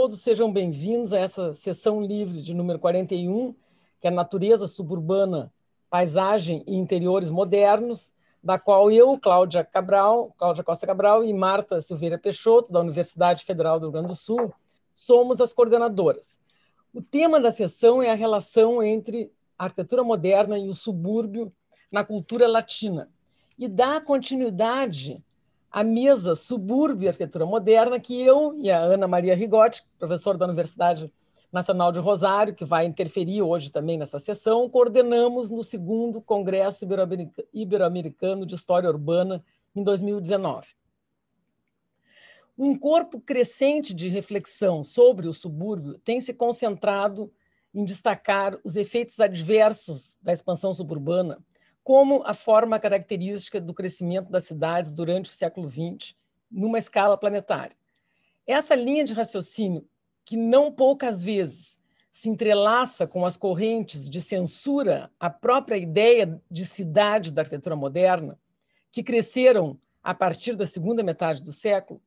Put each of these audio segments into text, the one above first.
todos, sejam bem-vindos a essa sessão livre de número 41, que é Natureza Suburbana, Paisagem e Interiores Modernos, da qual eu, Cláudia Cabral, Cláudia Costa Cabral e Marta Silveira Peixoto, da Universidade Federal do Rio Grande do Sul, somos as coordenadoras. O tema da sessão é a relação entre a arquitetura moderna e o subúrbio na cultura latina. E dá continuidade a mesa Subúrbio e Arquitetura Moderna, que eu e a Ana Maria Rigotti, professora da Universidade Nacional de Rosário, que vai interferir hoje também nessa sessão, coordenamos no segundo Congresso Ibero-Americano de História Urbana em 2019. Um corpo crescente de reflexão sobre o subúrbio tem se concentrado em destacar os efeitos adversos da expansão suburbana como a forma característica do crescimento das cidades durante o século XX, numa escala planetária. Essa linha de raciocínio, que não poucas vezes se entrelaça com as correntes de censura à própria ideia de cidade da arquitetura moderna, que cresceram a partir da segunda metade do século,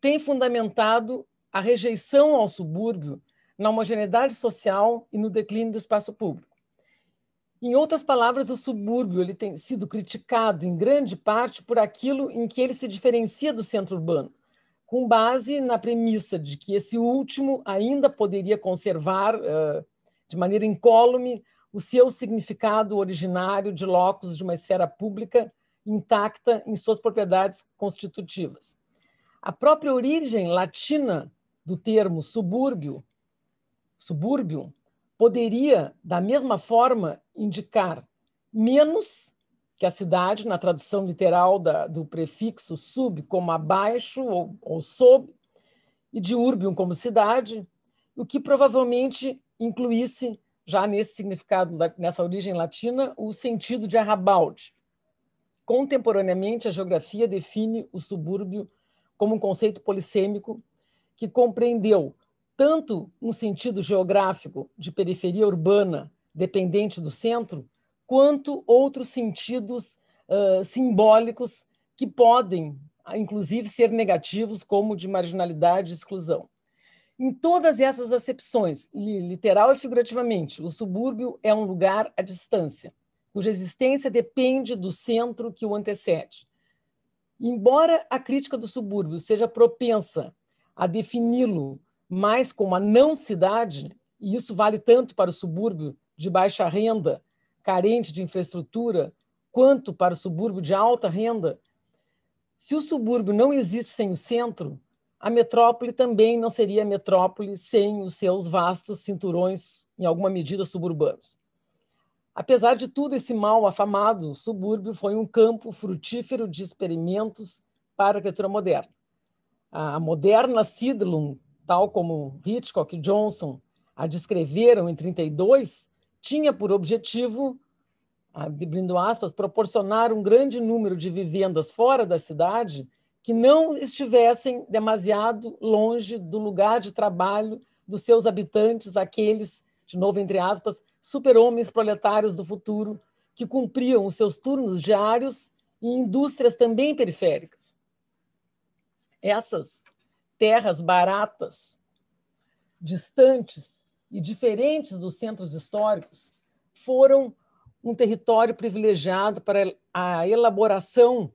tem fundamentado a rejeição ao subúrbio na homogeneidade social e no declínio do espaço público. Em outras palavras, o subúrbio ele tem sido criticado em grande parte por aquilo em que ele se diferencia do centro urbano, com base na premissa de que esse último ainda poderia conservar eh, de maneira incólume o seu significado originário de locus de uma esfera pública intacta em suas propriedades constitutivas. A própria origem latina do termo subúrbio, subúrbio poderia, da mesma forma, indicar menos que a cidade, na tradução literal da, do prefixo sub, como abaixo ou, ou sob, e de urbium como cidade, o que provavelmente incluísse, já nesse significado, nessa origem latina, o sentido de arrabalde. Contemporaneamente, a geografia define o subúrbio como um conceito polissêmico que compreendeu tanto no sentido geográfico de periferia urbana dependente do centro, quanto outros sentidos uh, simbólicos que podem, inclusive, ser negativos, como de marginalidade e exclusão. Em todas essas acepções, literal e figurativamente, o subúrbio é um lugar à distância, cuja existência depende do centro que o antecede. Embora a crítica do subúrbio seja propensa a defini-lo mas com uma não cidade, e isso vale tanto para o subúrbio de baixa renda, carente de infraestrutura, quanto para o subúrbio de alta renda, se o subúrbio não existe sem o centro, a metrópole também não seria metrópole sem os seus vastos cinturões, em alguma medida, suburbanos. Apesar de tudo esse mal afamado, o subúrbio foi um campo frutífero de experimentos para a arquitetura moderna. A moderna sidlung tal como Hitchcock e Johnson a descreveram em 32, tinha por objetivo, abrindo aspas, proporcionar um grande número de vivendas fora da cidade que não estivessem demasiado longe do lugar de trabalho dos seus habitantes, aqueles, de novo entre aspas, super-homens proletários do futuro que cumpriam os seus turnos diários em indústrias também periféricas. Essas terras baratas, distantes e diferentes dos centros históricos, foram um território privilegiado para a elaboração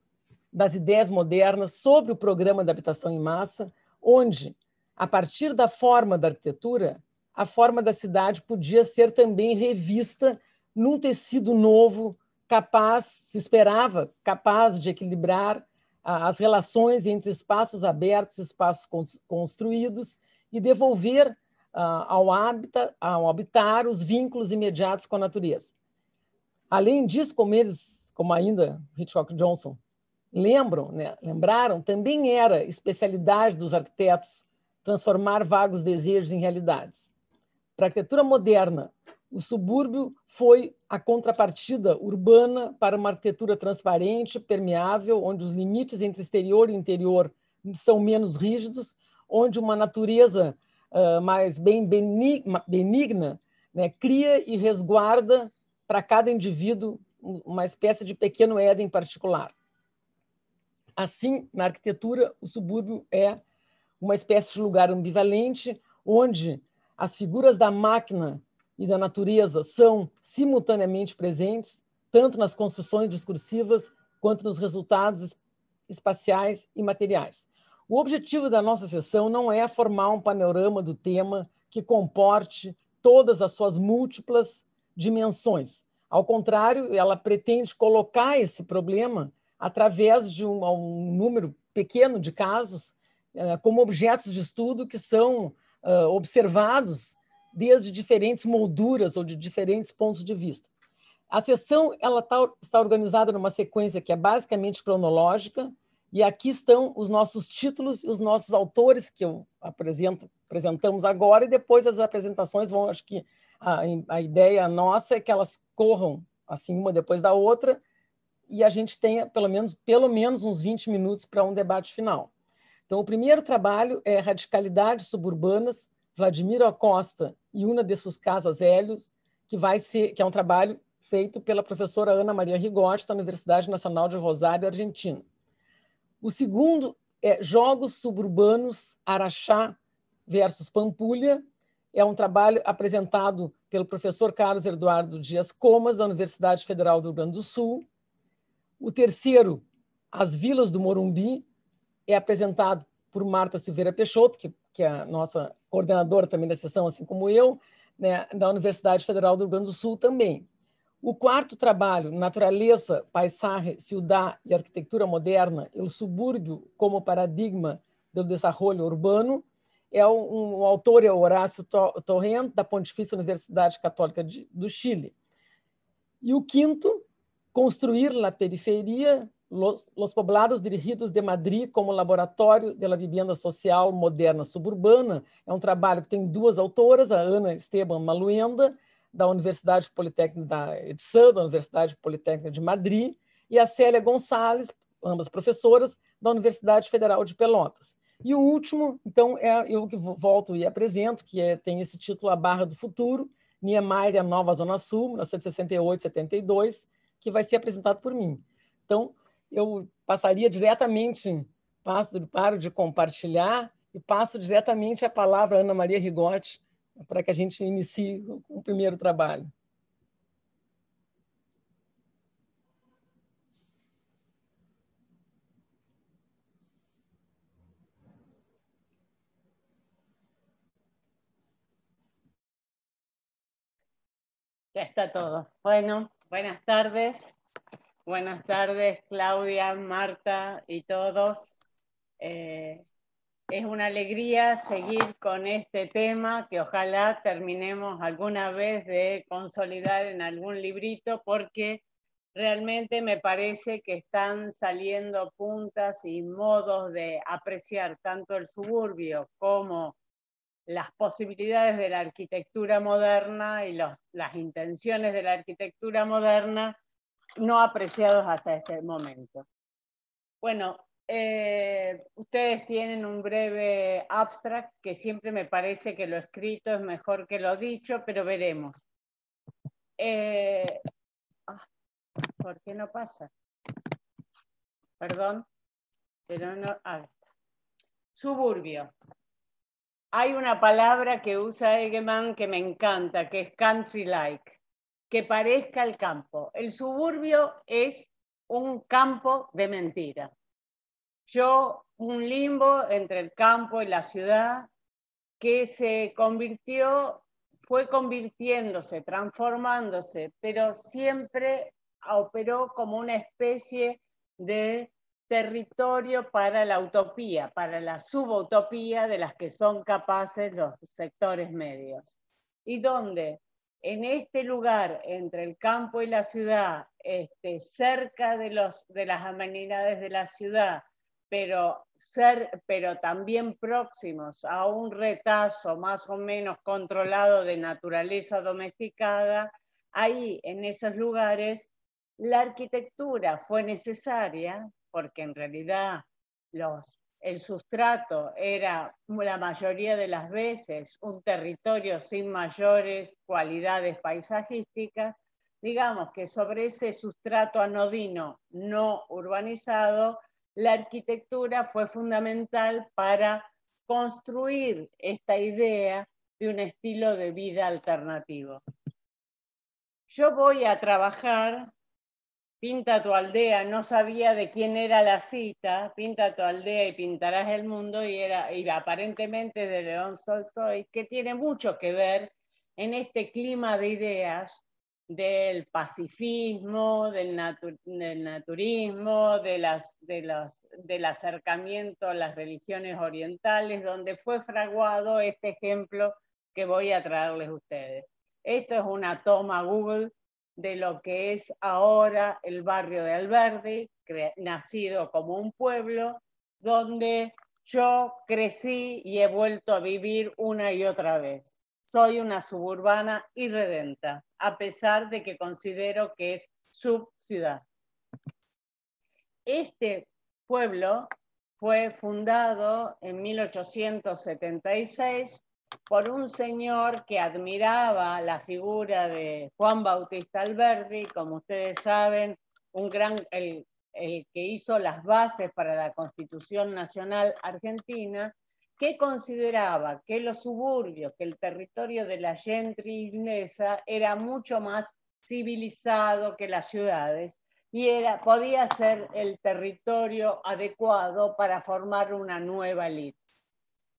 das ideias modernas sobre o programa da habitação em massa, onde, a partir da forma da arquitetura, a forma da cidade podia ser também revista num tecido novo, capaz, se esperava, capaz de equilibrar as relações entre espaços abertos espaços construídos e devolver ah, ao, habitat, ao habitar os vínculos imediatos com a natureza. Além disso, como eles, como ainda Hitchcock Johnson lembram, né, lembraram, também era especialidade dos arquitetos transformar vagos desejos em realidades. Para a arquitetura moderna, o subúrbio foi a contrapartida urbana para uma arquitetura transparente, permeável, onde os limites entre exterior e interior são menos rígidos, onde uma natureza uh, mais bem benigna né, cria e resguarda para cada indivíduo uma espécie de pequeno Éden particular. Assim, na arquitetura, o subúrbio é uma espécie de lugar ambivalente onde as figuras da máquina e da natureza são simultaneamente presentes, tanto nas construções discursivas quanto nos resultados espaciais e materiais. O objetivo da nossa sessão não é formar um panorama do tema que comporte todas as suas múltiplas dimensões. Ao contrário, ela pretende colocar esse problema através de um, um número pequeno de casos eh, como objetos de estudo que são ah, observados desde diferentes molduras ou de diferentes pontos de vista. A sessão ela tá, está organizada numa sequência que é basicamente cronológica, e aqui estão os nossos títulos e os nossos autores que eu apresento, apresentamos agora, e depois as apresentações vão, acho que a, a ideia nossa é que elas corram assim uma depois da outra, e a gente tenha pelo menos, pelo menos uns 20 minutos para um debate final. Então, o primeiro trabalho é Radicalidades Suburbanas, Vladimir Acosta e Una de casas Hélios, que vai ser que é um trabalho feito pela professora Ana Maria Rigotti da Universidade Nacional de Rosário, Argentina. O segundo é Jogos Suburbanos Araxá versus Pampulha, é um trabalho apresentado pelo professor Carlos Eduardo Dias Comas, da Universidade Federal do Rio Grande do Sul. O terceiro, As Vilas do Morumbi, é apresentado por Marta Silveira Peixoto, que, que é a nossa coordenador também da sessão, assim como eu, né, da Universidade Federal do Rio Grande do Sul também. O quarto trabalho, Naturaleza, paisagem Ciudad e Arquitetura Moderna, o Subúrbio como Paradigma do Desarrollo Urbano, é um, um autor é Horácio Torrent, da Pontifícia Universidade Católica de, do Chile. E o quinto, Construir na Periferia, Los, los, poblados dirigidos de Madrid como laboratório de la vivienda social moderna suburbana é um trabalho que tem duas autoras, a Ana Esteban Maluenda, da Universidade Politécnica da EDSA, da Universidade Politécnica de Madrid, e a Célia Gonçalves, ambas professoras, da Universidade Federal de Pelotas. E o último, então, é eu que volto e apresento, que é, tem esse título A Barra do Futuro, Niemeyer, Nova Zona Sul, 1968-72, que vai ser apresentado por mim. Então, eu passaria diretamente, passo, paro de compartilhar e passo diretamente a palavra à Ana Maria Rigotti para que a gente inicie o primeiro trabalho. Ya está todo. Bueno, buenas tardes. Buenas tardes, Claudia, Marta y todos. Eh, es una alegría seguir con este tema que ojalá terminemos alguna vez de consolidar en algún librito porque realmente me parece que están saliendo puntas y modos de apreciar tanto el suburbio como las posibilidades de la arquitectura moderna y las intenciones de la arquitectura moderna no apreciados hasta este momento. Bueno, eh, ustedes tienen un breve abstract que siempre me parece que lo escrito es mejor que lo dicho, pero veremos. Eh, ah, ¿Por qué no pasa? Perdón, pero no. suburbio. Hay una palabra que usa Egeman que me encanta, que es country like que parezca el campo. El suburbio es un campo de mentira. Yo, un limbo entre el campo y la ciudad que se convirtió, fue convirtiéndose, transformándose, pero siempre operó como una especie de territorio para la utopía, para la subutopía de las que son capaces los sectores medios. Y dónde? en este lugar, entre el campo y la ciudad, este, cerca de, los, de las amenidades de la ciudad, pero, ser, pero también próximos a un retazo más o menos controlado de naturaleza domesticada, ahí en esos lugares la arquitectura fue necesaria porque en realidad los el sustrato era la mayoría de las veces un territorio sin mayores cualidades paisajísticas, digamos que sobre ese sustrato anodino no urbanizado, la arquitectura fue fundamental para construir esta idea de un estilo de vida alternativo. Yo voy a trabajar pinta tu aldea, no sabía de quién era la cita, pinta tu aldea y pintarás el mundo, y era y aparentemente de León soltoy que tiene mucho que ver en este clima de ideas del pacifismo, del, naturismo, de las, del acercamiento a las religiones orientales, donde fue fraguado este ejemplo que voy a traerles a ustedes. Esto es una toma Google de lo que es ahora el barrio de Alverde, nacido como un pueblo, donde yo crecí y he vuelto a vivir una y otra vez. Soy una suburbana irredenta, a pesar de que considero que es subciudad. Este pueblo fue fundado en 1876 por un señor que admiraba la figura de Juan Bautista Alberdi, como ustedes saben, un gran, el, que hizo las bases para la Constitución Nacional Argentina, que consideraba que los suburbios, que el territorio de la gentry inglesa era mucho más civilizado que las ciudades y era, podía ser el territorio adecuado para formar una nueva élite.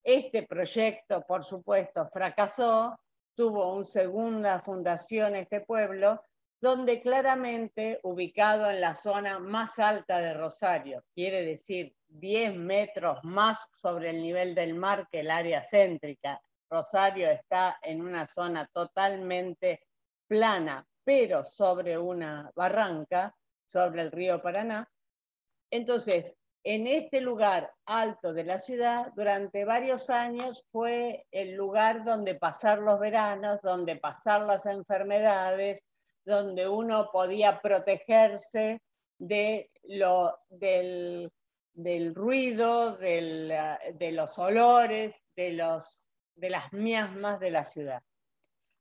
Este proyecto, por supuesto, fracasó, tuvo una segunda fundación este pueblo, donde claramente ubicado en la zona más alta de Rosario, quiere decir 10 metros más sobre el nivel del mar que el área céntrica. Rosario está en una zona totalmente plana, pero sobre una barranca, sobre el río Paraná. Entonces, en este lugar alto de la ciudad, durante varios años fue el lugar donde pasar los veranos, donde pasar las enfermedades, donde uno podía protegerse de del, ruido, de los olores, de, de las miasmas de la ciudad.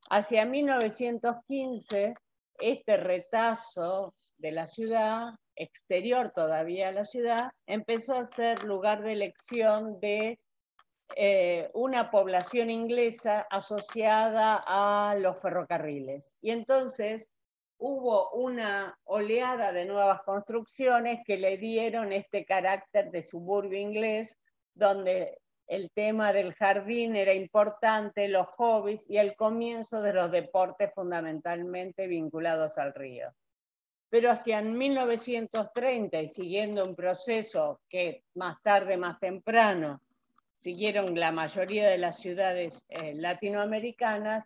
Hacia 1915, este retazo de la ciudad exterior todavía a la ciudad, empezó a ser lugar de elección de eh, una población inglesa asociada a los ferrocarriles. Y entonces hubo una oleada de nuevas construcciones que le dieron este carácter de suburbio inglés, donde el tema del jardín era importante, los hobbies y el comienzo de los deportes fundamentalmente vinculados al río pero hacia 1930 y siguiendo un proceso que más tarde, más temprano, siguieron la mayoría de las ciudades eh, latinoamericanas,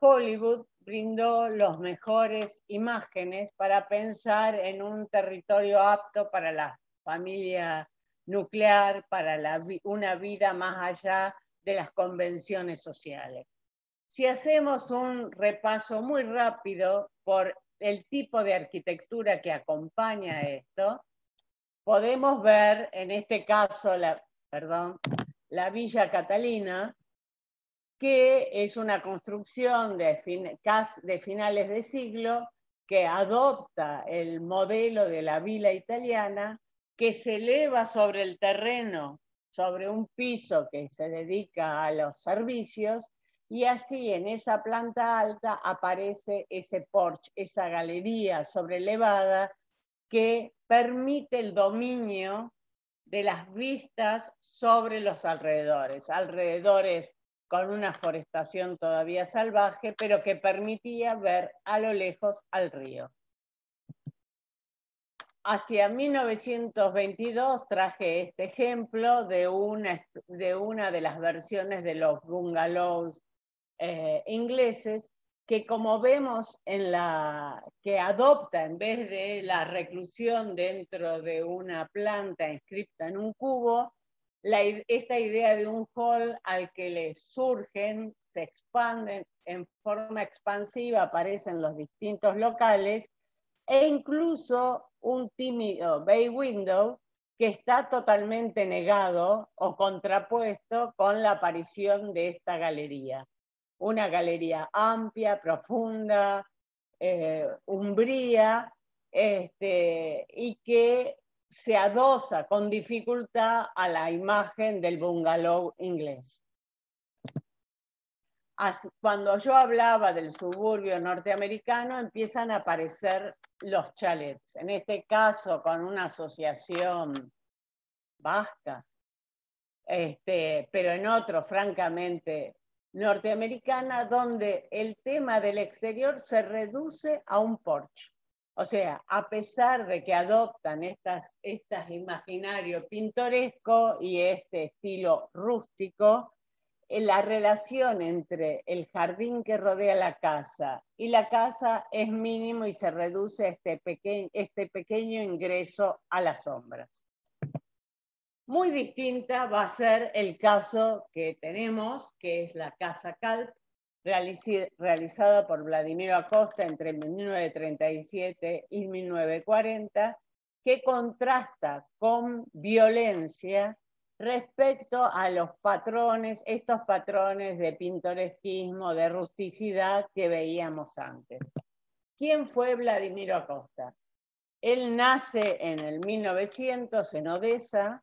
Hollywood brindó las mejores imágenes para pensar en un territorio apto para la familia nuclear, para una vida más allá de las convenciones sociales. Si hacemos un repaso muy rápido por el tipo de arquitectura que acompaña esto, podemos ver en este caso la, Villa Catalina, que es una construcción de, de finales de siglo que adopta el modelo de la villa italiana, que se eleva sobre el terreno, sobre un piso que se dedica a los servicios y así en esa planta alta aparece ese porche, esa galería sobrelevada que permite el dominio de las vistas sobre los alrededores, alrededores con una forestación todavía salvaje, pero que permitía ver a lo lejos al río. Hacia 1922 traje este ejemplo de de, una de las versiones de los bungalows eh, ingleses que como vemos en la que adopta en vez de la reclusión dentro de una planta inscripta en un cubo, esta idea de un hall al que le surgen, se expanden en forma expansiva, aparecen los distintos locales, e incluso un tímido bay window que está totalmente negado o contrapuesto con la aparición de esta galería una galería amplia, profunda, eh, umbría, este, y que se adosa con dificultad a la imagen del bungalow inglés. cuando yo hablaba del suburbio norteamericano, empiezan a aparecer los chalets, en este caso con una asociación vasca, este, pero en otro, francamente, norteamericana donde el tema del exterior se reduce a un porche. O sea, a pesar de que adoptan estas, estas imaginario pintoresco y este estilo rústico, eh, la relación entre el jardín que rodea la casa y la casa es mínimo y se reduce este, este pequeño ingreso a las sombras. Muy distinta va a ser el caso que tenemos, que es la Casa Calp, realizada por Vladimiro Acosta entre 1937 y 1940, que contrasta con violencia respecto a los patrones, estos patrones de pintoresquismo, de rusticidad que veíamos antes. ¿Quién fue Vladimiro Acosta? Él nace en el 1900 en Odessa,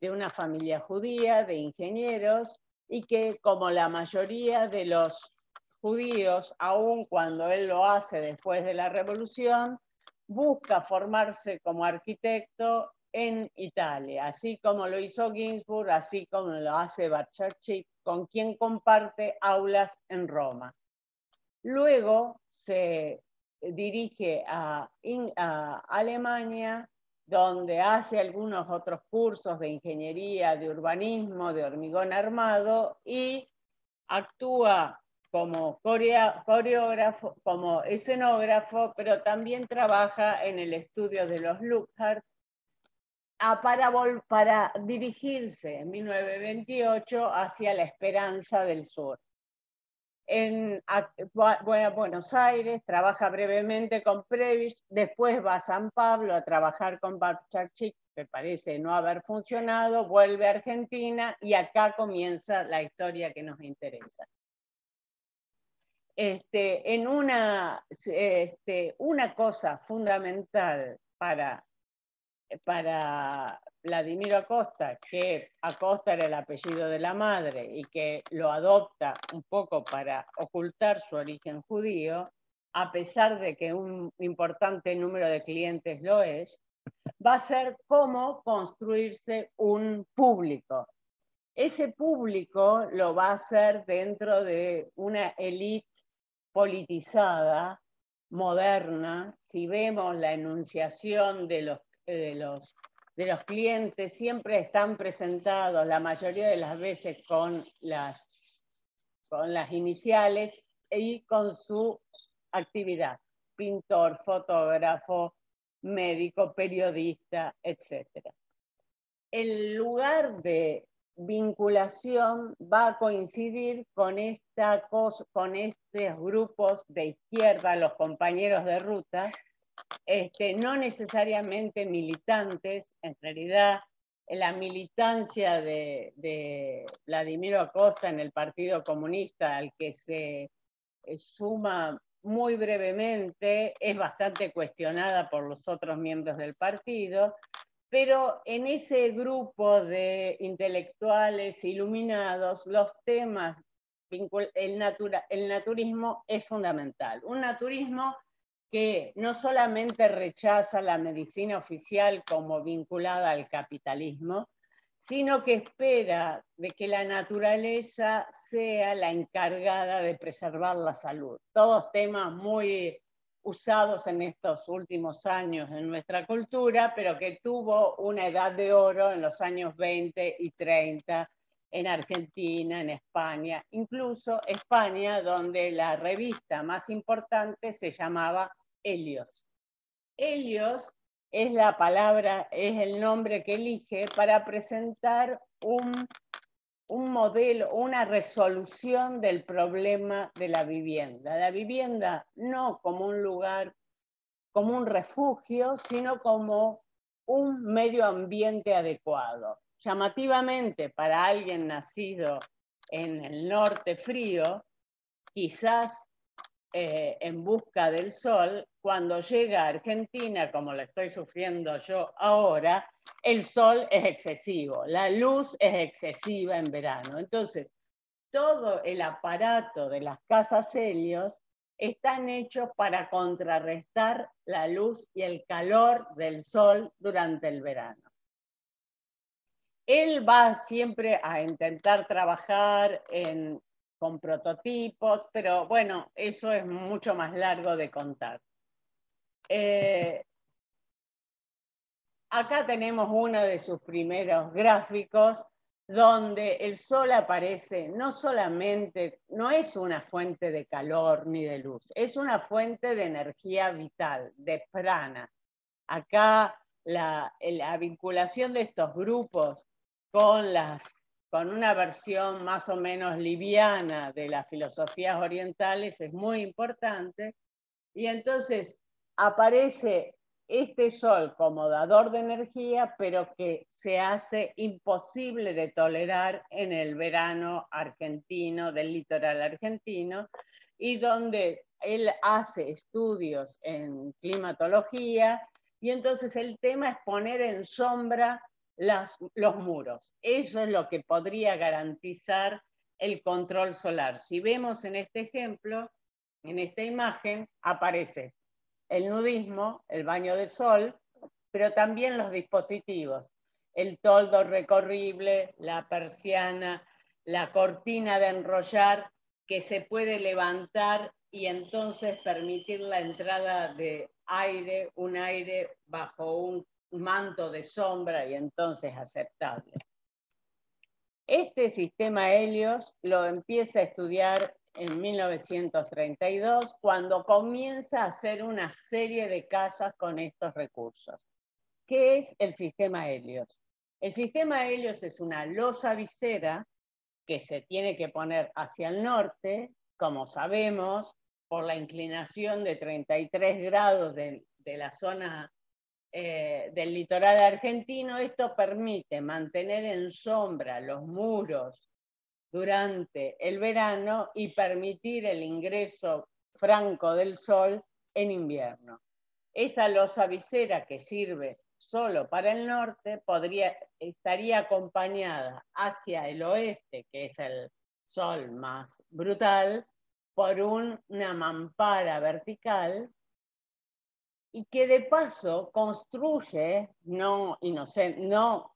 de una familia judía, de ingenieros, y que como la mayoría de los judíos, aun cuando él lo hace después de la revolución, busca formarse como arquitecto en Italia, así como lo hizo Ginsburg, así como lo hace Barchacci, con quien comparte aulas en Roma. Luego se dirige a Alemania donde hace algunos otros cursos de ingeniería, de urbanismo, de hormigón armado y actúa como coreógrafo, como escenógrafo, pero también trabaja en el estudio de los a para dirigirse en 1928 hacia la Esperanza del Sur en, voy a Buenos Aires, trabaja brevemente con Previch, después va a San Pablo a trabajar con Babchachik, que parece no haber funcionado, vuelve a Argentina y acá comienza la historia que nos interesa. Este, en una, este, una cosa fundamental para para Vladimiro Acosta, que Acosta era el apellido de la madre y que lo adopta un poco para ocultar su origen judío, a pesar de que un importante número de clientes lo es, va a ser cómo construirse un público. Ese público lo va a hacer dentro de una élite politizada, moderna. Si vemos la enunciación de los de los, clientes siempre están presentados la mayoría de las veces con las, con las iniciales y con su actividad, pintor, fotógrafo, médico, periodista, etc. El lugar de vinculación va a coincidir con, con estos grupos de izquierda, los compañeros de ruta, este, no necesariamente militantes, en realidad la militancia de, Vladimiro Acosta en el Partido Comunista, al que se eh, suma muy brevemente, es bastante cuestionada por los otros miembros del partido, pero en ese grupo de intelectuales iluminados, los temas, el, el naturismo es fundamental. Un naturismo que no solamente rechaza la medicina oficial como vinculada al capitalismo, sino que espera de que la naturaleza sea la encargada de preservar la salud. Todos temas muy usados en estos últimos años en nuestra cultura, pero que tuvo una edad de oro en los años 20 y 30 en Argentina, en España, incluso España, donde la revista más importante se llamaba Helios. Helios es la palabra, es el nombre que elige para presentar un, modelo, una resolución del problema de la vivienda. La vivienda no como un lugar, como un refugio, sino como un medio ambiente adecuado. Llamativamente para alguien nacido en el norte frío, quizás eh, en busca del sol, cuando llega a Argentina, como lo estoy sufriendo yo ahora, el sol es excesivo, la luz es excesiva en verano. Entonces, todo el aparato de las casas helios están hechos para contrarrestar la luz y el calor del sol durante el verano. Él va siempre a intentar trabajar con prototipos, pero bueno, eso es mucho más largo de contar. Eh, acá tenemos uno de sus primeros gráficos donde el sol aparece no solamente, no es una fuente de calor ni de luz, es una fuente de energía vital, de prana. Acá la, eh, vinculación de estos grupos con, con una versión más o menos liviana de las filosofías orientales es muy importante. Y entonces aparece este sol como dador de energía, pero que se hace imposible de tolerar en el verano argentino, del litoral argentino, y donde él hace estudios en climatología, y entonces el tema es poner en sombra los muros. Eso es lo que podría garantizar el control solar. Si vemos en este ejemplo, en esta imagen, aparece el nudismo, el baño de sol, pero también los dispositivos, el toldo recorrible, la persiana, la cortina de enrollar que se puede levantar y entonces permitir la entrada de aire, un aire bajo un manto de sombra y entonces aceptable. Este sistema Helios lo empieza a estudiar en 1932, cuando comienza a hacer una serie de casas con estos recursos. ¿Qué es el sistema Helios? El sistema Helios es una losa visera que se tiene que poner hacia el norte, como sabemos, por la inclinación de 33 grados de, la zona eh, del litoral argentino, esto permite mantener en sombra los muros durante el verano y permitir el ingreso franco del sol en invierno. Esa losa visera que sirve solo para el norte podría, estaría acompañada hacia el oeste, que es el sol más brutal, por una mampara vertical y que de paso construye, no, no,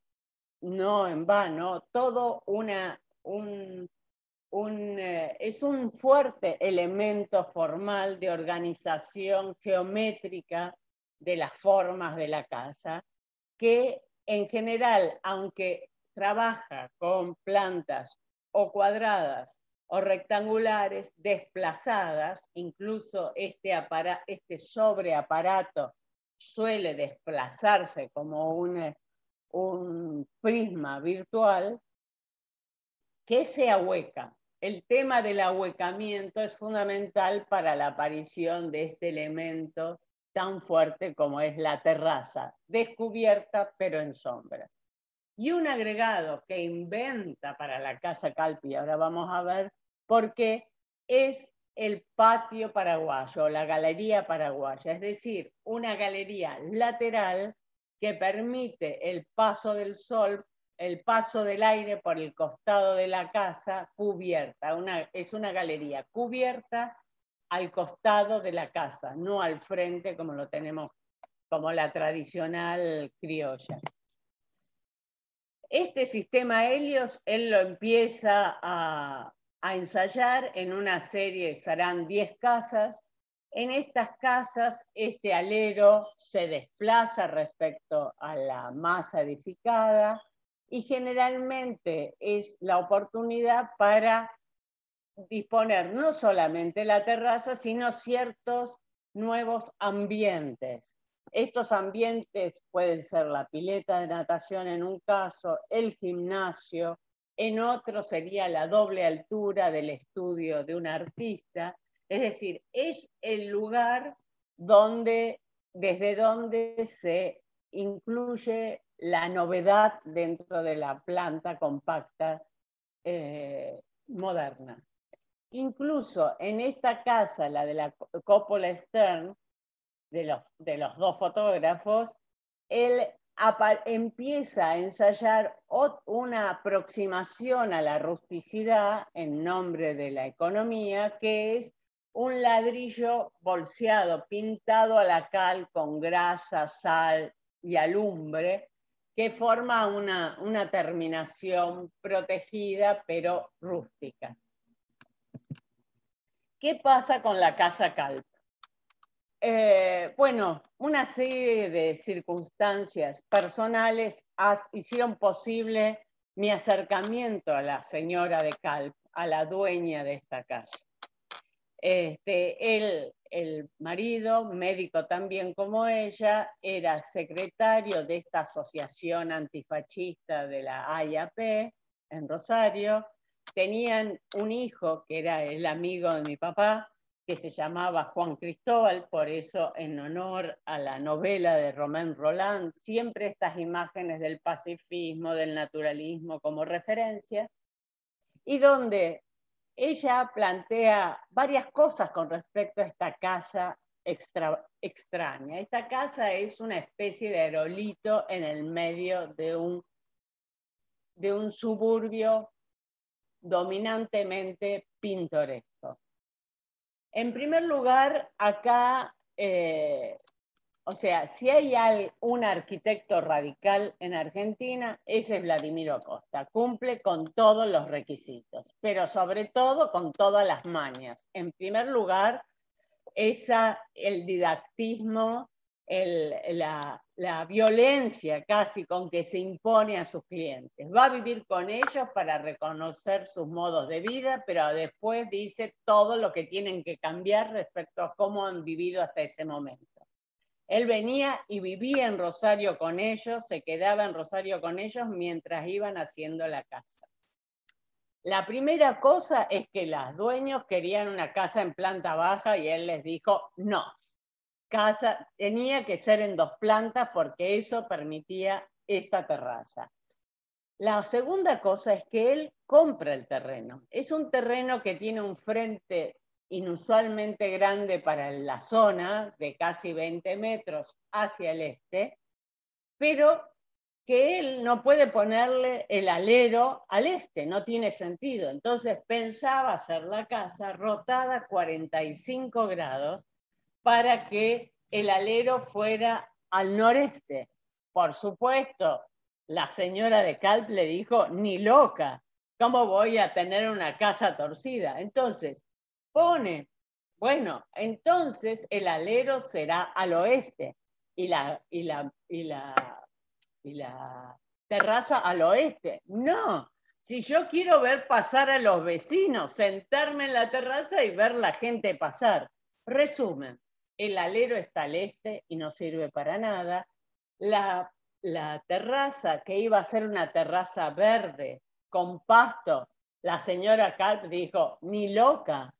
no en vano, toda una eh, es un fuerte elemento formal de organización geométrica de las formas de la casa, que en general, aunque trabaja con plantas o cuadradas o rectangulares desplazadas, incluso este, este sobreaparato suele desplazarse como un eh, prisma virtual, ¿Qué se ahueca? El tema del ahuecamiento es fundamental para la aparición de este elemento tan fuerte como es la terraza, descubierta pero en sombras. Y un agregado que inventa para la Casa Calpi, ahora vamos a ver, por qué es el patio paraguayo, la galería paraguaya, es decir, una galería lateral que permite el paso del sol el paso del aire por el costado de la casa cubierta. es una galería cubierta al costado de la casa, no al frente como lo tenemos, como la tradicional criolla. Este sistema Helios, él lo empieza a, a ensayar en una serie, serán 10 casas. En estas casas, este alero se desplaza respecto a la masa edificada, y generalmente es la oportunidad para disponer no solamente la terraza, sino ciertos nuevos ambientes. Estos ambientes pueden ser la pileta de natación en un caso, el gimnasio, en otro sería la doble altura del estudio de un artista. Es decir, es el lugar donde, desde donde se incluye la novedad dentro de la planta compacta eh, moderna. Incluso en esta casa, la de la Coppola Stern, de los, de los dos fotógrafos, él empieza a ensayar una aproximación a la rusticidad en nombre de la economía, que es un ladrillo bolseado, pintado a la cal con grasa, sal y alumbre, que forma una, terminación protegida pero rústica. ¿Qué pasa con la casa Calp? Eh, bueno, una serie de circunstancias personales hicieron posible mi acercamiento a la señora de Calp, a la dueña de esta casa. Este, el el marido, médico también como ella, era secretario de esta asociación antifascista de la AIAP en Rosario. Tenían un hijo que era el amigo de mi papá, que se llamaba Juan Cristóbal, por eso en honor a la novela de Romain Roland, siempre estas imágenes del pacifismo, del naturalismo como referencia, y donde ella plantea varias cosas con respecto a esta casa extraña. Esta casa es una especie de aerolito en el medio de un, de un suburbio dominantemente pintoresco. En primer lugar, acá eh, o sea, si hay un arquitecto radical en Argentina, ese es Vladimiro Acosta. Cumple con todos los requisitos, pero sobre todo con todas las mañas. En primer lugar, el didactismo, la violencia casi con que se impone a sus clientes. Va a vivir con ellos para reconocer sus modos de vida, pero después dice todo lo que tienen que cambiar respecto a cómo han vivido hasta ese momento él venía y vivía en Rosario con ellos, se quedaba en Rosario con ellos mientras iban haciendo la casa. La primera cosa es que los dueños querían una casa en planta baja y él les dijo, no, casa tenía que ser en dos plantas porque eso permitía esta terraza. La segunda cosa es que él compra el terreno. Es un terreno que tiene un frente inusualmente grande para la zona, de casi 20 metros hacia el este, pero que él no puede ponerle el alero al este, no tiene sentido. Entonces pensaba hacer la casa rotada 45 grados para que el alero fuera al noreste. Por supuesto, la señora de Calp le dijo, ni loca, ¿cómo voy a tener una casa torcida? Entonces, pone. Bueno, entonces el alero será al oeste y la, y la, terraza al oeste. No, si yo quiero ver pasar a los vecinos, sentarme en la terraza y ver la gente pasar. Resumen, el alero está al este y no sirve para nada. La, terraza, que iba a ser una terraza verde con pasto, la señora Calp dijo, ni loca,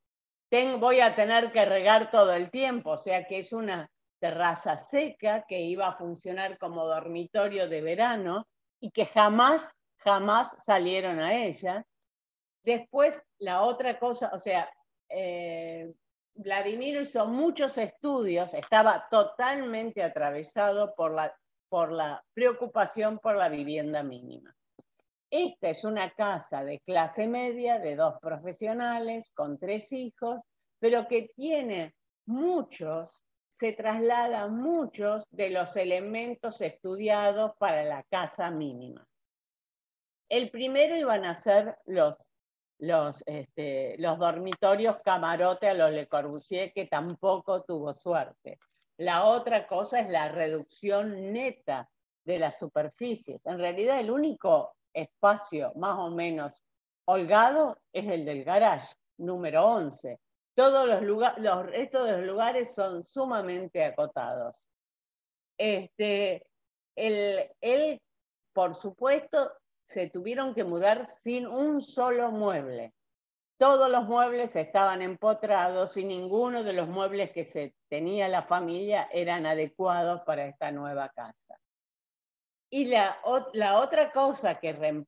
voy a tener que regar todo el tiempo, o sea que es una terraza seca que iba a funcionar como dormitorio de verano y que jamás, jamás salieron a ella. Después, la otra cosa, o sea, eh, Vladimir hizo muchos estudios, estaba totalmente atravesado por la, por la preocupación por la vivienda mínima. Esta es una casa de clase media de dos profesionales con tres hijos, pero que tiene muchos, se traslada muchos de los elementos estudiados para la casa mínima. El primero iban a ser los, los, este, los dormitorios camarote a los Le Corbusier, que tampoco tuvo suerte. La otra cosa es la reducción neta de las superficies. En realidad, el único espacio más o menos holgado es el del garage, número 11. Todos los, lugares, los restos de los lugares son sumamente acotados. Este, él, él, por supuesto, se tuvieron que mudar sin un solo mueble. Todos los muebles estaban empotrados y ninguno de los muebles que se tenía la familia eran adecuados para esta nueva casa. Y la, otra cosa que,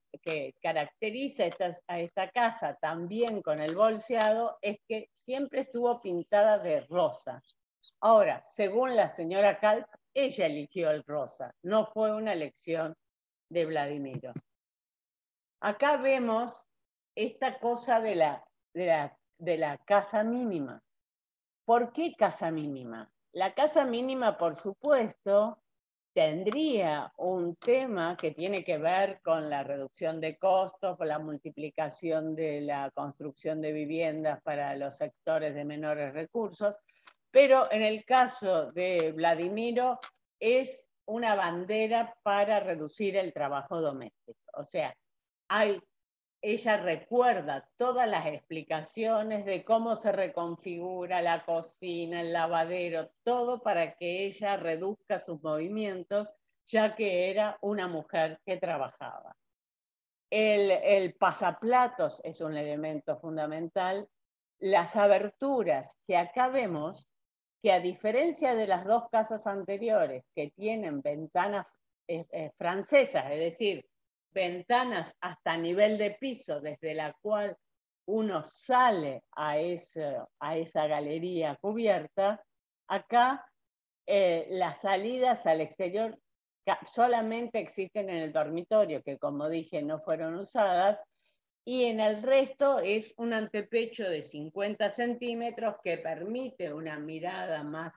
caracteriza esta, a esta casa también con el bolseado es que siempre estuvo pintada de rosa. Ahora, según la señora Kalp, ella eligió el rosa, no fue una elección de Vladimiro. Acá vemos esta cosa de la casa mínima. ¿Por qué casa mínima? La casa mínima, por supuesto, tendría un tema que tiene que ver con la reducción de costos, con la multiplicación de la construcción de viviendas para los sectores de menores recursos, pero en el caso de Vladimiro es una bandera para reducir el trabajo doméstico. O sea, hay ella recuerda todas las explicaciones de cómo se reconfigura la cocina, el lavadero, todo para que ella reduzca sus movimientos, ya que era una mujer que trabajaba. El, pasaplatos es un elemento fundamental. Las aberturas que acá vemos, que a diferencia de las dos casas anteriores que tienen ventanas eh, eh, francesas, es decir, ventanas hasta nivel de piso, desde la cual uno sale a, esa galería cubierta, acá eh, las salidas al exterior solamente existen en el dormitorio, que como dije no fueron usadas, y en el resto es un antepecho de 50 centímetros que permite una mirada más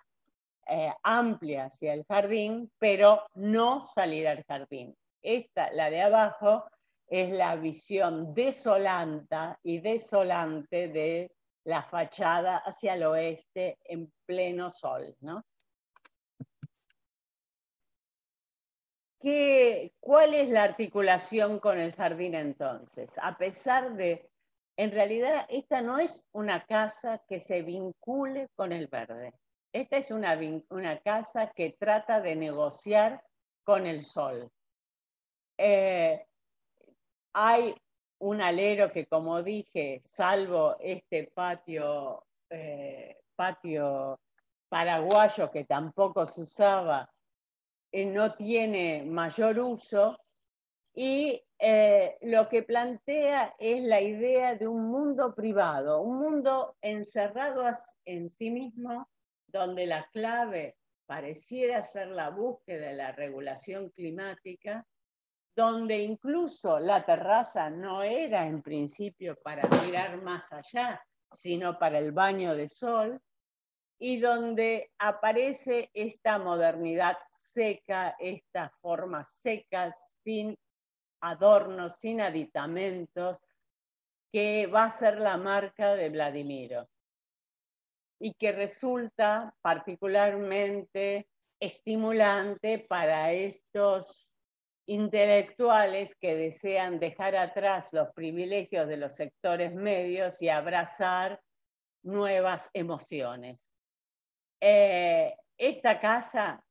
eh, amplia hacia el jardín, pero no salir al jardín. Esta, la de abajo, es la visión desolanta y desolante de la fachada hacia el oeste en pleno sol. ¿Cuál es la articulación con el jardín entonces? A pesar de, en realidad esta no es una casa que se vincule con el verde. Esta es una casa que trata de negociar con el sol. Eh, hay un alero que, como dije, salvo este patio, eh, patio paraguayo que tampoco se usaba, eh, no tiene mayor uso. Y lo que plantea es la idea de un mundo privado, un mundo encerrado en sí mismo, donde la clave pareciera ser la búsqueda de la regulación climática, donde incluso la terraza no era en principio para mirar más allá, sino para el baño de sol, y donde aparece esta modernidad seca, estas formas secas, sin adornos, sin aditamentos, que va a ser la marca de Vladimiro y que resulta particularmente estimulante para estos intelectuales que desean dejar atrás los privilegios de los sectores medios y abrazar nuevas emociones. Eh, esta casa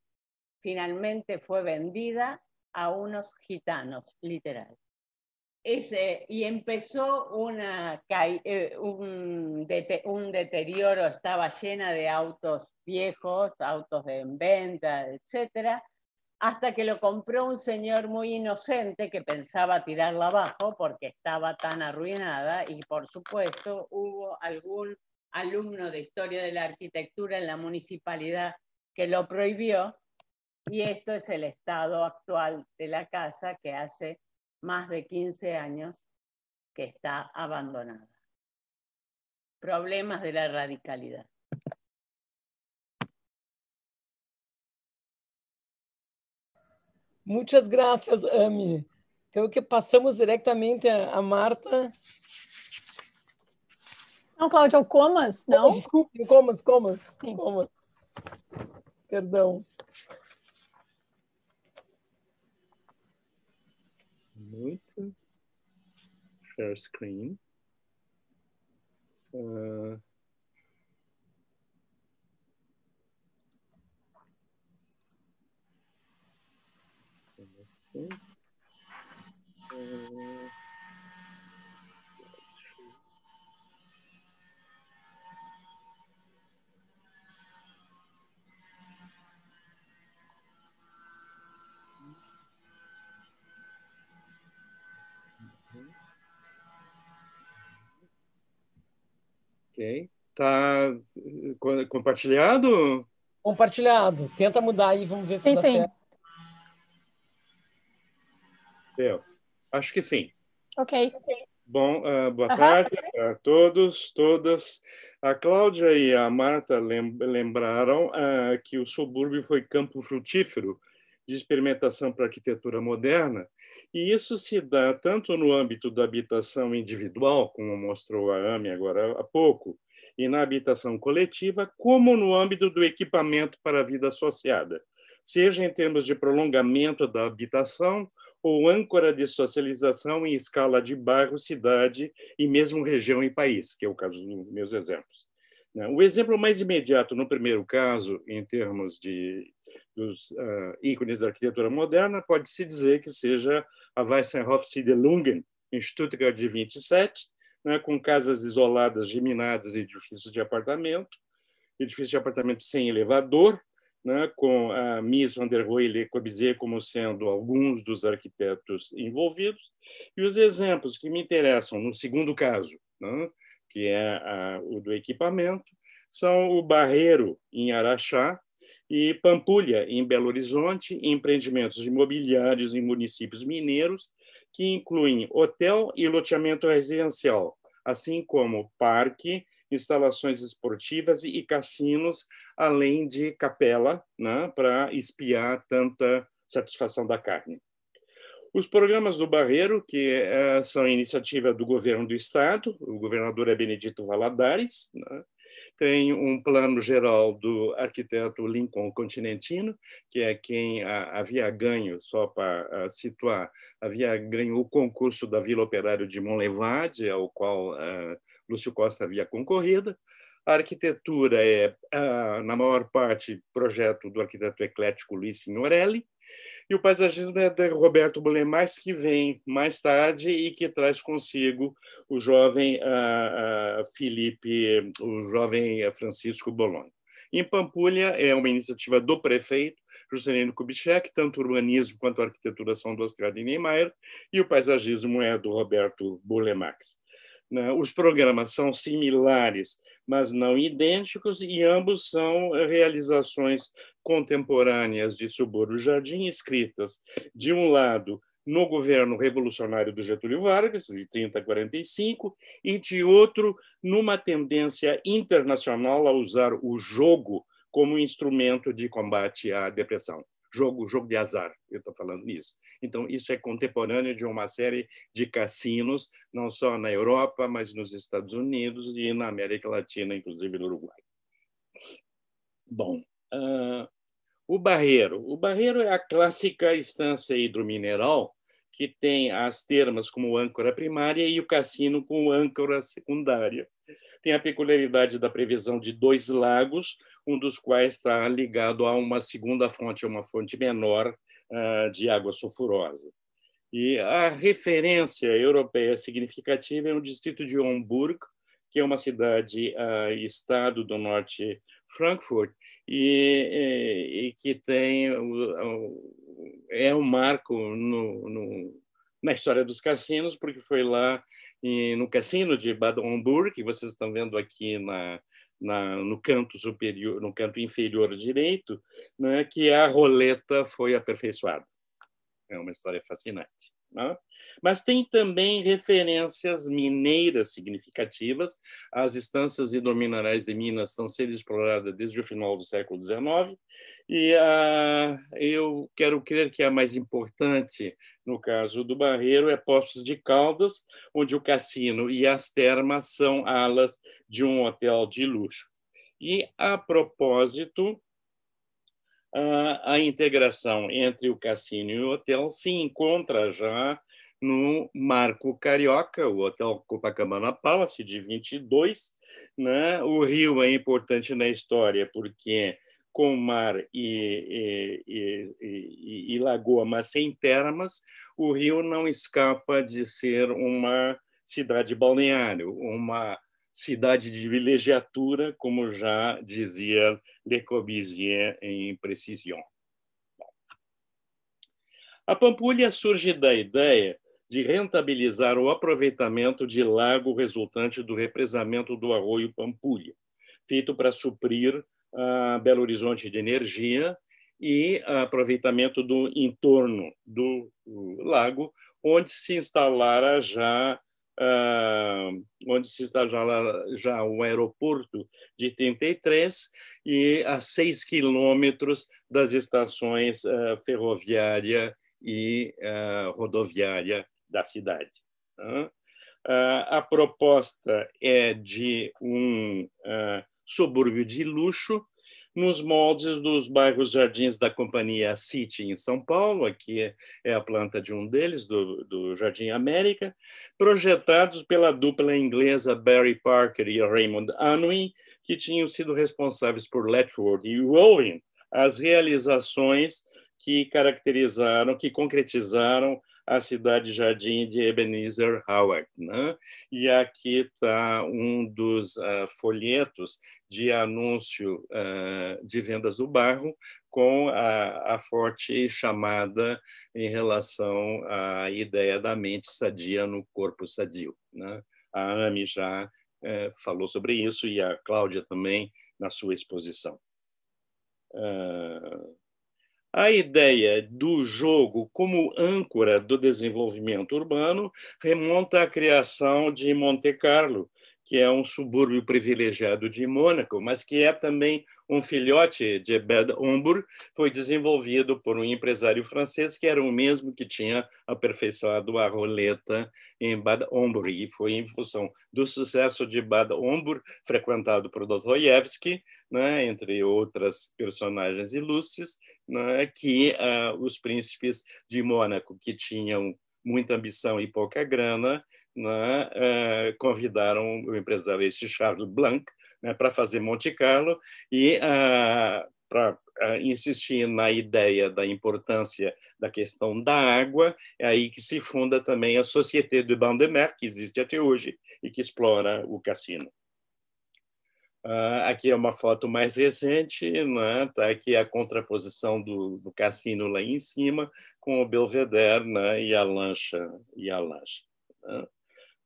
finalmente fue vendida a unos gitanos, literal. y empezó eh, un, deterioro, estaba llena de autos viejos, autos de venta, etcétera, hasta que lo compró un señor muy inocente que pensaba tirarla abajo porque estaba tan arruinada y por supuesto hubo algún alumno de historia de la arquitectura en la municipalidad que lo prohibió y esto es el estado actual de la casa que hace más de 15 años que está abandonada. Problemas de la radicalidad. Muitas graças, Ami. Creo então, que passamos diretamente a, a Marta. Não, Cláudia, é o Comas, não? Oh, desculpe, Comas, Comas, Sim. Comas. Perdão. Muito. Share screen. Uh... aqui. É... Ok. Tá eh, compartilhado? Compartilhado. Tenta mudar aí, vamos ver se sim, dá sim. certo. Eu. Acho que sim. Ok. Bom, uh, boa uh -huh. tarde a todos, todas. A Cláudia e a Marta lembraram uh, que o subúrbio foi campo frutífero de experimentação para arquitetura moderna, e isso se dá tanto no âmbito da habitação individual, como mostrou a Ami agora há pouco, e na habitação coletiva, como no âmbito do equipamento para a vida associada, seja em termos de prolongamento da habitação ou âncora de socialização em escala de bairro, cidade e mesmo região e país, que é o caso dos meus exemplos. Né? O exemplo mais imediato, no primeiro caso, em termos de dos uh, ícones da arquitetura moderna, pode-se dizer que seja a Weissenhof-Siedelungen, em Stuttgart de 27, né, com casas isoladas, geminadas e edifícios de apartamento, edifício de apartamento sem elevador, né, com a Mies van der Rohe e Le Corbusier como sendo alguns dos arquitetos envolvidos. E os exemplos que me interessam, no segundo caso, né, que é a, o do equipamento, são o Barreiro, em Araxá, e Pampulha, em Belo Horizonte, empreendimentos imobiliários em municípios mineiros, que incluem hotel e loteamento residencial, assim como parque instalações esportivas e, e cassinos, além de capela, né, para espiar tanta satisfação da carne. Os programas do Barreiro, que eh, são iniciativa do governo do Estado, o governador é Benedito Valadares, né, tem um plano geral do arquiteto Lincoln Continentino, que é quem havia ganho, só para eh, situar, havia ganho o concurso da Vila Operário de Monlevade, ao qual uh, Lúcio Costa havia concorrido. A arquitetura é, ah, na maior parte, projeto do arquiteto eclético Luiz Signorelli, e o paisagismo é de Roberto Bulemais, que vem mais tarde e que traz consigo o jovem uh, uh, Felipe, o jovem Francisco Bologna. Em Pampulha, é uma iniciativa do prefeito, Juscelino Kubitschek, tanto o urbanismo quanto a arquitetura são do Oscar Niemeyer, e o paisagismo é do Roberto Bulemax. Né? Os programas são similares, mas não idênticos, e ambos são eh, realizações contemporâneas de Suborno Jardim, escritas, de um lado, no governo revolucionário do Getúlio Vargas, de 30 a 45, e de outro, numa tendência internacional a usar o jogo como instrumento de combate à depressão. Jogo, jogo de azar, eu estou falando nisso. Então, isso é contemporâneo de uma série de cassinos, não só na Europa, mas nos Estados Unidos e na América Latina, inclusive no Uruguai. Bom, uh, o barreiro. O barreiro é a clássica estância hidromineral que tem as termas como âncora primária e o cassino com âncora secundária. Tem a peculiaridade da previsão de dois lagos, um dos quais está ligado a uma segunda fonte, uma fonte menor, ah, de água sulfurosa. E a referência europeia significativa é o distrito de Homburg, que é uma cidade uh, estado do norte Frankfurt e, e, e que tem o, o, é um marco no, no, na história dos cassinos porque foi lá no cassino de Bad Homburg que vocês estão vendo aqui na na, no canto superior, no canto inferior direito, né, que a roleta foi aperfeiçoada. É uma história fascinante. Né? Mas tem também referências mineiras significativas. As estâncias hidrominerais de Minas estão sendo exploradas desde o final do século XIX e ah, eu quero crer que a mais importante, no caso do Barreiro, é Poços de Caldas, onde o cassino e as termas são alas de um hotel de luxo. E, a propósito, a, ah, a integração entre o cassino e o hotel se encontra já no Marco Carioca, o Hotel Copacabana Palace, de 22. Né? O Rio é importante na história porque com mar e, e, e, e, lagoa, mas sem termas, o Rio não escapa de ser uma cidade balneário, uma cidade de vilegiatura, como já dizia Le Corbusier em Precision. A Pampulha surge da ideia de rentabilizar o aproveitamento de lago resultante do represamento do arroio Pampulha, feito para suprir Belo Horizonte de energia e aproveitamento do entorno do lago, onde se instalara já Uh, onde se está já o aeroporto de 33 e a 6 quilômetros das estações uh, ferroviária e uh, rodoviária da cidade. Tá? a proposta é de um subúrbio de luxo, nos moldes dos bairros Jardins da Companhia City em São Paulo, aqui é a planta de um deles, do, do Jardim América, projetados pela dupla inglesa Barry Parker e Raymond Unwin, que tinham sido responsáveis por Letchworth e Rowan, as realizações que caracterizaram, que concretizaram a cidade jardim de Ebenezer Howard. Né? E aqui está um dos uh, folhetos de anúncio uh, de vendas do bairro, com a, a, forte chamada em relação à ideia da mente sadia no corpo sadio. Né? A Ami já eh, falou sobre isso e a Cláudia também na sua exposição. Uh, a ideia do jogo como âncora do desenvolvimento urbano remonta à criação de Monte Carlo, que é um subúrbio privilegiado de Mônaco, mas que é também um filhote de Bad Homburg, foi desenvolvido por um empresário francês que era o mesmo que tinha aperfeiçoado a roleta em Bad Homburg. E foi em função do sucesso de Bad Homburg, frequentado por Dostoiévski, né, entre outras personagens ilustres, né, que ah, os príncipes de Mônaco, que tinham muita ambição e pouca grana, né, ah, convidaram o empresário Charles Blanc né, para fazer Monte Carlo e ah, para insistir na ideia da importância da questão da água, é aí que se funda também a Société de Banc de Mer, que existe até hoje e que explora o cassino. Ah, aqui é uma foto mais recente, né? tá aqui a contraposição do, do cassino lá em cima com o Belvedere né? e a lancha e a lancha. Né?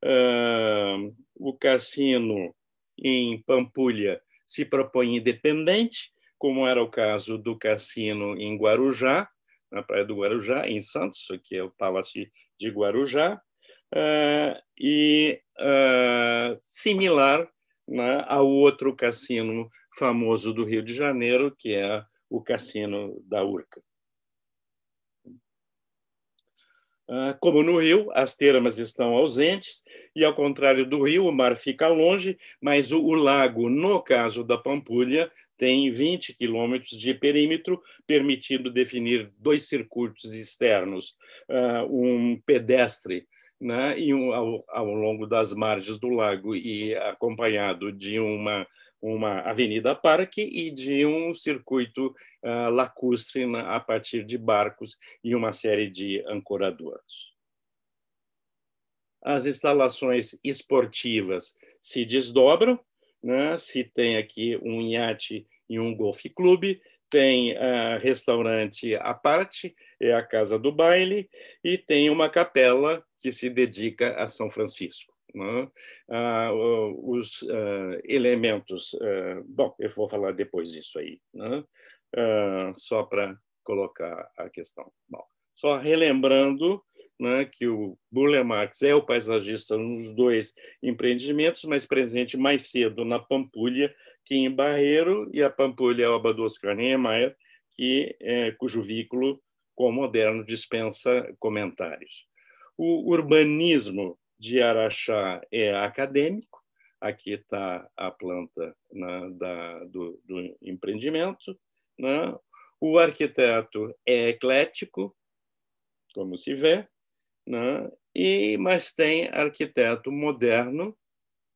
Uh, o cassino em Pampulha se propõe independente, como era o caso do cassino em Guarujá, na praia do Guarujá, em Santos, que é o Palácio de Guarujá, uh, e uh, similar né, ao outro cassino famoso do Rio de Janeiro, que é o cassino da Urca. Ah, como no Rio, as termas estão ausentes, e ao contrário do Rio, o mar fica longe, mas o, o lago, no caso da Pampulha, tem 20 quilômetros de perímetro, permitindo definir dois circuitos externos: ah, um pedestre né, e ao, ao longo das margens do lago e acompanhado de uma uma avenida parque e de um circuito uh, lacustre né, a partir de barcos e uma série de ancoradoras. As instalações esportivas se desdobram, né? se tem aqui um iate e um golfe clube, tem uh, restaurante à parte, é a Casa do Baile, e tem uma capela que se dedica a São Francisco. Né? Ah, os ah, elementos. Ah, bom, eu vou falar depois disso aí, né? ah, só para colocar a questão. Bom, só relembrando né, que o Burle Marx é o paisagista nos dois empreendimentos, mas presente mais cedo na Pampulha que em Barreiro, e a Pampulha é a obra do Oscar Niemeyer, que, é, cujo vínculo qual moderno dispensa comentários. O urbanismo de Araxá é acadêmico, aqui está a planta né, da, do, do, empreendimento. Né? O arquiteto é eclético, como se vê, né? e mas tem arquiteto moderno,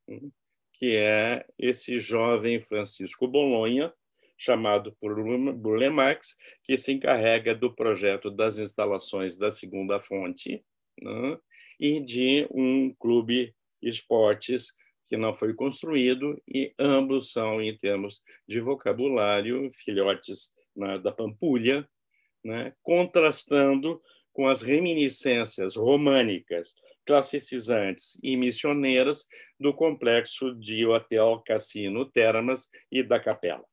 né, que é esse jovem Francisco Bolonha, chamado por Burlemax, que se encarrega do projeto das instalações da segunda fonte né? e de um clube esportes que não foi construído, e ambos são, em termos de vocabulário, filhotes né, da Pampulha, né? contrastando com as reminiscências românicas classicizantes e missioneiras do complexo de hotel Cassino Termas e da Capela.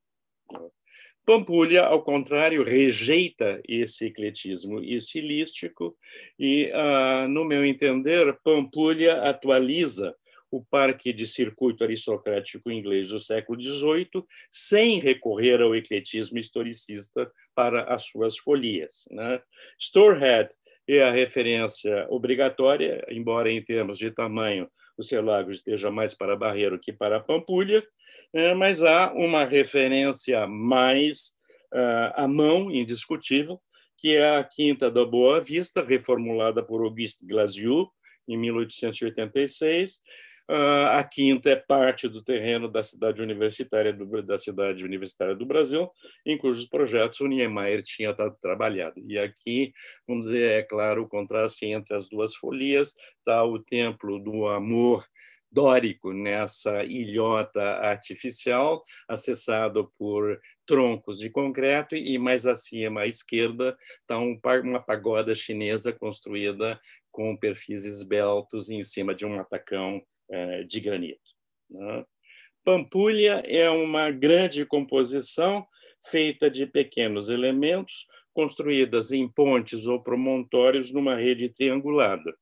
Pampulha, ao contrário, rejeita esse ecletismo estilístico e, ah, no meu entender, Pampulha atualiza o parque de circuito aristocrático inglês do século XVIII, sem recorrer ao ecletismo historicista para as suas folias. Né? Storehead é a referência obrigatória, embora em termos de tamanho o seu lago esteja mais para Barreiro que para Pampulha, é, mas há uma referência mais ah, à mão, indiscutível, que é a Quinta da Boa Vista, reformulada por Auguste Glaziu em 1886. Ah, a Quinta é parte do terreno da cidade universitária do, da cidade universitária do Brasil, em cujos projetos o Niemeyer tinha estado trabalhado. E aqui, vamos dizer, é claro o contraste entre as duas folias, tá o templo do amor dórico nessa ilhota artificial, acessado por troncos de concreto, e mais acima à esquerda está uma pagoda chinesa construída com perfis esbeltos em cima de um atacão eh, de granito. Né? Pampulha é uma grande composição feita de pequenos elementos construídas em pontes ou promontórios numa rede triangulada.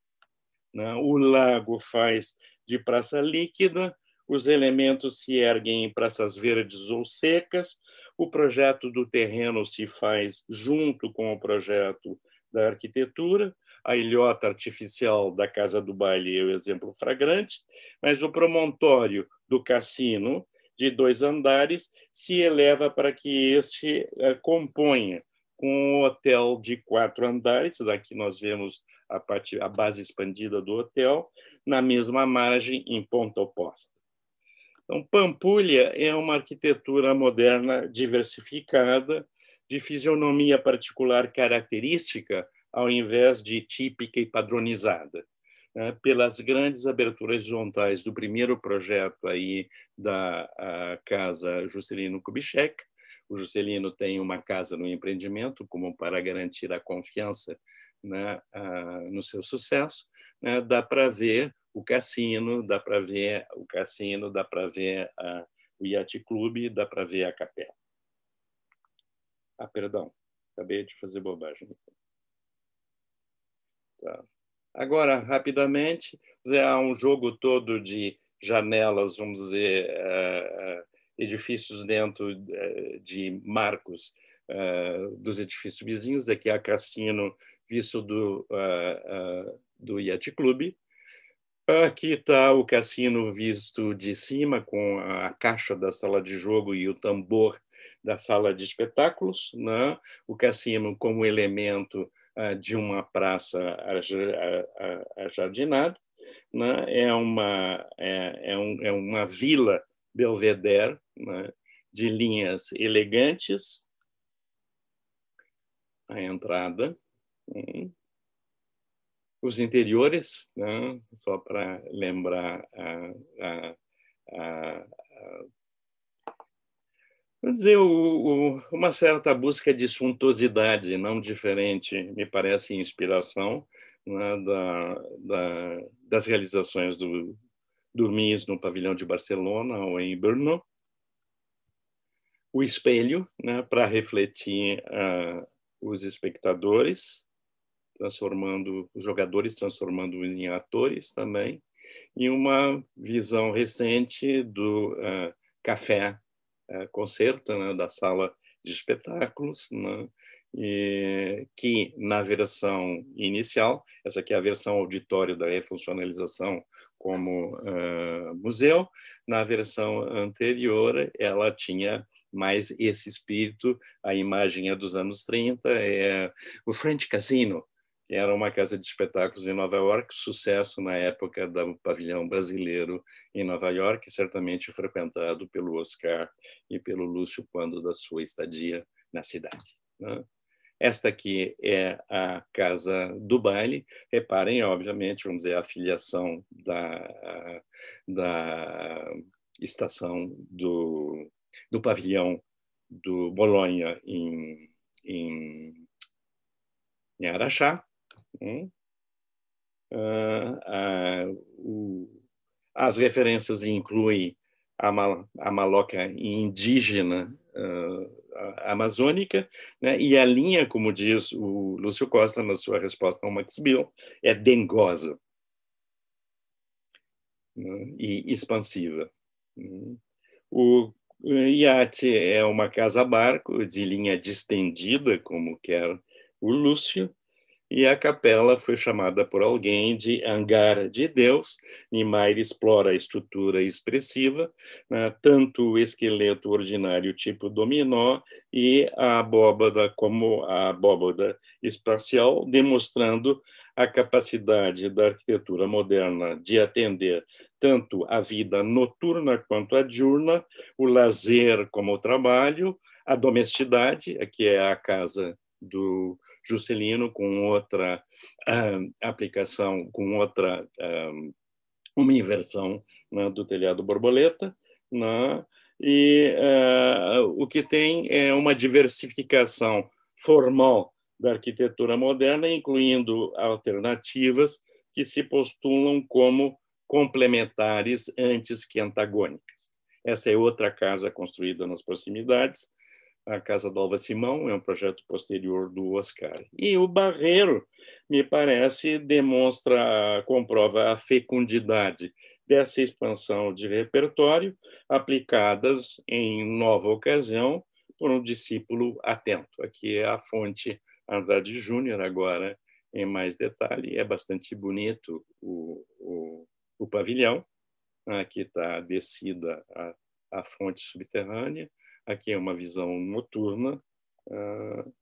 Né? O lago faz de praça líquida, os elementos se erguem em praças verdes ou secas, o projeto do terreno se faz junto com o projeto da arquitetura, a ilhota artificial da Casa do Baile é o exemplo fragrante, mas o promontório do cassino, de dois andares, se eleva para que este eh, componha com um hotel de quatro andares. Daqui nós vemos a, parte, a base expandida do hotel, na mesma margem, em ponta oposta. Então, Pampulha é uma arquitetura moderna diversificada, de fisionomia particular característica, ao invés de típica e padronizada. Né? Pelas grandes aberturas horizontais do primeiro projeto aí da Casa Juscelino Kubitschek, o Juscelino tem uma casa no empreendimento, como para garantir a confiança né, no seu sucesso. Né? Dá para ver o cassino, dá para ver o cassino, dá para ver a, o Yacht Clube, dá para ver a capela. Ah, perdão, acabei de fazer bobagem. Tá. Agora, rapidamente, há um jogo todo de janelas, vamos dizer, eh, eh, edifícios dentro eh, de marcos ah, dos edifícios vizinhos. Aqui é o cassino visto do, ah, ah, do Yacht Club. Aqui está o cassino visto de cima, com a caixa da sala de jogo e o tambor da sala de espetáculos. Né? O cassino como elemento de uma praça ajardinada. Né? É, uma, é, é, um, é uma vila Belvedere, né, de linhas elegantes, a entrada, hum. os interiores, né, só para lembrar a, a, a, Vamos dizer, o, o, uma certa busca de suntuosidade, não diferente, me parece, inspiração né, da, da, das realizações do, dormias no pavilhão de Barcelona ou em Brno. O espelho, né, para refletir uh, os espectadores, transformando os jogadores, transformando em atores também, e uma visão recente do uh, café uh, concerto né, da sala de espetáculos, né, eh, que na versão inicial, essa aqui é a versão auditório da refuncionalização como uh, museu, na versão anterior ela tinha mais esse espírito, a imagem é dos anos 30, é o French Casino, que era uma casa de espetáculos em Nova York, sucesso na época do pavilhão brasileiro em Nova York, certamente frequentado pelo Oscar e pelo Lúcio quando da sua estadia na cidade. Né? Esta aqui é a casa do baile. Reparem, obviamente, vamos dizer, a filiação da, da estação do, do pavilhão do Bolonha em, em, em Araxá. Hum? Ah, ah o, as referências incluem a, mal, a maloca indígena uh, amazônica, né? e a linha, como diz o Lúcio Costa na sua resposta ao Max Bill, é dengosa né? e expansiva. Né? O iate é uma casa-barco de linha distendida, como quer o Lúcio, e a capela foi chamada por alguém de Hangar de Deus. Niemeyer explora a estrutura expressiva, né, tanto o esqueleto ordinário tipo dominó e a abóbada como a abóbada espacial, demonstrando a capacidade da arquitetura moderna de atender tanto a vida noturna quanto a diurna, o lazer como o trabalho, a domestidade, que é a casa do Juscelino com outra uh, aplicação, com outra ah, uma inversão né, do telhado borboleta, né, e uh, o que tem é uma diversificação formal da arquitetura moderna, incluindo alternativas que se postulam como complementares antes que antagônicas. Essa é outra casa construída nas proximidades, a Casa do Alva Simão, é um projeto posterior do Oscar. E o Barreiro, me parece, demonstra, comprova a fecundidade dessa expansão de repertório, aplicadas em nova ocasião por um discípulo atento. Aqui é a fonte Andrade Júnior, agora em mais detalhe. É bastante bonito o, o, o pavilhão. Aqui né, está descida a, a fonte subterrânea Aqui é uma visão noturna. Uh,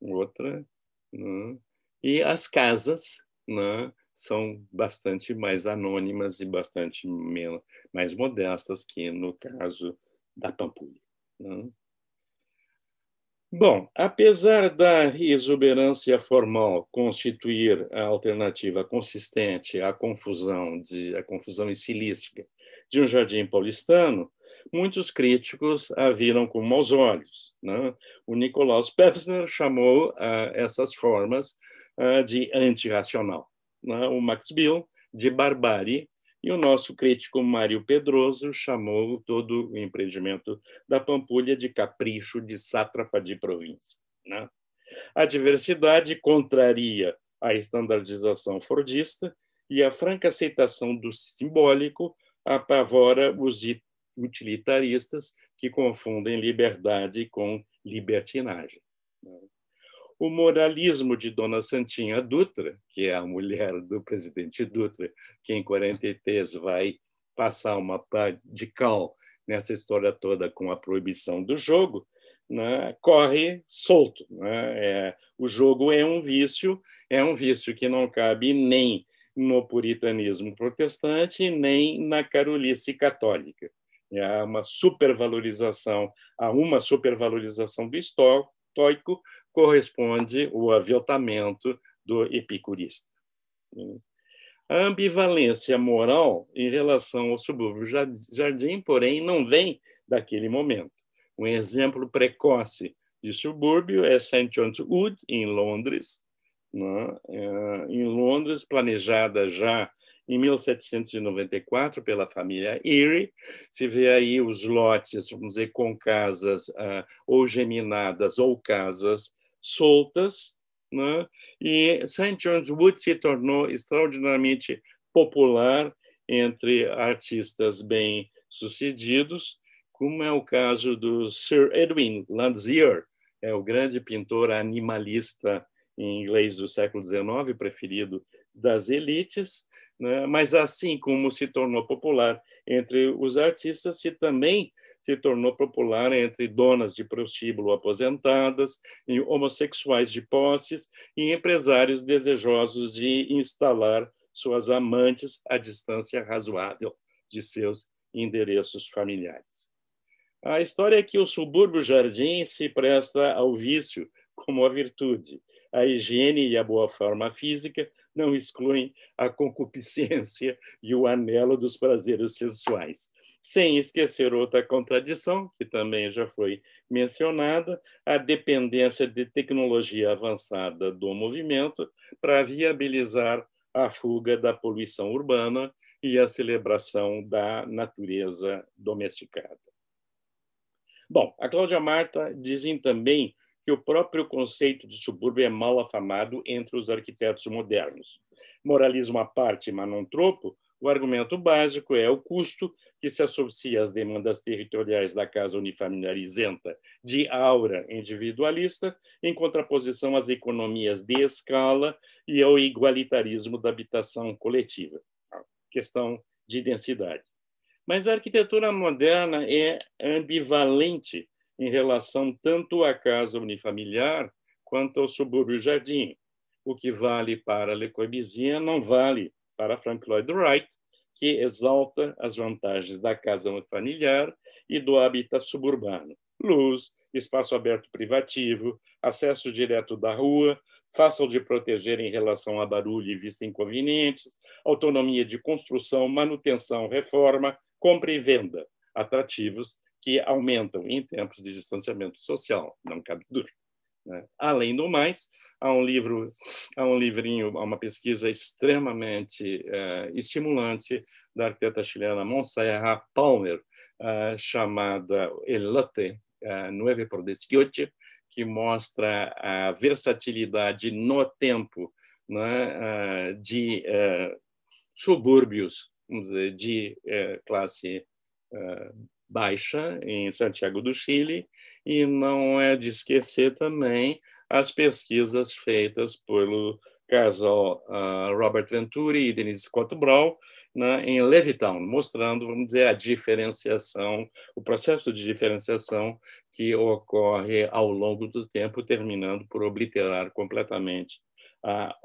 outra. Né? E as casas né, são bastante mais anônimas e bastante menos, mais modestas que no caso da Pampulha. Né? Bom, apesar da exuberância formal constituir a alternativa consistente à confusão de à confusão estilística de um jardim paulistano, muitos críticos a viram com maus olhos. Né? O Nicolaus Pevsner chamou ah, essas formas ah, de antirracional. Né? O Max Bill, de barbárie, e o nosso crítico Mário Pedroso chamou todo o empreendimento da Pampulha de capricho de sátrapa de província. Né? A diversidade contraria a estandardização fordista e a franca aceitação do simbólico apavora os utilitaristas que confundem liberdade com libertinagem. Né? O moralismo de Dona Santinha Dutra, que é a mulher do presidente Dutra, que em 43 vai passar uma pá de cal nessa história toda com a proibição do jogo, né, corre solto. Né? É, o jogo é um vício, é um vício que não cabe nem no puritanismo protestante nem na carolice católica. Há é uma supervalorização, a uma supervalorização do estoico corresponde o aviotamento do epicurista. A ambivalência moral em relação ao subúrbio jardim, porém, não vem daquele momento. Um exemplo precoce de subúrbio é St. John's Wood, em Londres, né, é, em Londres, planejada já em 1794 pela família Erie. Se vê aí os lotes, vamos dizer, com casas ah, ou geminadas ou casas soltas. Né? E St. John's Wood se tornou extraordinariamente popular entre artistas bem-sucedidos, como é o caso do Sir Edwin Landseer, é o grande pintor animalista em inglês do século XIX, preferido das elites, né? mas assim como se tornou popular entre os artistas, se também se tornou popular entre donas de prostíbulo aposentadas, homossexuais de posses e empresários desejosos de instalar suas amantes à distância razoável de seus endereços familiares. A história é que o subúrbio Jardim se presta ao vício como à virtude, a higiene e a boa forma física não excluem a concupiscência e o anelo dos prazeres sensuais. Sem esquecer outra contradição, que também já foi mencionada, a dependência de tecnologia avançada do movimento para viabilizar a fuga da poluição urbana e a celebração da natureza domesticada. Bom, a Cláudia Marta dizem também que o próprio conceito de subúrbio é mal afamado entre os arquitetos modernos. Moralismo à parte, mas não tropo, o argumento básico é o custo que se associa às demandas territoriais da casa unifamiliar isenta de aura individualista, em contraposição às economias de escala e ao igualitarismo da habitação coletiva, ah, questão de densidade. Mas a arquitetura moderna é ambivalente em relação tanto à casa unifamiliar quanto ao subúrbio Jardim. O que vale para Le Corbusier não vale para Frank Lloyd Wright, que exalta as vantagens da casa familiar e do habitat suburbano. Luz, espaço aberto privativo, acesso direto da rua, fácil de proteger em relação a barulho e vista inconvenientes, autonomia de construção, manutenção, reforma, compra e venda, atrativos que aumentam em tempos de distanciamento social, não cabe dúvida. Né? Além do mais, há um livro, há um livrinho, há uma pesquisa extremamente uh, estimulante da arquiteta chilena Monserrat Palmer, uh, chamada El Lote uh, Nueve por Desquiote, que mostra a versatilidade no tempo né, uh, de subúrbios, vamos dizer, de classe baixa em Santiago do Chile, e não é de esquecer também as pesquisas feitas pelo casal uh, Robert Venturi e Denise Scott Brown né, em Levittown, mostrando, vamos dizer, a diferenciação, o processo de diferenciação que ocorre ao longo do tempo, terminando por obliterar completamente a, a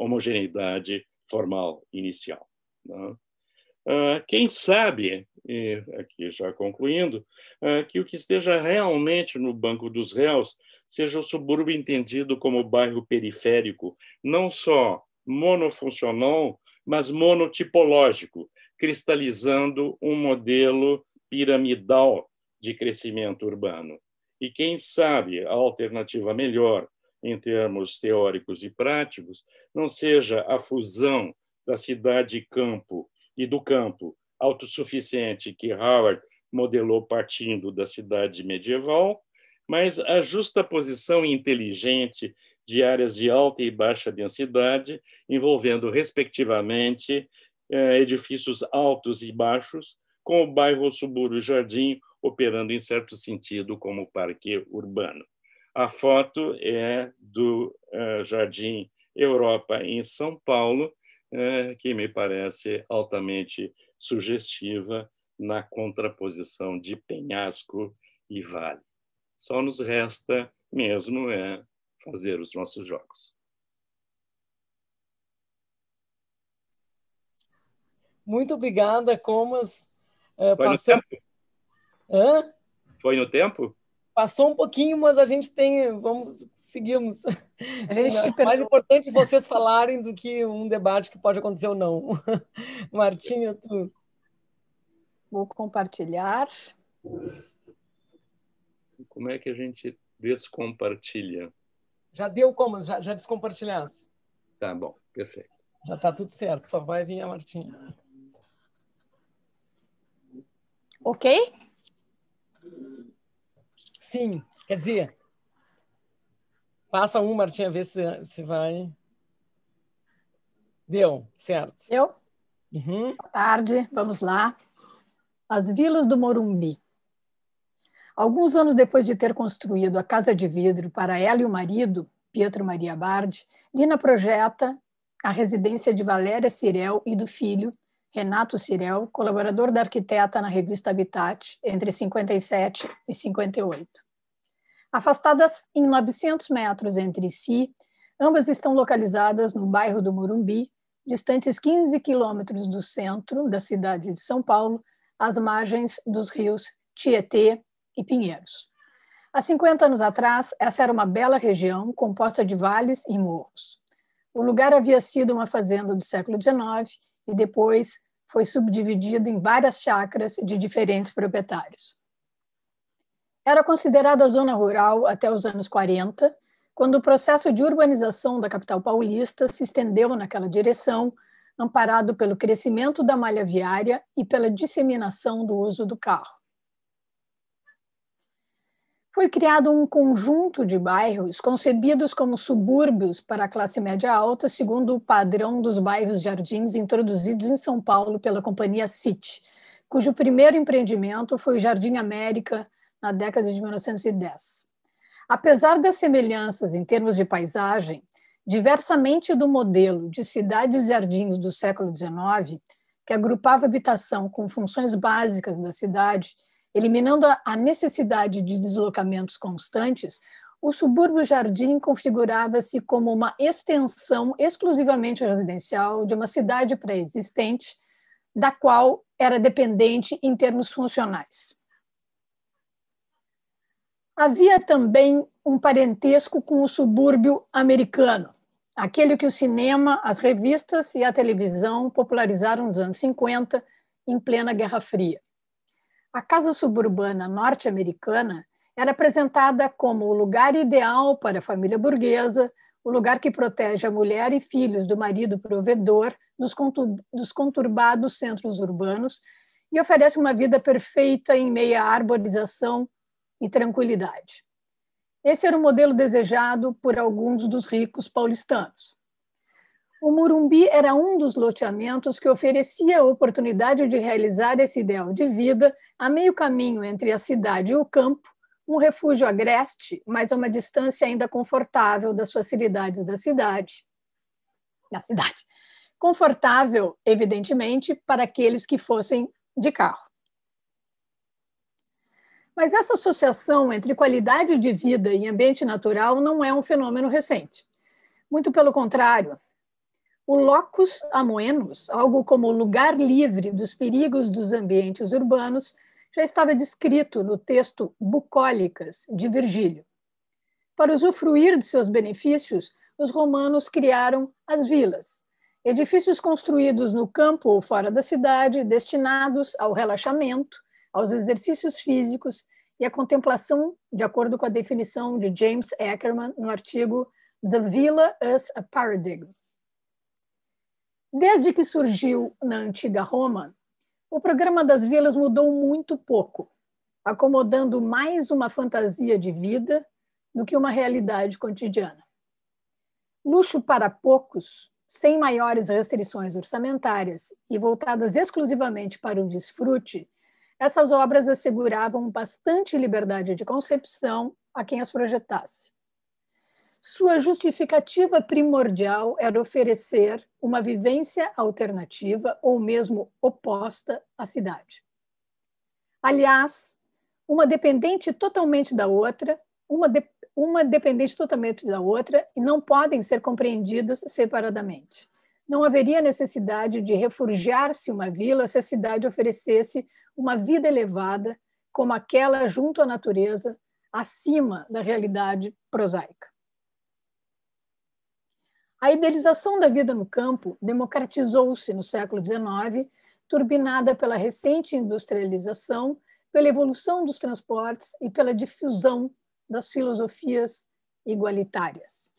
homogeneidade formal inicial. Né? Ah, quem sabe, e aqui já concluindo, ah, que o que esteja realmente no banco dos réus seja o subúrbio entendido como bairro periférico, não só monofuncional, mas monotipológico, cristalizando um modelo piramidal de crescimento urbano. E quem sabe a alternativa melhor, em termos teóricos e práticos, não seja a fusão da cidade-campo e do campo autossuficiente que Howard modelou partindo da cidade medieval, mas a justaposição inteligente de áreas de alta e baixa densidade, envolvendo, respectivamente, eh, edifícios altos e baixos, com o bairro, o subúrbio jardim operando, em certo sentido, como parque urbano. A foto é do eh, Jardim Europa, em São Paulo, é, que me parece altamente sugestiva na contraposição de penhasco e vale. Só nos resta mesmo é fazer os nossos jogos. Muito obrigada, Comas. É, Foi, no tempo? Hã? Foi no tempo? Passou um pouquinho, mas a gente tem, vamos, seguimos. A gente é mais importante vocês falarem do que um debate que pode acontecer ou não. Martinha, tu. Vou compartilhar. Como é que a gente descompartilha? Já deu como? Já, já Tá bom, perfeito. Já está tudo certo, só vai vir a Martinha. Ok? Sim, quer dizer, passa um, Martinha, ver se, se vai. Deu, certo. Eu? Uhum. Boa tarde, vamos lá. As vilas do Morumbi. Alguns anos depois de ter construído a casa de vidro para ela e o marido, Pietro Maria Bardi, Lina projeta a residência de Valéria Cirel e do filho, Renato Cirel, colaborador da arquiteta na revista Habitat, entre 57 e 58. Afastadas em 900 metros entre si, ambas estão localizadas no bairro do Morumbi, distantes 15 quilômetros do centro da cidade de São Paulo, às margens dos rios Tietê e Pinheiros. Há 50 anos atrás, essa era uma bela região composta de vales e morros. O lugar havia sido uma fazenda do século XIX e depois foi subdividido em várias chacras de diferentes proprietários. Era considerada zona rural até os anos 40, quando o processo de urbanização da capital paulista se estendeu naquela direção, amparado pelo crescimento da malha viária e pela disseminação do uso do carro foi criado um conjunto de bairros concebidos como subúrbios para a classe média alta, segundo o padrão dos bairros jardins introduzidos em São Paulo pela companhia City, cujo primeiro empreendimento foi o Jardim América, na década de 1910. Apesar das semelhanças em termos de paisagem, diversamente do modelo de cidades-jardins do século XIX, que agrupava habitação com funções básicas da cidade Eliminando a necessidade de deslocamentos constantes, o subúrbio Jardim configurava-se como uma extensão exclusivamente residencial de uma cidade pré-existente, da qual era dependente em termos funcionais. Havia também um parentesco com o subúrbio americano, aquele que o cinema, as revistas e a televisão popularizaram nos anos 50, em plena Guerra Fria. A casa suburbana norte-americana era apresentada como o lugar ideal para a família burguesa, o lugar que protege a mulher e filhos do marido provedor dos conturbados centros urbanos e oferece uma vida perfeita em meia arborização e tranquilidade. Esse era o modelo desejado por alguns dos ricos paulistanos. O Murumbi era um dos loteamentos que oferecia a oportunidade de realizar esse ideal de vida a meio caminho entre a cidade e o campo, um refúgio agreste, mas a uma distância ainda confortável das facilidades da cidade. Da cidade. Confortável, evidentemente, para aqueles que fossem de carro. Mas essa associação entre qualidade de vida e ambiente natural não é um fenômeno recente. Muito pelo contrário, o locus amoenus, algo como lugar livre dos perigos dos ambientes urbanos, já estava descrito no texto Bucólicas, de Virgílio. Para usufruir de seus benefícios, os romanos criaram as vilas, edifícios construídos no campo ou fora da cidade, destinados ao relaxamento, aos exercícios físicos e à contemplação, de acordo com a definição de James Ackerman no artigo The Villa as a Paradigm, Desde que surgiu na antiga Roma, o programa das vilas mudou muito pouco, acomodando mais uma fantasia de vida do que uma realidade cotidiana. Luxo para poucos, sem maiores restrições orçamentárias e voltadas exclusivamente para o desfrute, essas obras asseguravam bastante liberdade de concepção a quem as projetasse. Sua justificativa primordial era oferecer uma vivência alternativa ou mesmo oposta à cidade. Aliás, uma dependente totalmente da outra, uma, de, uma dependente totalmente da outra e não podem ser compreendidas separadamente. Não haveria necessidade de refugiar-se uma vila se a cidade oferecesse uma vida elevada como aquela junto à natureza, acima da realidade prosaica. A idealização da vida no campo democratizou-se no século XIX, turbinada pela recente industrialização, pela evolução dos transportes e pela difusão das filosofias igualitárias.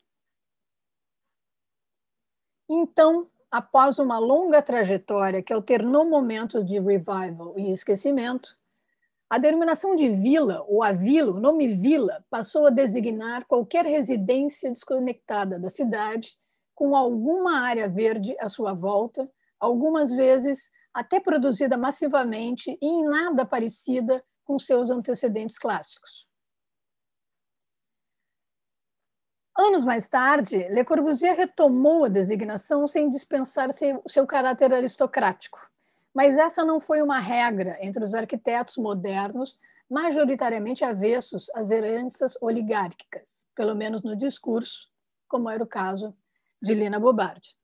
Então, após uma longa trajetória que alternou momentos de revival e esquecimento, a denominação de vila ou avilo, o nome vila, passou a designar qualquer residência desconectada da cidade com alguma área verde à sua volta, algumas vezes até produzida massivamente e em nada parecida com seus antecedentes clássicos. Anos mais tarde, Le Corbusier retomou a designação sem dispensar seu caráter aristocrático, mas essa não foi uma regra entre os arquitetos modernos, majoritariamente avessos às heranças oligárquicas, pelo menos no discurso, como era o caso de Lina Bobardi.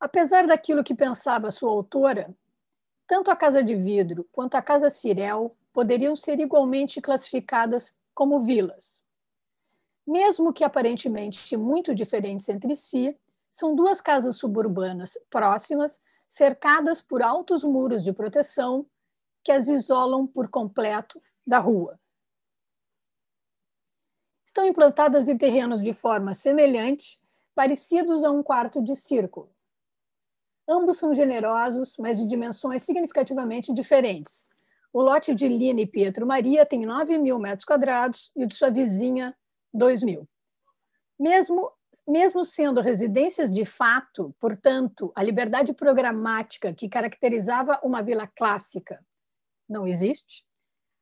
Apesar daquilo que pensava sua autora, tanto a Casa de Vidro quanto a Casa Cirel poderiam ser igualmente classificadas como vilas. Mesmo que aparentemente muito diferentes entre si, são duas casas suburbanas próximas, cercadas por altos muros de proteção que as isolam por completo da rua estão implantadas em terrenos de forma semelhante, parecidos a um quarto de círculo. Ambos são generosos, mas de dimensões significativamente diferentes. O lote de Lina e Pietro Maria tem 9 mil metros quadrados e o de sua vizinha, 2 mil. Mesmo, mesmo sendo residências de fato, portanto, a liberdade programática que caracterizava uma vila clássica não existe,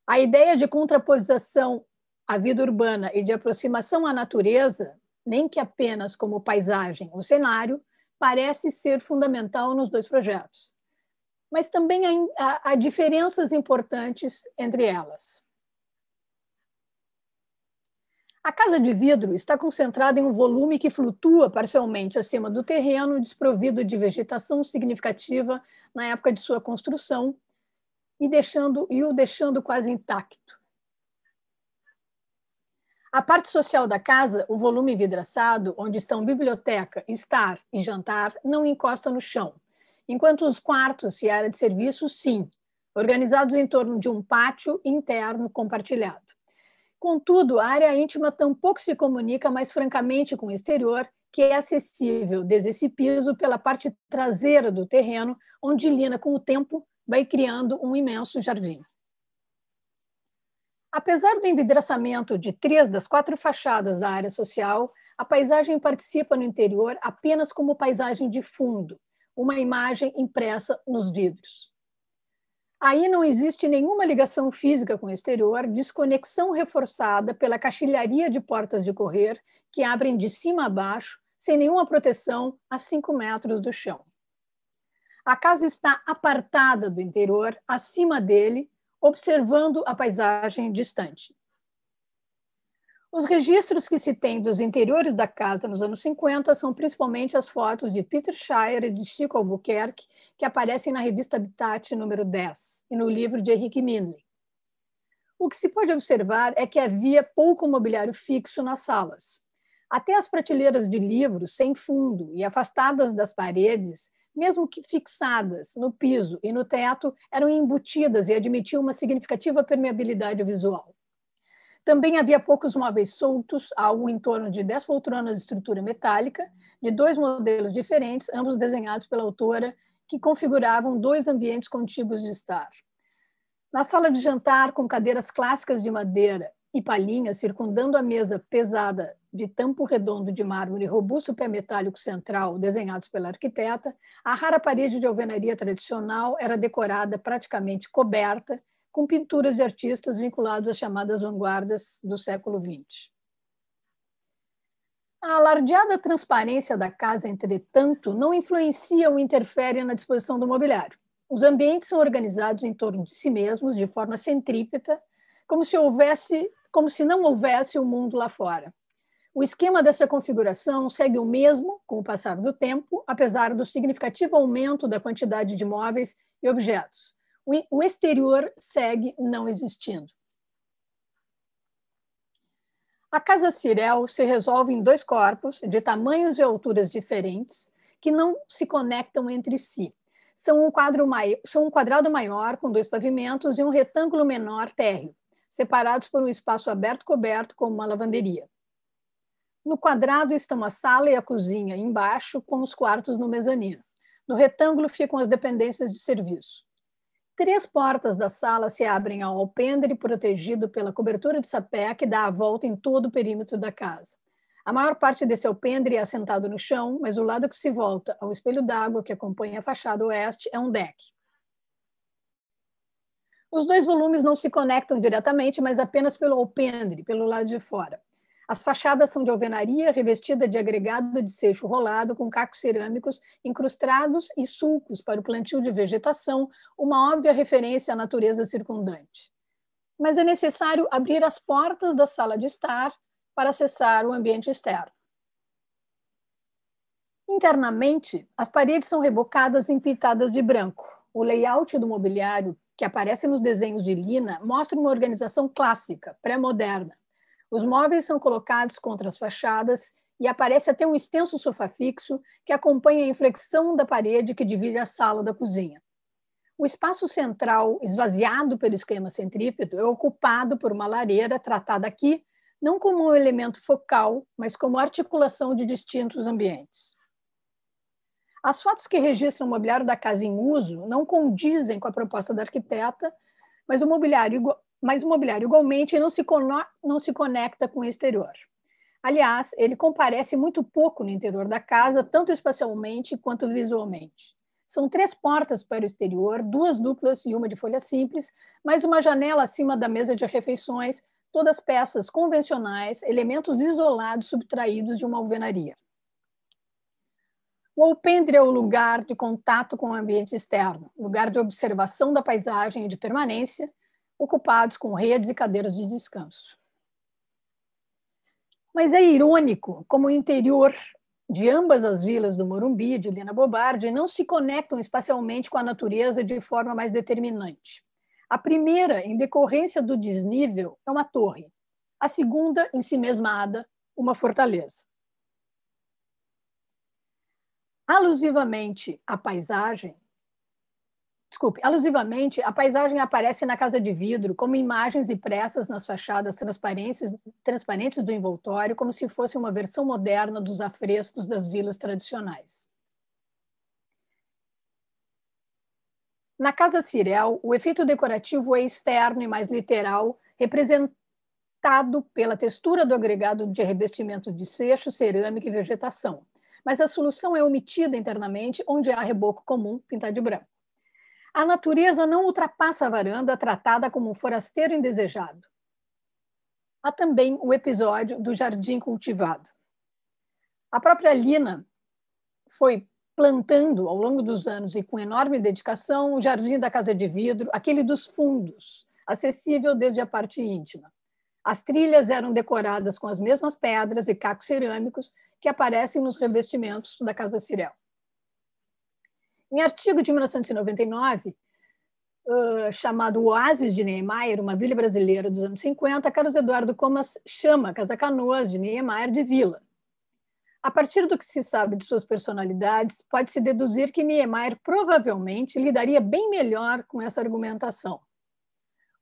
a ideia de contraposição a vida urbana e de aproximação à natureza, nem que apenas como paisagem ou cenário, parece ser fundamental nos dois projetos. Mas também há, há diferenças importantes entre elas. A casa de vidro está concentrada em um volume que flutua parcialmente acima do terreno, desprovido de vegetação significativa na época de sua construção e, deixando, e o deixando quase intacto. A parte social da casa, o volume vidraçado, onde estão biblioteca, estar e jantar, não encosta no chão, enquanto os quartos e a área de serviço, sim, organizados em torno de um pátio interno compartilhado. Contudo, a área íntima tampouco se comunica mais francamente com o exterior, que é acessível desde esse piso pela parte traseira do terreno, onde lina com o tempo, vai criando um imenso jardim. Apesar do envidraçamento de três das quatro fachadas da área social, a paisagem participa no interior apenas como paisagem de fundo, uma imagem impressa nos vidros. Aí não existe nenhuma ligação física com o exterior, desconexão reforçada pela caixilharia de portas de correr que abrem de cima a baixo, sem nenhuma proteção, a cinco metros do chão. A casa está apartada do interior, acima dele, observando a paisagem distante. Os registros que se tem dos interiores da casa nos anos 50 são principalmente as fotos de Peter Shire e de Chico Albuquerque, que aparecem na revista Habitat número 10 e no livro de Henrique Minley. O que se pode observar é que havia pouco mobiliário fixo nas salas. Até as prateleiras de livros sem fundo e afastadas das paredes mesmo que fixadas no piso e no teto, eram embutidas e admitiam uma significativa permeabilidade visual. Também havia poucos móveis soltos, algo em torno de 10 poltronas de estrutura metálica, de dois modelos diferentes, ambos desenhados pela autora, que configuravam dois ambientes contíguos de estar. Na sala de jantar, com cadeiras clássicas de madeira, e palhinha circundando a mesa pesada de tampo redondo de mármore e robusto pé metálico central desenhados pela arquiteta, a rara parede de alvenaria tradicional era decorada praticamente coberta com pinturas de artistas vinculados às chamadas vanguardas do século XX. A alardeada transparência da casa, entretanto, não influencia ou interfere na disposição do mobiliário. Os ambientes são organizados em torno de si mesmos, de forma centrípeta, como se houvesse como se não houvesse o um mundo lá fora. O esquema dessa configuração segue o mesmo com o passar do tempo, apesar do significativo aumento da quantidade de móveis e objetos. O exterior segue não existindo. A Casa Cirel se resolve em dois corpos de tamanhos e alturas diferentes que não se conectam entre si. São um, são um, quadrado maior com dois pavimentos e um retângulo menor térreo separados por um espaço aberto coberto como uma lavanderia. No quadrado estão a sala e a cozinha embaixo, com os quartos no mezanino. No retângulo ficam as dependências de serviço. Três portas da sala se abrem ao alpendre protegido pela cobertura de sapé que dá a volta em todo o perímetro da casa. A maior parte desse alpendre é assentado no chão, mas o lado que se volta ao espelho d'água que acompanha a fachada oeste é um deck. Os dois volumes não se conectam diretamente, mas apenas pelo alpendre, pelo lado de fora. As fachadas são de alvenaria, revestida de agregado de seixo rolado, com cacos cerâmicos incrustados e sulcos para o plantio de vegetação, uma óbvia referência à natureza circundante. Mas é necessário abrir as portas da sala de estar para acessar o ambiente externo. Internamente, as paredes são rebocadas e pintadas de branco. O layout do mobiliário que aparece nos desenhos de Lina mostra uma organização clássica, pré-moderna. Os móveis são colocados contra as fachadas e aparece até um extenso sofá fixo que acompanha a inflexão da parede que divide a sala da cozinha. O espaço central, esvaziado pelo esquema centrípeto, é ocupado por uma lareira tratada aqui não como um elemento focal, mas como articulação de distintos ambientes. As fotos que registram o mobiliário da casa em uso não condizem com a proposta da arquiteta, mas o mobiliário, mas o mobiliário igualmente não se, não se conecta com o exterior. Aliás, ele comparece muito pouco no interior da casa, tanto espacialmente quanto visualmente. São três portas para o exterior, duas duplas e uma de folha simples, mais uma janela acima da mesa de refeições, todas peças convencionais, elementos isolados subtraídos de uma alvenaria. O alpendre é o lugar de contato com o ambiente externo, lugar de observação da paisagem e de permanência, ocupados com redes e cadeiras de descanso. Mas é irônico como o interior de ambas as vilas do Morumbi e de Helena Bobardi não se conectam espacialmente com a natureza de forma mais determinante. A primeira, em decorrência do desnível, é uma torre. A segunda, em si mesmada, uma fortaleza alusivamente à paisagem, desculpe, alusivamente, a paisagem aparece na casa de vidro como imagens impressas nas fachadas transparentes, transparentes do envoltório, como se fosse uma versão moderna dos afrescos das vilas tradicionais. Na Casa Cirel, o efeito decorativo é externo e mais literal, representado pela textura do agregado de revestimento de seixo, cerâmica e vegetação mas a solução é omitida internamente onde há reboco comum, pintado de branco. A natureza não ultrapassa a varanda tratada como um forasteiro indesejado. Há também o episódio do jardim cultivado. A própria Lina foi plantando ao longo dos anos e com enorme dedicação o jardim da casa de vidro, aquele dos fundos, acessível desde a parte íntima. As trilhas eram decoradas com as mesmas pedras e cacos cerâmicos que aparecem nos revestimentos da Casa Cirel. Em artigo de 1999, uh, chamado Oásis de Niemeyer, uma vila brasileira dos anos 50, Carlos Eduardo Comas chama Casa Canoas de Niemeyer de vila. A partir do que se sabe de suas personalidades, pode-se deduzir que Niemeyer provavelmente lidaria bem melhor com essa argumentação.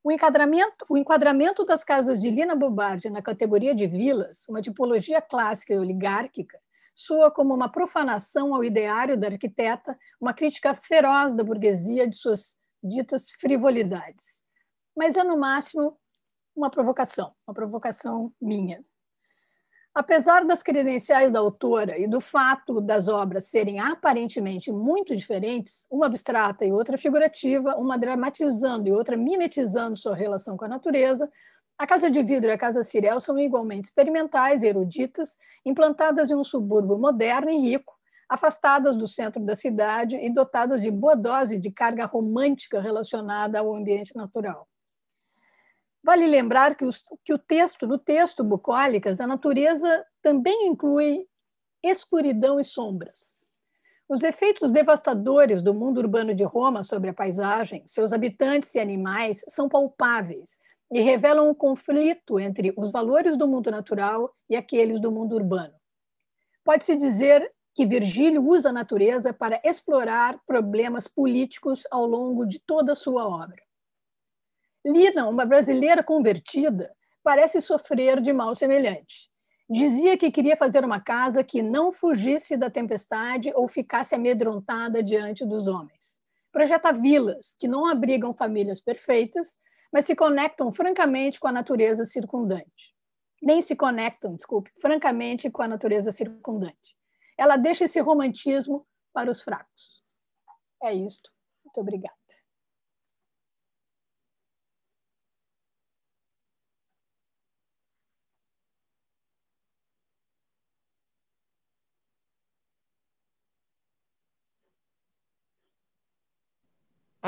O enquadramento, o enquadramento das casas de Lina Bobardi na categoria de vilas, uma tipologia clássica e oligárquica, soa como uma profanação ao ideário da arquiteta, uma crítica feroz da burguesia de suas ditas frivolidades. Mas é, no máximo, uma provocação, uma provocação minha. Apesar das credenciais da autora e do fato das obras serem aparentemente muito diferentes, uma abstrata e outra figurativa, uma dramatizando e outra mimetizando sua relação com a natureza, a Casa de Vidro e a Casa Cirel são igualmente experimentais e eruditas, implantadas em um subúrbio moderno e rico, afastadas do centro da cidade e dotadas de boa dose de carga romântica relacionada ao ambiente natural. Vale lembrar que, os, que o texto, no texto Bucólicas, a natureza também inclui escuridão e sombras. Os efeitos devastadores do mundo urbano de Roma sobre a paisagem, seus habitantes e animais são palpáveis e revelam um conflito entre os valores do mundo natural e aqueles do mundo urbano. Pode-se dizer que Virgílio usa a natureza para explorar problemas políticos ao longo de toda a sua obra. Lina, uma brasileira convertida, parece sofrer de mal semelhante. Dizia que queria fazer uma casa que não fugisse da tempestade ou ficasse amedrontada diante dos homens. Projeta vilas que não abrigam famílias perfeitas, mas se conectam francamente com a natureza circundante. Nem se conectam, desculpe, francamente com a natureza circundante. Ela deixa esse romantismo para os fracos. É isto. Muito obrigada.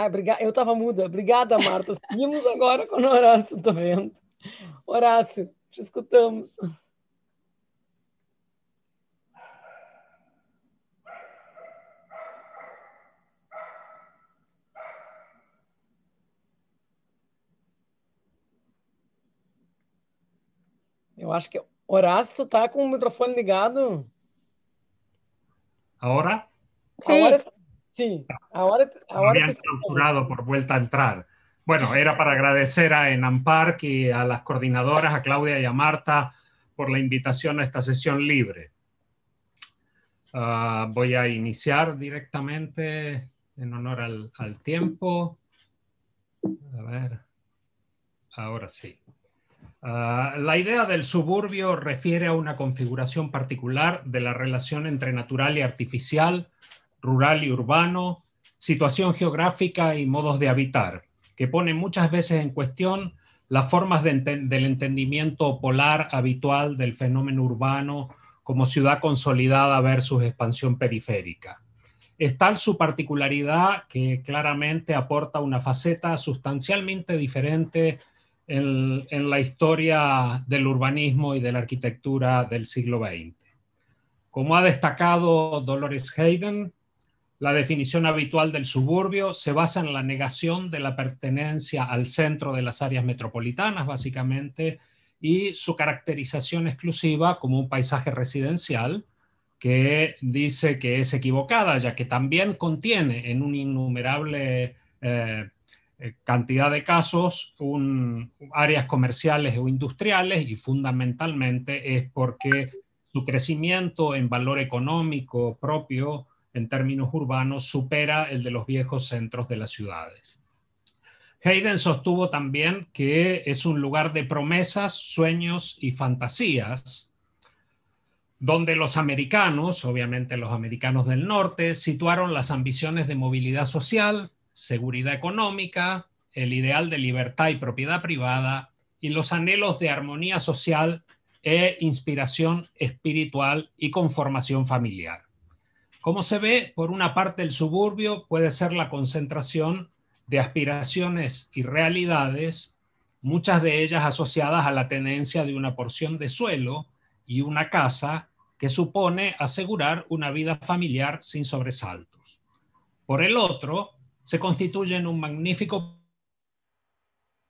Ah, briga... eu estava muda. Obrigada, Marta. Seguimos agora com o Horácio, estou vendo. Horácio, te escutamos. Eu acho que. Horácio, tu tá com o microfone ligado? A hora? Sim. A hora Sí, ahora, ahora por vuelta a entrar. Bueno, era para agradecer a Enampark Park y a las coordinadoras, a Claudia y a Marta, por la invitación a esta sesión libre. Ah, voy a iniciar directamente en honor al, tiempo. A ver, ahora sí. Ah, la idea del suburbio refiere a una configuración particular de la relación entre natural y artificial rural y urbano, situación geográfica y modos de habitar, que ponen muchas veces en cuestión las formas del entendimiento polar habitual del fenómeno urbano como ciudad consolidada versus expansión periférica. Es tal su particularidad que claramente aporta una faceta sustancialmente diferente en, en, la historia del urbanismo y de la arquitectura del siglo XX. Como ha destacado Dolores Hayden, la definición habitual del suburbio se basa en la negación de la pertenencia al centro de las áreas metropolitanas, básicamente, y su caracterización exclusiva como un paisaje residencial, que dice que es equivocada, ya que también contiene en una innumerable eh, eh, cantidad de casos áreas comerciales o industriales y fundamentalmente es porque su crecimiento en valor económico propio en términos urbanos supera el de los viejos centros de las ciudades. Hayden sostuvo también que es un lugar de promesas, sueños y fantasías, donde los americanos, obviamente los americanos del norte, situaron las ambiciones de movilidad social, seguridad económica, el ideal de libertad y propiedad privada y los anhelos de armonía social e inspiración espiritual y conformación familiar. Como se ve, por una parte el suburbio puede ser la concentración de aspiraciones y realidades, muchas de ellas asociadas a la tenencia de una porción de suelo y una casa que supone asegurar una vida familiar sin sobresaltos. Por el otro, se constituye en un magnífico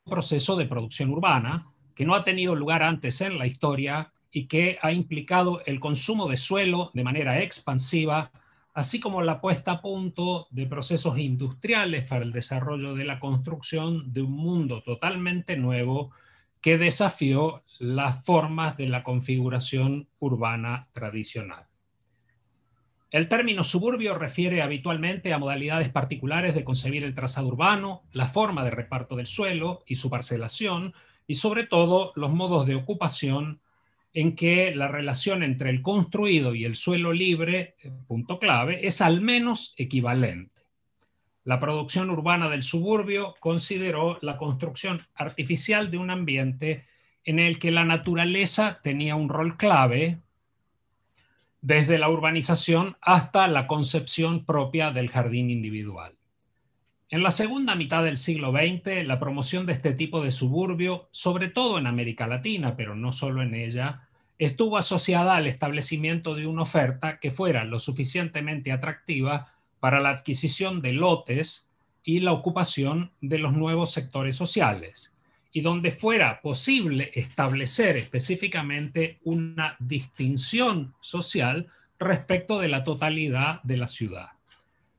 proceso de producción urbana que no ha tenido lugar antes en la historia y que ha implicado el consumo de suelo de manera expansiva así como la puesta a punto de procesos industriales para el desarrollo de la construcción de un mundo totalmente nuevo que desafió las formas de la configuración urbana tradicional. El término suburbio refiere habitualmente a modalidades particulares de concebir el trazado urbano, la forma de reparto del suelo y su parcelación, y sobre todo los modos de ocupación, en que la relación entre el construido y el suelo libre, eh, punto clave, es al menos equivalente. La producción urbana del suburbio consideró la construcción artificial de un ambiente en el que la naturaleza tenía un rol clave, desde la urbanización hasta la concepción propia del jardín individual. En la segunda mitad del siglo XX, la promoción de este tipo de suburbio, sobre todo en América Latina, pero no solo en ella, estuvo asociada al establecimiento de una oferta que fuera lo suficientemente atractiva para la adquisición de lotes y la ocupación de los nuevos sectores sociales, y donde fuera posible establecer específicamente una distinción social respecto de la totalidad de la ciudad.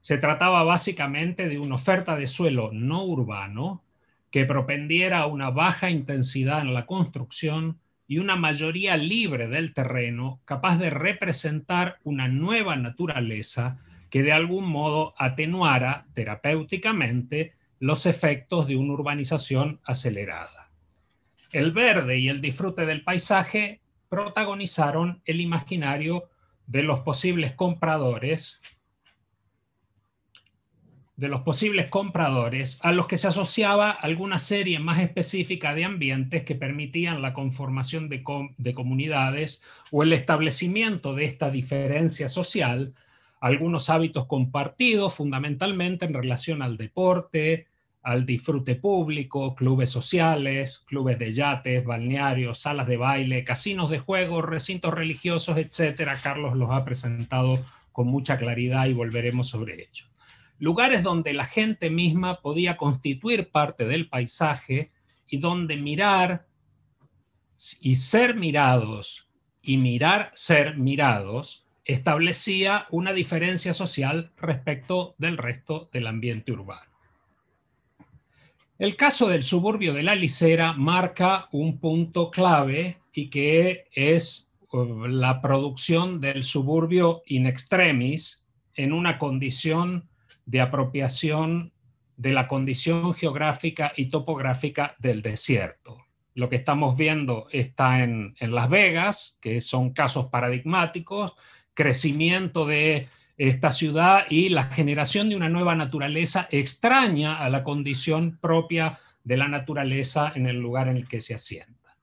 Se trataba básicamente de una oferta de suelo no urbano que propendiera a una baja intensidad en la construcción y una mayoría libre del terreno capaz de representar una nueva naturaleza que de algún modo atenuara terapéuticamente los efectos de una urbanización acelerada. El verde y el disfrute del paisaje protagonizaron el imaginario de los posibles compradores de los posibles compradores a los que se asociaba alguna serie más específica de ambientes que permitían la conformación de, de comunidades o el establecimiento de esta diferencia social, algunos hábitos compartidos fundamentalmente en relación al deporte, al disfrute público, clubes sociales, clubes de yates, balnearios, salas de baile, casinos de juego, recintos religiosos, etcétera Carlos los ha presentado con mucha claridad y volveremos sobre ello lugares donde la gente misma podía constituir parte del paisaje y donde mirar y ser mirados y mirar ser mirados establecía una diferencia social respecto del resto del ambiente urbano. El caso del suburbio de la Licera marca un punto clave y que es uh, la producción del suburbio in extremis en una condición de apropiación de la condición geográfica y topográfica del desierto. Lo que estamos viendo está en, Las Vegas, que son casos paradigmáticos, crecimiento de esta ciudad y la generación de una nueva naturaleza extraña a la condición propia de la naturaleza en el lugar en el que se asienta.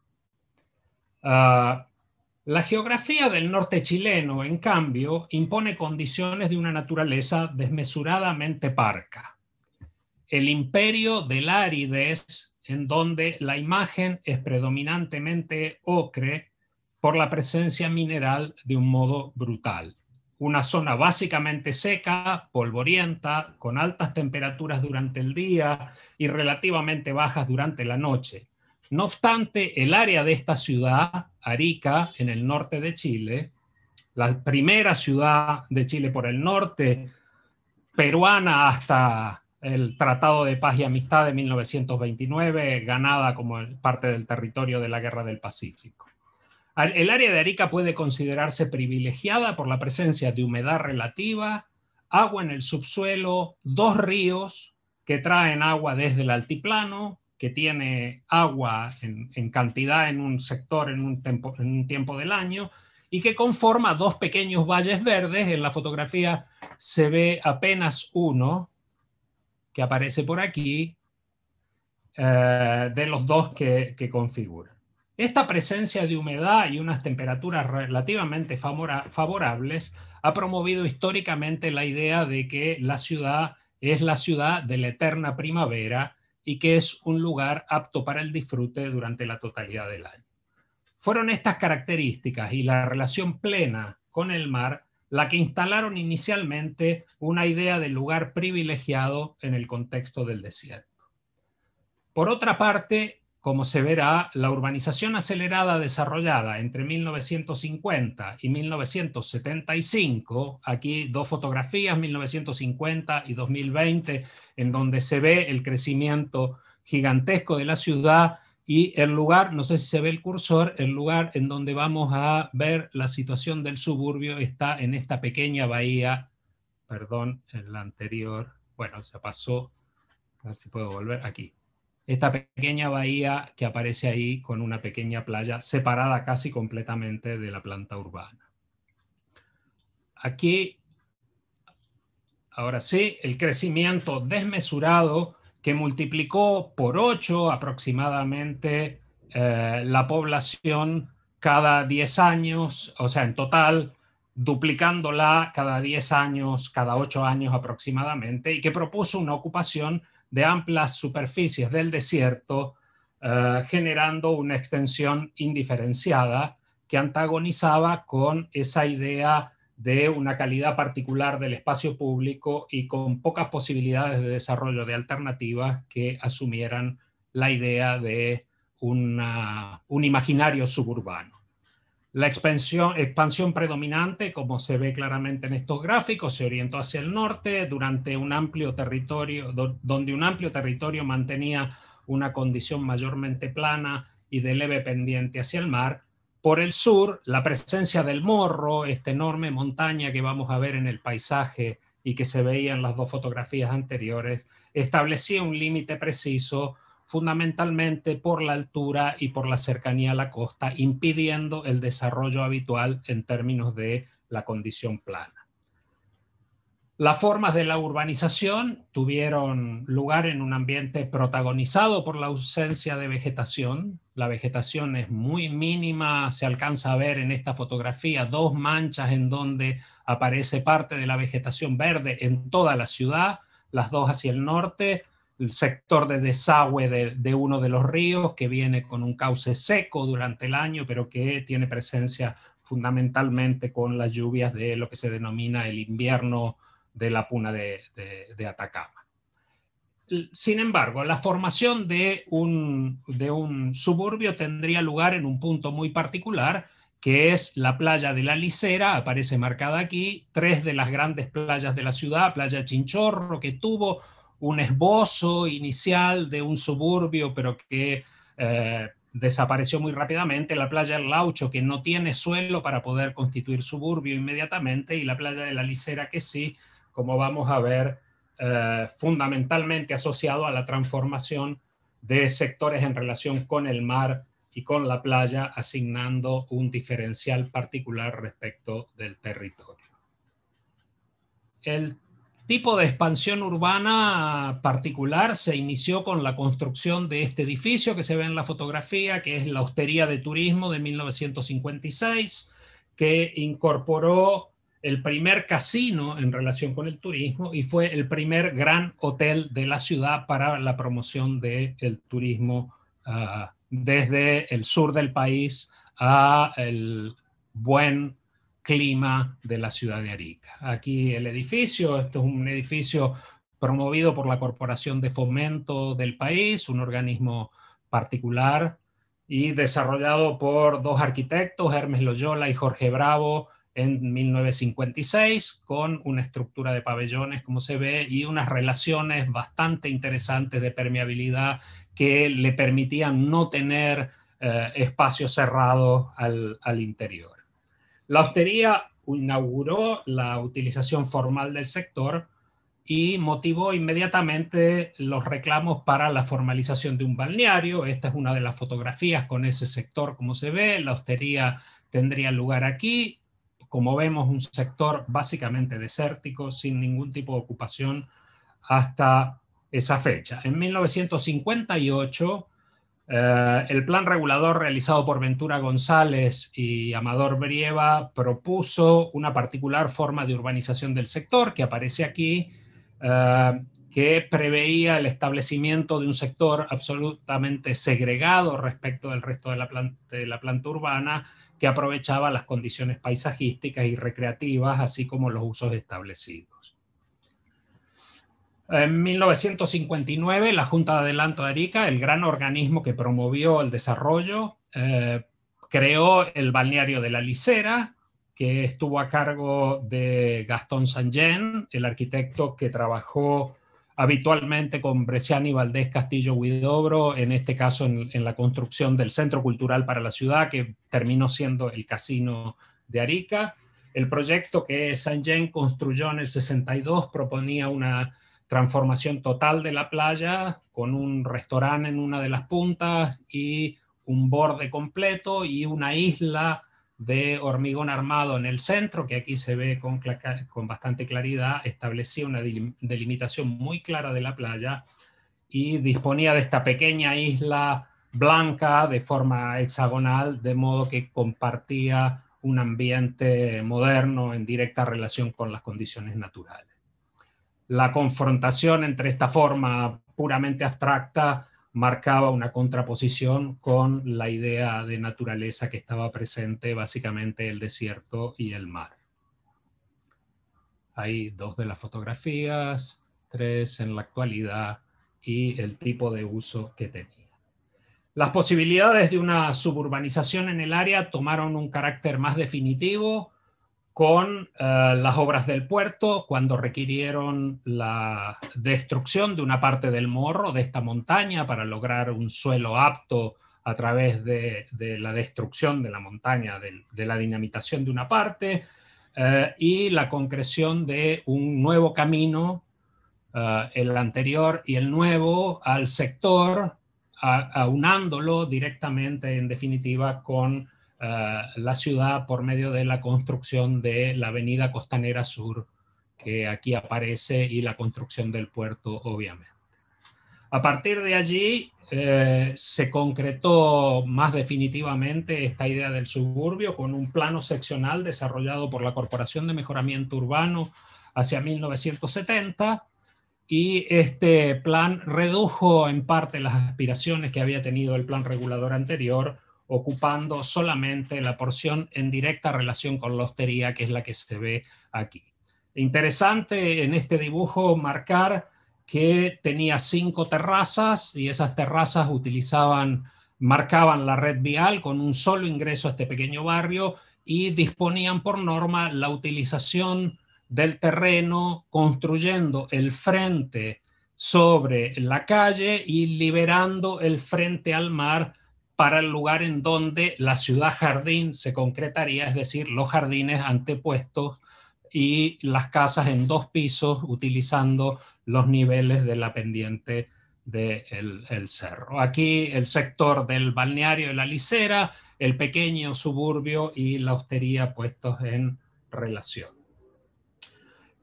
Ah, la geografía del norte chileno, en cambio, impone condiciones de una naturaleza desmesuradamente parca. El imperio del árides, en donde la imagen es predominantemente ocre por la presencia mineral de un modo brutal. Una zona básicamente seca, polvorienta, con altas temperaturas durante el día y relativamente bajas durante la noche no obstante, el área de esta ciudad, Arica, en el norte de Chile, la primera ciudad de Chile por el norte, peruana hasta el Tratado de Paz y Amistad de 1929, ganada como parte del territorio de la Guerra del Pacífico. El área de Arica puede considerarse privilegiada por la presencia de humedad relativa, agua en el subsuelo, dos ríos que traen agua desde el altiplano, que tiene agua en, cantidad en un sector en un, en un tiempo del año y que conforma dos pequeños valles verdes. En la fotografía se ve apenas uno que aparece por aquí eh, de los dos que, que configuran. Esta presencia de humedad y unas temperaturas relativamente favorables ha promovido históricamente la idea de que la ciudad es la ciudad de la eterna primavera y que es un lugar apto para el disfrute durante la totalidad del año. Fueron estas características y la relación plena con el mar la que instalaron inicialmente una idea del lugar privilegiado en el contexto del desierto. Por otra parte, como se verá, la urbanización acelerada desarrollada entre 1950 y 1975, aquí dos fotografías, 1950 y 2020, en donde se ve el crecimiento gigantesco de la ciudad y el lugar, no sé si se ve el cursor, el lugar en donde vamos a ver la situación del suburbio está en esta pequeña bahía, perdón, en la anterior, bueno, se pasó, a ver si puedo volver aquí esta pequeña bahía que aparece ahí con una pequeña playa separada casi completamente de la planta urbana. Aquí, ahora sí, el crecimiento desmesurado que multiplicó por 8 aproximadamente eh, la población cada 10 años, o sea, en total duplicándola cada 10 años, cada 8 años aproximadamente, y que propuso una ocupación de amplias superficies del desierto, eh, generando una extensión indiferenciada que antagonizaba con esa idea de una calidad particular del espacio público y con pocas posibilidades de desarrollo de alternativas que asumieran la idea de un imaginario suburbano. La expansión, predominante, como se ve claramente en estos gráficos, se orientó hacia el norte durante un amplio territorio, donde un amplio territorio mantenía una condición mayormente plana y de leve pendiente hacia el mar. Por el sur, la presencia del morro, esta enorme montaña que vamos a ver en el paisaje y que se veía en las dos fotografías anteriores, establecía un límite preciso fundamentalmente por la altura y por la cercanía a la costa, impidiendo el desarrollo habitual en términos de la condición plana. Las formas de la urbanización tuvieron lugar en un ambiente protagonizado por la ausencia de vegetación. La vegetación es muy mínima, se alcanza a ver en esta fotografía dos manchas en donde aparece parte de la vegetación verde en toda la ciudad, las dos hacia el norte, el sector de desagüe de, uno de los ríos que viene con un cauce seco durante el año, pero que tiene presencia fundamentalmente con las lluvias de lo que se denomina el invierno de la puna de, Atacama. Sin embargo, la formación de un, de un suburbio tendría lugar en un punto muy particular, que es la playa de la Licera, aparece marcada aquí, tres de las grandes playas de la ciudad, playa Chinchorro, que tuvo un esbozo inicial de un suburbio, pero que eh, desapareció muy rápidamente, la playa del Laucho, que no tiene suelo para poder constituir suburbio inmediatamente, y la playa de la Licera, que sí, como vamos a ver, eh, fundamentalmente asociado a la transformación de sectores en relación con el mar y con la playa, asignando un diferencial particular respecto del territorio. El tipo de expansión urbana particular se inició con la construcción de este edificio que se ve en la fotografía, que es la Hostería de Turismo de 1956, que incorporó el primer casino en relación con el turismo y fue el primer gran hotel de la ciudad para la promoción del turismo ah, desde el sur del país a el buen clima de la ciudad de Arica. Aquí el edificio, esto es un edificio promovido por la Corporación de Fomento del país, un organismo particular y desarrollado por dos arquitectos, Hermes Loyola y Jorge Bravo, en 1956, con una estructura de pabellones, como se ve, y unas relaciones bastante interesantes de permeabilidad que le permitían no tener eh, espacio espacios cerrados al interior. La hostería inauguró la utilización formal del sector y motivó inmediatamente los reclamos para la formalización de un balneario. Esta es una de las fotografías con ese sector, como se ve. La hostería tendría lugar aquí. Como vemos, un sector básicamente desértico, sin ningún tipo de ocupación hasta esa fecha. En 1958 eh, el plan regulador realizado por Ventura González y Amador Brieva propuso una particular forma de urbanización del sector que aparece aquí, eh, que preveía el establecimiento de un sector absolutamente segregado respecto del resto de la planta urbana que aprovechaba las condiciones paisajísticas y recreativas, así como los usos establecidos. En 1959, la Junta de Adelanto de Arica, el gran organismo que promovió el desarrollo, eh, creó el balneario de la Licera, que estuvo a cargo de Gastón Sanjen, el arquitecto que trabajó habitualmente con Bresciani Valdés Castillo Huidobro, en este caso en, la construcción del Centro Cultural para la Ciudad, que terminó siendo el Casino de Arica. El proyecto que Sanjén construyó en el 62 proponía una transformación total de la playa con un restaurante en una de las puntas y un borde completo y una isla de hormigón armado en el centro, que aquí se ve con, bastante claridad, establecía una delimitación muy clara de la playa y disponía de esta pequeña isla blanca de forma hexagonal, de modo que compartía un ambiente moderno en directa relación con las condiciones naturales la confrontación entre esta forma puramente abstracta marcaba una contraposición con la idea de naturaleza que estaba presente básicamente el desierto y el mar. Hay dos de las fotografías, tres en la actualidad y el tipo de uso que tenía. Las posibilidades de una suburbanización en el área tomaron un carácter más definitivo con eh, las obras del puerto cuando requirieron la destrucción de una parte del morro, de esta montaña, para lograr un suelo apto a través de, la destrucción de la montaña, de, la dinamitación de una parte, eh, y la concreción de un nuevo camino, eh, el anterior y el nuevo, al sector, aunándolo directamente, en definitiva, con eh, la ciudad por medio de la construcción de la avenida costanera sur, que aquí aparece, y la construcción del puerto, obviamente. A partir de allí eh, se concretó más definitivamente esta idea del suburbio con un plano seccional desarrollado por la Corporación de Mejoramiento Urbano hacia 1970 y este plan redujo en parte las aspiraciones que había tenido el plan regulador anterior ocupando solamente la porción en directa relación con la hostería, que es la que se ve aquí. Interesante en este dibujo marcar que tenía cinco terrazas y esas terrazas utilizaban, marcaban la red vial con un solo ingreso a este pequeño barrio y disponían por norma la utilización del terreno construyendo el frente sobre la calle y liberando el frente al mar para el lugar en donde la ciudad jardín se concretaría, es decir, los jardines antepuestos y las casas en dos pisos utilizando los niveles de la pendiente del cerro. Aquí el sector del balneario de la Licera, el pequeño suburbio y la hostería puestos en relación.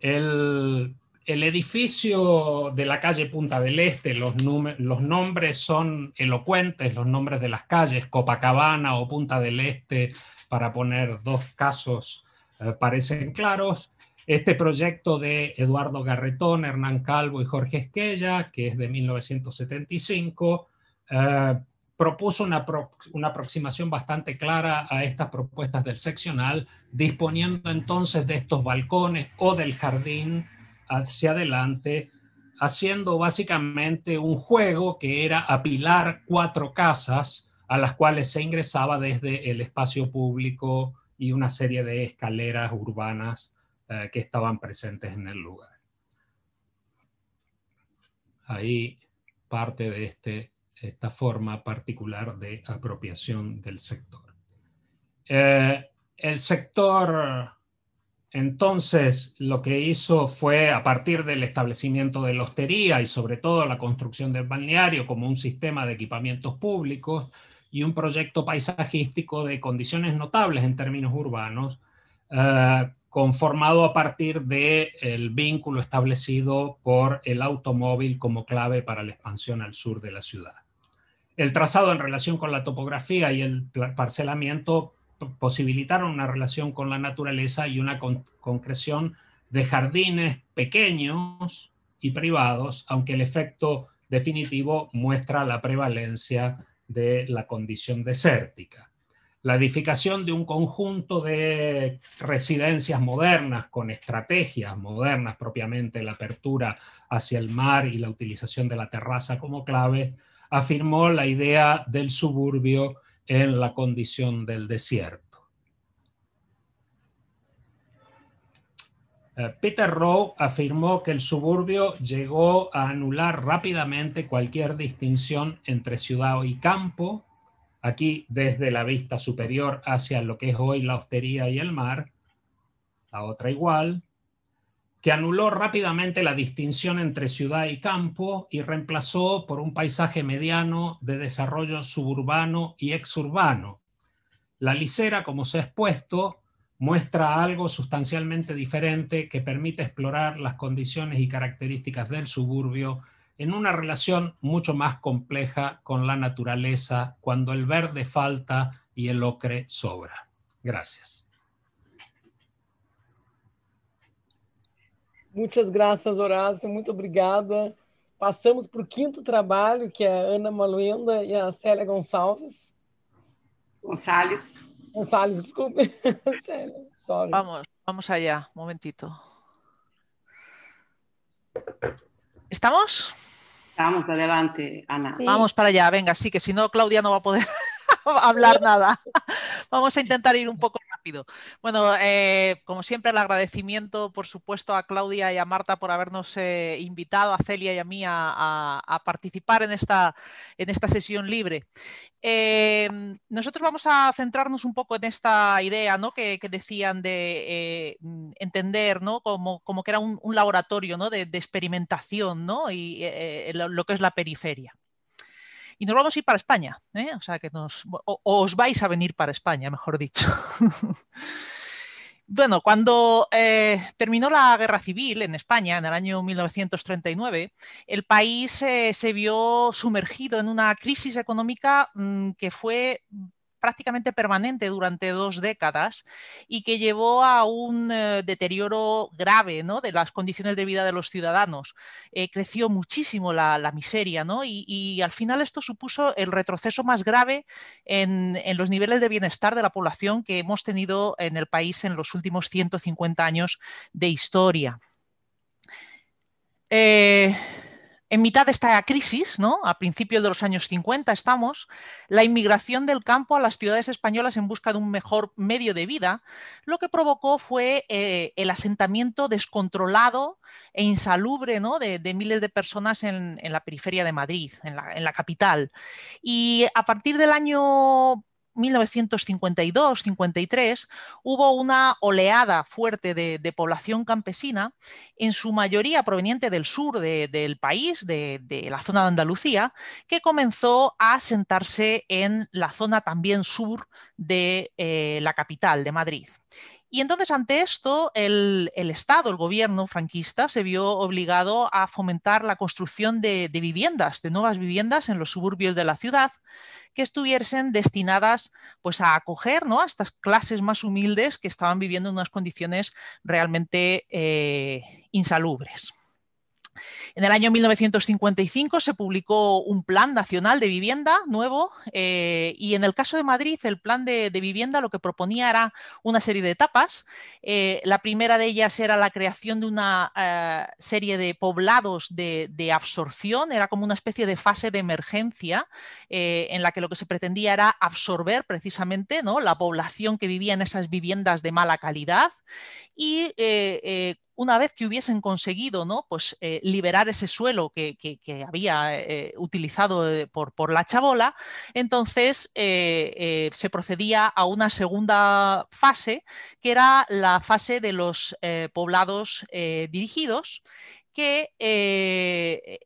El el edificio de la calle Punta del Este, los, nombres son elocuentes, los nombres de las calles, Copacabana o Punta del Este, para poner dos casos, eh, parecen claros. Este proyecto de Eduardo Garretón, Hernán Calvo y Jorge Esquella, que es de 1975, eh, propuso una, aproximación bastante clara a estas propuestas del seccional, disponiendo entonces de estos balcones o del jardín hacia adelante, haciendo básicamente un juego que era apilar cuatro casas a las cuales se ingresaba desde el espacio público y una serie de escaleras urbanas eh, que estaban presentes en el lugar. Ahí parte de este, esta forma particular de apropiación del sector. Eh, el sector entonces, lo que hizo fue, a partir del establecimiento de la hostería y sobre todo la construcción del balneario como un sistema de equipamientos públicos y un proyecto paisajístico de condiciones notables en términos urbanos, eh, conformado a partir del vínculo establecido por el automóvil como clave para la expansión al sur de la ciudad. El trazado en relación con la topografía y el parcelamiento posibilitaron una relación con la naturaleza y una concreción de jardines pequeños y privados, aunque el efecto definitivo muestra la prevalencia de la condición desértica. La edificación de un conjunto de residencias modernas con estrategias modernas propiamente, la apertura hacia el mar y la utilización de la terraza como clave, afirmó la idea del suburbio en la condición del desierto. Eh, Peter Rowe afirmó que el suburbio llegó a anular rápidamente cualquier distinción entre ciudad y campo, aquí desde la vista superior hacia lo que es hoy la hostería y el mar, la otra igual, que anuló rápidamente la distinción entre ciudad y campo y reemplazó por un paisaje mediano de desarrollo suburbano y exurbano. La lisera, como se ha expuesto, muestra algo sustancialmente diferente que permite explorar las condiciones y características del suburbio en una relación mucho más compleja con la naturaleza cuando el verde falta y el ocre sobra. Gracias. Muitas graças, Horácio. Muito obrigada. Passamos para o quinto trabalho, que é a Ana Maluenda e a Célia Gonçalves. Gonçalves. Gonçalves, desculpe. Célia, sorry. Vamos, vamos allá, um momentito. ¿Estamos? Estamos, adelante, Ana. Sí. Vamos para allá, venga, sí, que si no, Claudia no va a poder hablar nada. Vamos a intentar ir un poco Bueno, eh, como siempre, el agradecimiento, por supuesto, a Claudia y a Marta por habernos eh, invitado, a Celia y a mí a, participar en esta, en esta sesión libre. Eh, nosotros vamos a centrarnos un poco en esta idea que, decían de entender ¿no? como, que era un, laboratorio de, experimentación y lo que es la periferia. Y nos vamos a ir para España, ¿eh? o sea que os vais a venir para España, mejor dicho. bueno, cuando eh, terminó la guerra civil en España en el año 1939, el país eh, se vio sumergido en una crisis económica mm, que fue prácticamente permanente durante dos décadas y que llevó a un eh, deterioro grave de las condiciones de vida de los ciudadanos. Eh, creció muchísimo la, miseria y, al final esto supuso el retroceso más grave en, los niveles de bienestar de la población que hemos tenido en el país en los últimos 150 años de historia. Eh, en mitad de esta crisis, ¿no? a principios de los años 50 estamos, la inmigración del campo a las ciudades españolas en busca de un mejor medio de vida, lo que provocó fue eh, el asentamiento descontrolado e insalubre de, miles de personas en, la periferia de Madrid, en la capital. Y a partir del año 1952-53 hubo una oleada fuerte de, población campesina, en su mayoría proveniente del sur del país, de, la zona de Andalucía, que comenzó a asentarse en la zona también sur de eh, la capital, de Madrid. Y entonces ante esto el, Estado, el gobierno franquista, se vio obligado a fomentar la construcción de viviendas, de nuevas viviendas en los suburbios de la ciudad, que estuviesen destinadas pues, a acoger ¿no? a estas clases más humildes que estaban viviendo en unas condiciones realmente eh, insalubres. En el año 1955 se publicó un plan nacional de vivienda nuevo eh, y en el caso de Madrid el plan de, vivienda lo que proponía era una serie de etapas. Eh, la primera de ellas era la creación de una eh, serie de poblados de, absorción, era como una especie de fase de emergencia en la que lo que se pretendía era absorber precisamente la población que vivía en esas viviendas de mala calidad y una vez que hubiesen conseguido ¿no? pues, eh, liberar ese suelo que, había eh, utilizado eh, por, la chabola, entonces se procedía a una segunda fase, que era la fase de los poblados dirigidos, que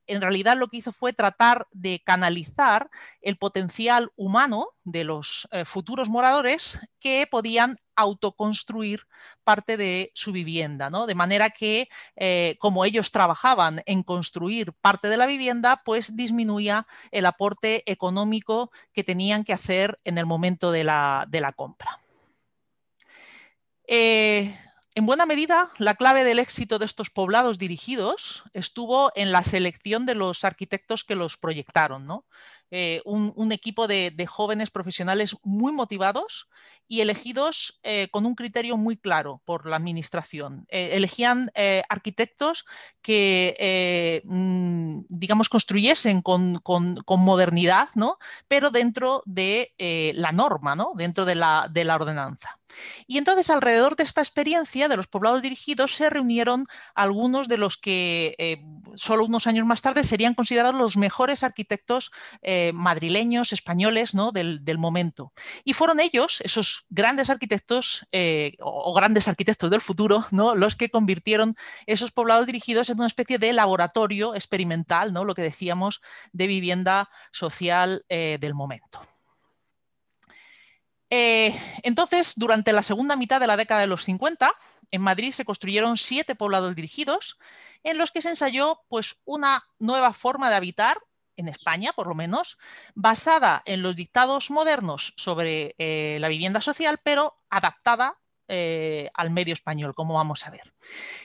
en realidad lo que hizo fue tratar de canalizar el potencial humano de los futuros moradores que podían autoconstruir parte de su vivienda, ¿no? De manera que eh, como ellos trabajaban en construir parte de la vivienda, pues disminuía el aporte económico que tenían que hacer en el momento de la, compra. Eh, en buena medida, la clave del éxito de estos poblados dirigidos estuvo en la selección de los arquitectos que los proyectaron. ¿no? Eh, un, equipo de, jóvenes profesionales muy motivados y elegidos eh, con un criterio muy claro por la administración. Eh, elegían arquitectos que, mm, digamos, construyesen con, modernidad, ¿no? pero dentro de la norma, dentro de la, ordenanza. Y entonces alrededor de esta experiencia de los poblados dirigidos se reunieron algunos de los que solo unos años más tarde serían considerados los mejores arquitectos eh, madrileños, españoles, ¿no? Del, momento. Y fueron ellos, esos grandes arquitectos eh, o, grandes arquitectos del futuro, ¿no? Los que convirtieron esos poblados dirigidos en una especie de laboratorio experimental, ¿no? Lo que decíamos de vivienda social eh, del momento. entonces, durante la segunda mitad de la década de los 50, en Madrid se construyeron siete poblados dirigidos en los que se ensayó pues, una nueva forma de habitar en España por lo menos, basada en los dictados modernos sobre eh, la vivienda social, pero adaptada eh, al medio español, como vamos a ver.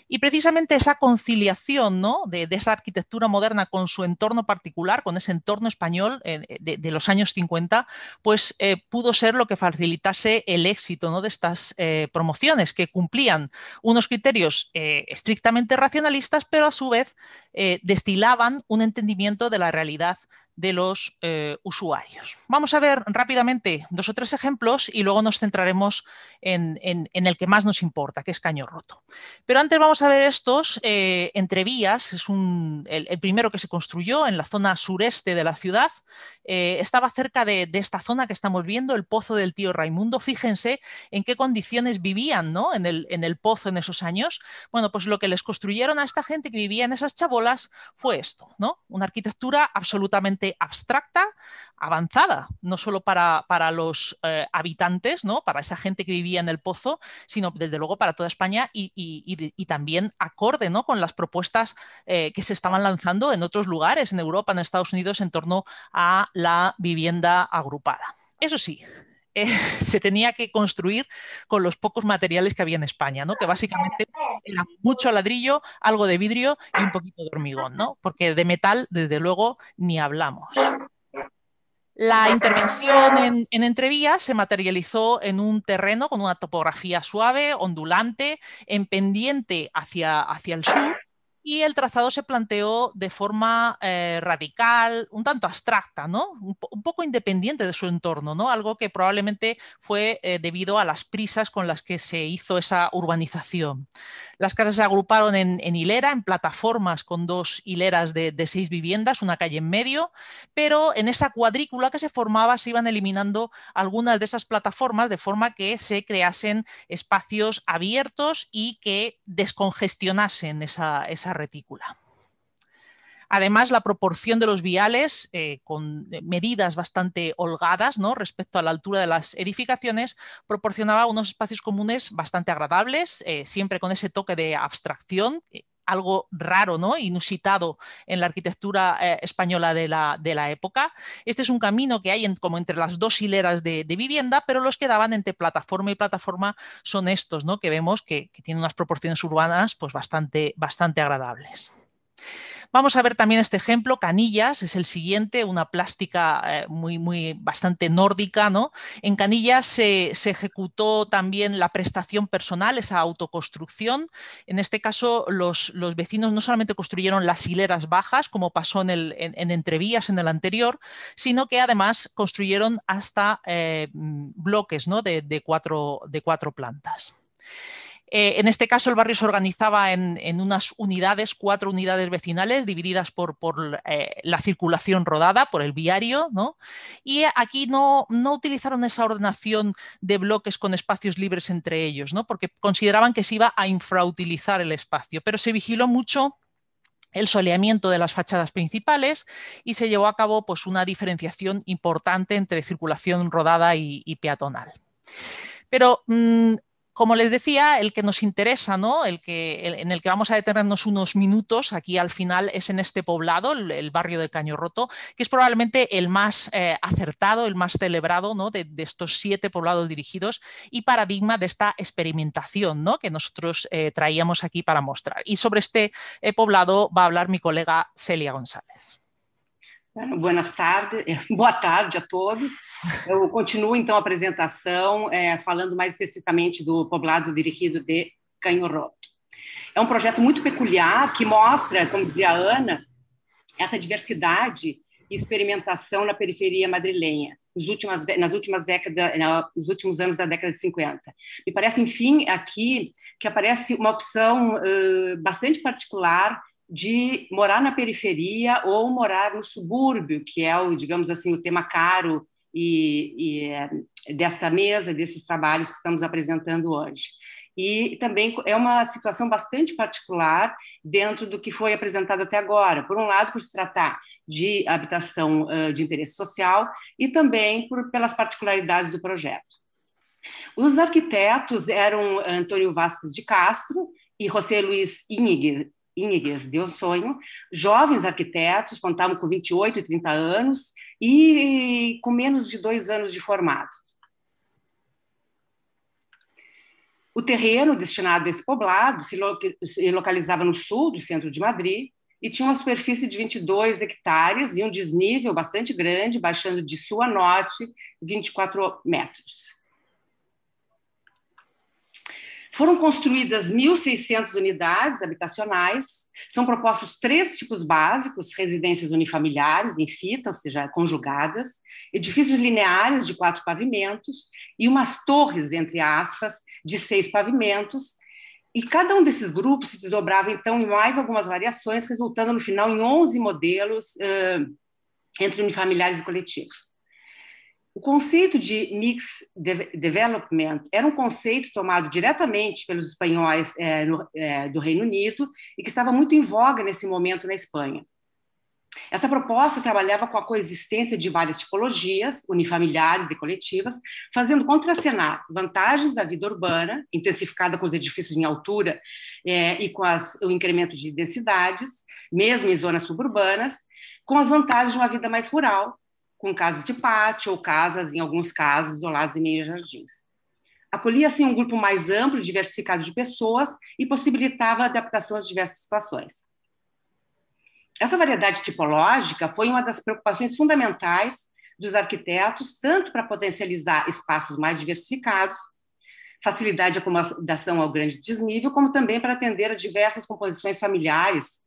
Y precisamente esa conciliación de, esa arquitectura moderna con su entorno particular, con ese entorno español eh, de, los años 50, pues eh, pudo ser lo que facilitase el éxito ¿no? de estas promociones, que cumplían unos criterios estrictamente racionalistas, pero a su vez destilaban un entendimiento de la realidad de los eh, usuarios. Vamos a ver rápidamente dos o tres ejemplos y luego nos centraremos en, el que más nos importa, que es caño roto. Pero antes vamos a ver estos eh, entre vías es el, primero que se construyó en la zona sureste de la ciudad, eh, estaba cerca de, esta zona que estamos viendo, el pozo del tío Raimundo, fíjense en qué condiciones vivían ¿no? en, el, en el pozo en esos años. Bueno, pues lo que les construyeron a esta gente que vivía en esas chabolas fue esto, ¿no? una arquitectura absolutamente abstracta avanzada, no solo para, para los eh, habitantes, ¿no? para esa gente que vivía en el pozo, sino desde luego para toda España y, también acorde ¿no? con las propuestas eh, que se estaban lanzando en otros lugares, en Europa, en Estados Unidos, en torno a la vivienda agrupada. Eso sí, eh, se tenía que construir con los pocos materiales que había en España, que básicamente era mucho ladrillo, algo de vidrio y un poquito de hormigón, porque de metal, desde luego, ni hablamos. La intervención en, Entrevías se materializó en un terreno con una topografía suave, ondulante, en pendiente hacia, hacia el sur, y el trazado se planteó de forma eh, radical, un tanto abstracta, ¿no? Un, poco independiente de su entorno, ¿no? algo que probablemente fue eh, debido a las prisas con las que se hizo esa urbanización. Las casas se agruparon en, hilera, en plataformas con dos hileras de, seis viviendas, una calle en medio, pero en esa cuadrícula que se formaba se iban eliminando algunas de esas plataformas de forma que se creasen espacios abiertos y que descongestionasen esa, esa retícula. Además, la proporción de los viales, eh, con eh, medidas bastante holgadas ¿no? respecto a la altura de las edificaciones, proporcionaba unos espacios comunes bastante agradables, eh, siempre con ese toque de abstracción algo raro, ¿no? inusitado en la arquitectura eh, española de la, época. Este es un camino que hay como entre las dos hileras de, vivienda, pero los que daban entre plataforma y plataforma son estos, ¿no? que vemos que, que tienen unas proporciones urbanas pues, bastante, bastante agradables. Vamos a ver también este ejemplo, Canillas, es el siguiente, una plástica eh, muy, muy bastante nórdica, ¿no? En Canillas se, ejecutó también la prestación personal, esa autoconstrucción. En este caso, los, vecinos no solamente construyeron las hileras bajas, como pasó en, entrevías en el anterior, sino que además construyeron hasta eh, bloques ¿no? de cuatro plantas. Eh, en este caso, el barrio se organizaba en, unas unidades, cuatro unidades vecinales, divididas por, eh, la circulación rodada, por el viario, Y aquí no, utilizaron esa ordenación de bloques con espacios libres entre ellos, Porque consideraban que se iba a infrautilizar el espacio, pero se vigiló mucho el soleamiento de las fachadas principales y se llevó a cabo pues, una diferenciación importante entre circulación rodada y, peatonal. Pero mm, como les decía, el que nos interesa, ¿no? el que, en el que vamos a detenernos unos minutos aquí al final es en este poblado, el, barrio de Caño Roto, que es probablemente el más eh, acertado, el más celebrado ¿no? de, estos siete poblados dirigidos y paradigma de esta experimentación ¿no? que nosotros eh, traíamos aquí para mostrar. Y sobre este eh, poblado va a hablar mi colega Celia González. Buenas tardes, boa tarde a todos. Eu continuo então a apresentação é, falando mais especificamente do poblado dirigido de Roto. É um projeto muito peculiar que mostra, como dizia a Ana, essa diversidade e experimentação na periferia madrilenha nos últimas, nas últimas décadas, nos últimos anos da década de 50. Me parece, enfim, aqui que aparece uma opção uh, bastante particular de morar na periferia ou morar no subúrbio, que é o, digamos assim, o tema caro e, e eh, desta mesa, desses trabalhos que estamos apresentando hoje. E também é uma situação bastante particular dentro do que foi apresentado até agora. Por um lado, por se tratar de habitação de interesse social e também por, pelas particularidades do projeto. Os arquitetos eram Antônio Vasques de Castro, e José Luiz Íñiguez deu sonho, jovens arquitetos, contavam com 28 e 30 anos e com menos de dois anos de formado. O terreno destinado a esse poblado se localizava no sul do centro de Madrid e tinha uma superfície de 22 hectares e um desnível bastante grande, baixando de sul a norte 24 metros. Foram construídas 1.600 unidades habitacionais, são propostos três tipos básicos: residências unifamiliares, em fita, ou seja, conjugadas, edifícios lineares de quatro pavimentos e umas torres, entre aspas, de seis pavimentos. E cada um desses grupos se desdobrava, então, em mais algumas variações, resultando no final em 11 modelos entre unifamiliares e coletivos. O conceito de mix development era um conceito tomado diretamente pelos espanhóis é, no, é, do Reino Unido e que estava muito em voga nesse momento na Espanha. Essa proposta trabalhava com a coexistência de várias tipologias, unifamiliares e coletivas, fazendo contracenar vantagens da vida urbana, intensificada com os edifícios em altura é, e com as, o incremento de densidades, mesmo em zonas suburbanas, com as vantagens de uma vida mais rural, com casas de pátio ou casas, em alguns casos, isoladas em meio jardins. Acolhia-se assim, um grupo mais amplo e diversificado de pessoas e possibilitava a adaptação às diversas situações. Essa variedade tipológica foi uma das preocupações fundamentais dos arquitetos, tanto para potencializar espaços mais diversificados, facilidade de acomodação ao grande desnível, como também para atender a diversas composições familiares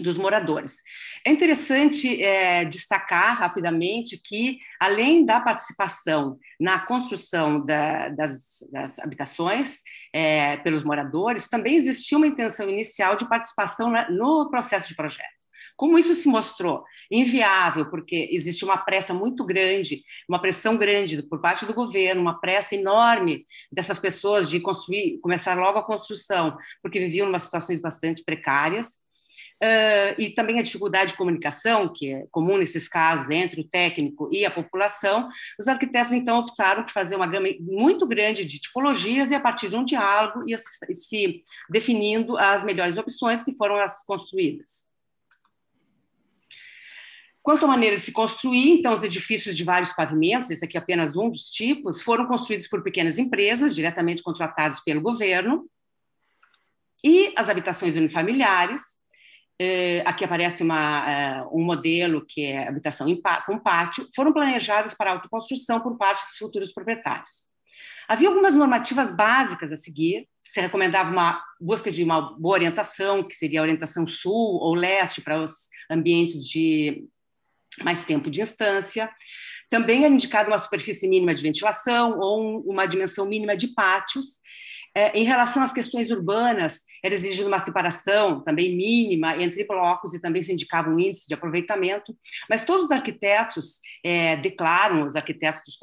dos moradores. É interessante é, destacar rapidamente que, além da participação na construção da, das, das, habitações é, pelos moradores, também existia uma intenção inicial de participação na, no processo de projeto. Como isso se mostrou inviável, porque existe uma pressa muito grande, uma pressão grande por parte do governo, uma pressa enorme dessas pessoas de construir, começar logo a construção, porque viviam em situações bastante precárias Uh, e também a dificuldade de comunicação, que é comum nesses casos entre o técnico e a população, os arquitetos então optaram por fazer uma gama muito grande de tipologias e a partir de um diálogo ia se definindo as melhores opções que foram as construídas. Quanto à maneira de se construir, então, os edifícios de vários pavimentos, esse aqui é apenas um dos tipos, foram construídos por pequenas empresas, diretamente contratadas pelo governo, e as habitações unifamiliares, eh, aqui aparece uma, eh, um modelo que é habitação com pátio, foram planejadas para autoconstrução por parte dos futuros proprietários. Havia algumas normativas básicas a seguir, se recomendava uma busca de uma boa orientação, que seria a orientação sul ou leste para os ambientes de mais tempo de instância. Também era indicada uma superfície mínima de ventilação ou uma dimensão mínima de pátios é, em relação às questões urbanas, era exigida uma separação também mínima entre blocos e também se indicava um índice de aproveitamento, mas todos os arquitetos é, declaram, os arquitetos dos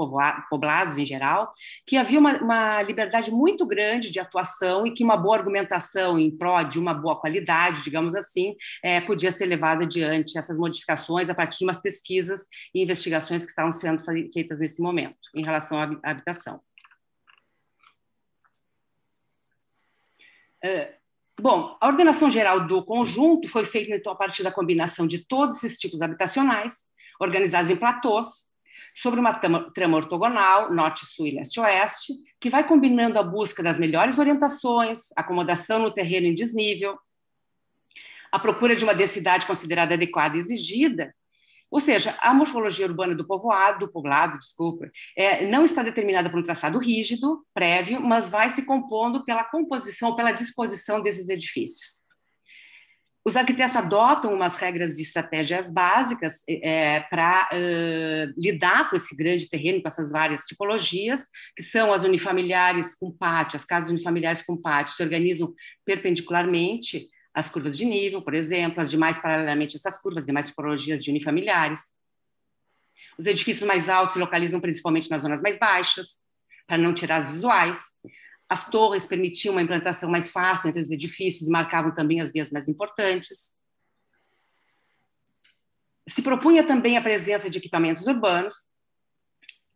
poblados em geral, que havia uma, uma, liberdade muito grande de atuação e que uma boa argumentação em pró de uma boa qualidade, digamos assim, é, podia ser levada adiante essas modificações a partir de umas pesquisas e investigações que estavam sendo feitas nesse momento em relação à habitação. É. Bom, a ordenação geral do conjunto foi feita então, a partir da combinação de todos esses tipos habitacionais, organizados em platôs, sobre uma trama ortogonal, norte, sul e leste oeste, que vai combinando a busca das melhores orientações, acomodação no terreno em desnível, a procura de uma densidade considerada adequada e exigida, ou seja, a morfologia urbana do povoado, do poblado, desculpa, é, não está determinada por um traçado rígido, prévio, mas vai se compondo pela composição, pela disposição desses edifícios. Os arquitetos adotam umas regras de estratégias básicas é, para é, lidar com esse grande terreno, com essas várias tipologias, que são as unifamiliares com pátio, as casas unifamiliares com pátio, se organizam perpendicularmente as curvas de nível, por exemplo, as demais paralelamente a essas curvas, demais tipologias de unifamiliares. Os edifícios mais altos se localizam principalmente nas zonas mais baixas, para não tirar as visuais. As torres permitiam uma implantação mais fácil entre os edifícios e marcavam também as vias mais importantes. Se propunha também a presença de equipamentos urbanos.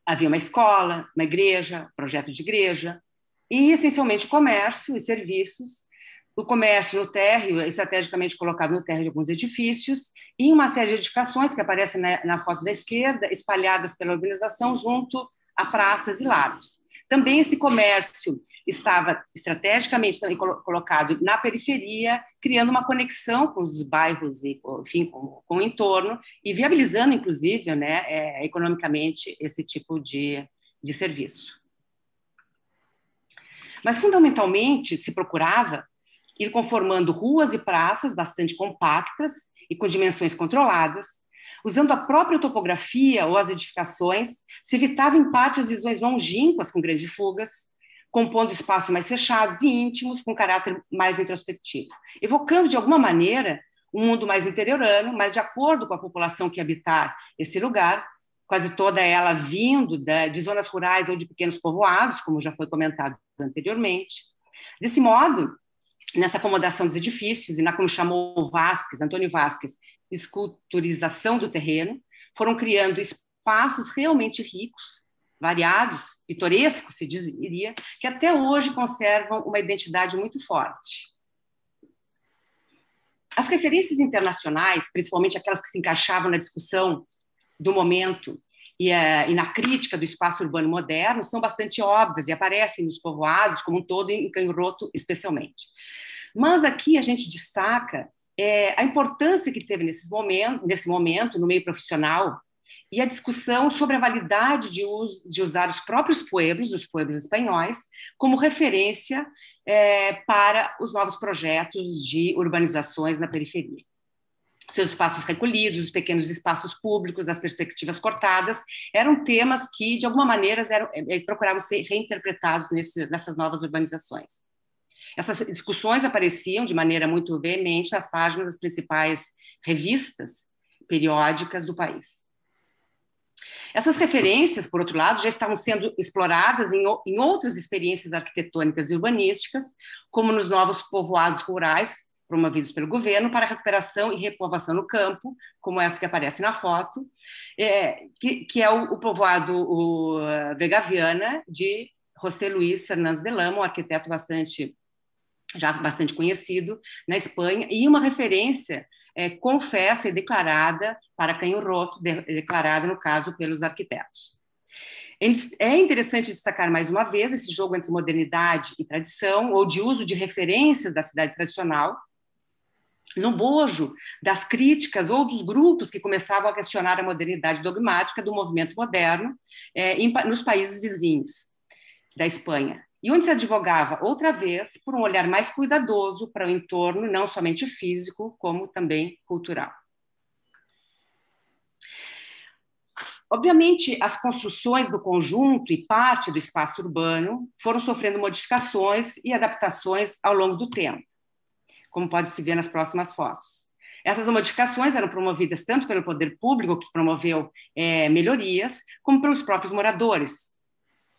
Havia uma escola, uma igreja, projeto de igreja, e essencialmente comércio e serviços, o comércio no térreo, é estrategicamente colocado no térreo de alguns edifícios, e uma série de edificações que aparecem na, na foto da esquerda, espalhadas pela urbanização junto a praças e lagos. Também esse comércio estava estrategicamente também colocado na periferia, criando uma conexão com os bairros e, enfim, com, com o entorno e viabilizando, inclusive, né, é, economicamente esse tipo de, de serviço. Mas fundamentalmente se procurava ir conformando ruas e praças bastante compactas e com dimensões controladas, usando a própria topografia ou as edificações, se evitava em parte as visões longínquas com grandes fugas, compondo espaços mais fechados e íntimos com caráter mais introspectivo, evocando de alguma maneira um mundo mais interiorano, mas de acordo com a população que habitar esse lugar, quase toda ela vindo de zonas rurais ou de pequenos povoados, como já foi comentado anteriormente. Desse modo, nessa acomodação dos edifícios e na como chamou Vasques, Antônio Vasques, esculturização do terreno, foram criando espaços realmente ricos, variados, pitorescos, se diria, que até hoje conservam uma identidade muito forte. As referências internacionais, principalmente aquelas que se encaixavam na discussão do momento e, eh, e, na crítica do espaço urbano moderno são bastante óbvias e aparecem nos povoados como um todo, em Canhoto especialmente. Mas aqui a gente destaca é, a importância que teve momento, nesse momento no meio profissional e a discussão sobre a validade de, us, de usar os próprios pueblos, os pueblos espanhóis, como referência é, para os novos projetos de urbanizações na periferia seus espaços recolhidos, os pequenos espaços públicos, as perspectivas cortadas, eram temas que, de alguma maneira, eram, eh, eh, procuravam ser reinterpretados nesse, nessas novas urbanizações. Essas discussões apareciam de maneira muito veemente nas páginas das principais revistas periódicas do país. Essas referências, por outro lado, já estavam sendo exploradas em, em outras experiências arquitetônicas e urbanísticas, como nos novos povoados rurais, promovidos pelo governo para recuperação e repovoação no campo, como essa que aparece na foto, é, que, que, é o, o povoado o, Vegaviana, de José Luiz Fernandes de Lama, um arquiteto bastante já bastante conhecido na Espanha, e uma referência é, confessa e declarada para canhoroto, de, declarada, no caso, pelos arquitetos. É, é interessante destacar mais uma vez esse jogo entre modernidade e tradição, ou de uso de referências da cidade tradicional, no bojo das críticas ou dos grupos que começavam a questionar a modernidade dogmática do movimento moderno é, em, nos países vizinhos da Espanha, e onde se advogava outra vez por um olhar mais cuidadoso para o entorno, não somente físico, como também cultural. Obviamente, as construções do conjunto e parte do espaço urbano foram sofrendo modificações e adaptações ao longo do tempo como pode se ver nas próximas fotos. Essas modificações eram promovidas tanto pelo poder público, que promoveu é, melhorias, como pelos próprios moradores,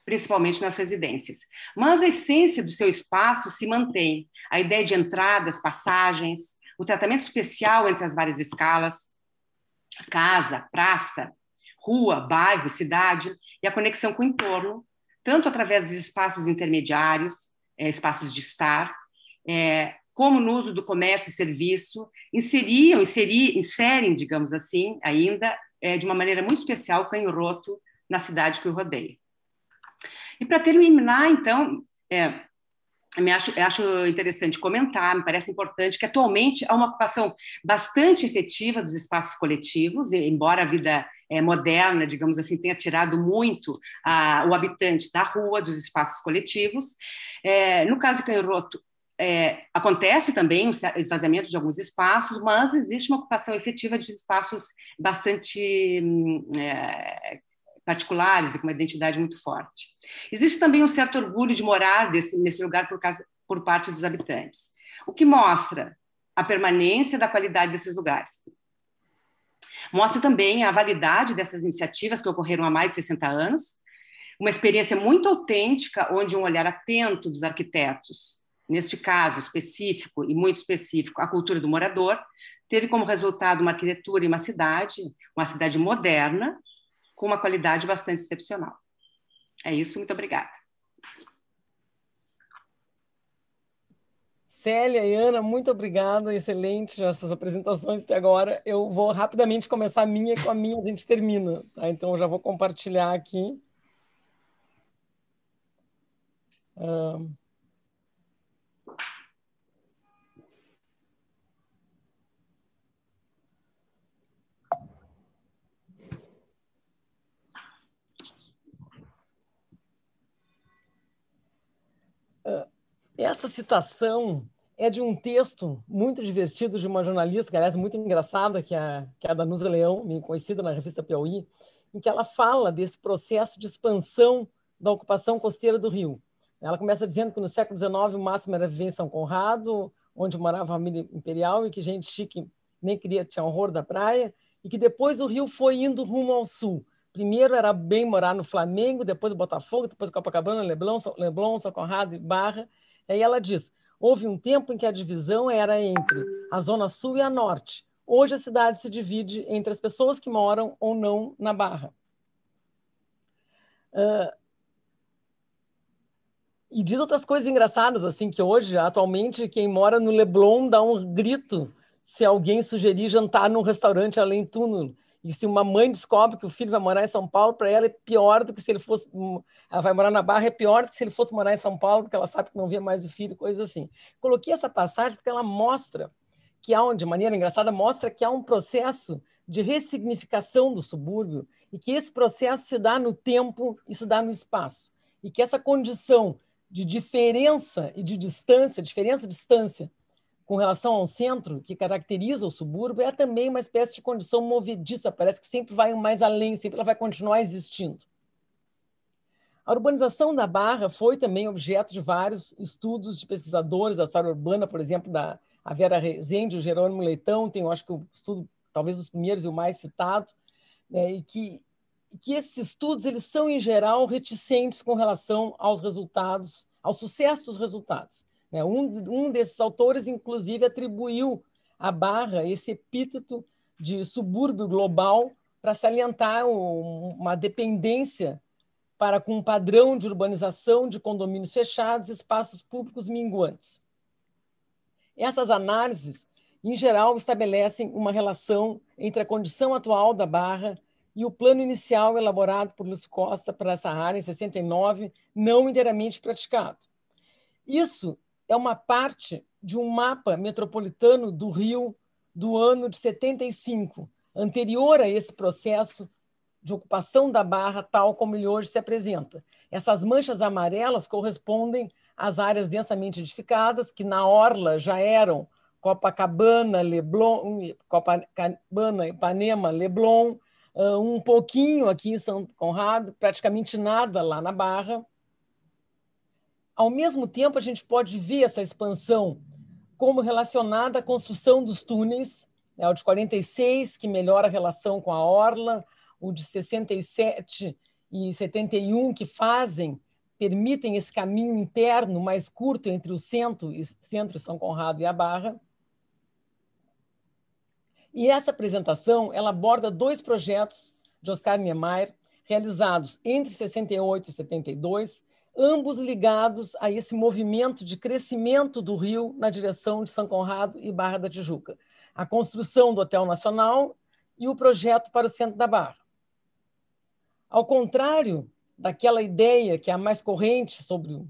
principalmente nas residências. Mas a essência do seu espaço se mantém: a ideia de entradas, passagens, o tratamento especial entre as várias escalas, casa, praça, rua, bairro, cidade, e a conexão com o entorno, tanto através dos espaços intermediários, é, espaços de estar, é, como no uso do comércio e serviço, inseriam, inserir, inserem, digamos assim, ainda é, de uma maneira muito especial o Roto na cidade que o rodeia. E para terminar, então, é, me acho, acho, interessante comentar, me parece importante que atualmente há uma ocupação bastante efetiva dos espaços coletivos, embora a vida é, moderna, digamos assim, tenha tirado muito a, o habitante da rua, dos espaços coletivos. É, no caso de Canhoto, é, acontece também o esvaziamento de alguns espaços, mas existe uma ocupação efetiva de espaços bastante hum, é, particulares e com uma identidade muito forte. Existe também um certo orgulho de morar desse, nesse lugar por, causa, por parte dos habitantes, o que mostra a permanência da qualidade desses lugares. Mostra também a validade dessas iniciativas que ocorreram há mais de 60 anos, uma experiência muito autêntica, onde um olhar atento dos arquitetos neste caso específico e muito específico, a cultura do morador, teve como resultado uma arquitetura e uma cidade, uma cidade moderna, com uma qualidade bastante excepcional. É isso, muito obrigada. Célia e Ana, muito obrigada, excelente essas apresentações até agora. Eu vou rapidamente começar a minha e com a minha a gente termina, tá? Então já vou compartilhar aqui. Um... Essa citação é de um texto muito divertido de uma jornalista, que aliás é muito engraçada, que é, a, que é a Danusa Leão, minha conhecida na revista Piauí, em que ela fala desse processo de expansão da ocupação costeira do Rio. Ela começa dizendo que no século XIX o máximo era viver em São Conrado, onde morava a família imperial e que gente chique nem queria, tinha horror da praia, e que depois o rio foi indo rumo ao sul. Primeiro era bem morar no Flamengo, depois o Botafogo, depois o Copacabana, Leblon, São, Leblon, São Conrado e Barra. E aí ela diz: houve um tempo em que a divisão era entre a Zona Sul e a Norte. Hoje a cidade se divide entre as pessoas que moram ou não na Barra. Uh, e diz outras coisas engraçadas, assim, que hoje, atualmente, quem mora no Leblon dá um grito se alguém sugerir jantar num restaurante além túnel. E se uma mãe descobre que o filho vai morar em São Paulo, para ela é pior do que se ele fosse. Ela vai morar na Barra, é pior do que se ele fosse morar em São Paulo, porque ela sabe que não via mais o filho, coisas assim. Coloquei essa passagem porque ela mostra que há, de maneira engraçada, mostra que há um processo de ressignificação do subúrbio e que esse processo se dá no tempo e se dá no espaço. E que essa condição de diferença e de distância, diferença e distância com relação ao centro, que caracteriza o subúrbio, é também uma espécie de condição movediça, parece que sempre vai mais além, sempre ela vai continuar existindo. A urbanização da Barra foi também objeto de vários estudos de pesquisadores da história urbana, por exemplo, da a Vera Rezende, o Jerônimo Leitão, tem, eu acho que o estudo, talvez dos primeiros e o mais citado, né, e que, que esses estudos eles são, em geral, reticentes com relação aos resultados, ao sucesso dos resultados. Né? Um, um desses autores, inclusive, atribuiu à Barra esse epíteto de subúrbio global para salientar uma dependência para com um padrão de urbanização de condomínios fechados, espaços públicos minguantes. Essas análises, em geral, estabelecem uma relação entre a condição atual da Barra e o plano inicial elaborado por Lúcio Costa para essa área em 69, não inteiramente praticado. Isso é uma parte de um mapa metropolitano do Rio do ano de 75, anterior a esse processo de ocupação da barra, tal como ele hoje se apresenta. Essas manchas amarelas correspondem às áreas densamente edificadas, que na orla já eram Copacabana, Leblon, Copacabana, Ipanema, Leblon, ah, um pouquinho aqui em São Conrado, praticamente nada lá na Barra ao mesmo tempo, a gente pode ver essa expansão como relacionada à construção dos túneis, né, o de 46, que melhora a relação com a orla, o de 67 e 71, que fazem, permitem esse caminho interno mais curto entre o centro, centro São Conrado e a Barra. E essa apresentação ela aborda dois projetos de Oscar Niemeyer, realizados entre 68 e 72, ambos ligados a esse movimento de crescimento do Rio na direção de São Conrado e Barra da Tijuca, a construção do Hotel Nacional e o projeto para o centro da Barra. Ao contrário daquela ideia que é a mais corrente sobre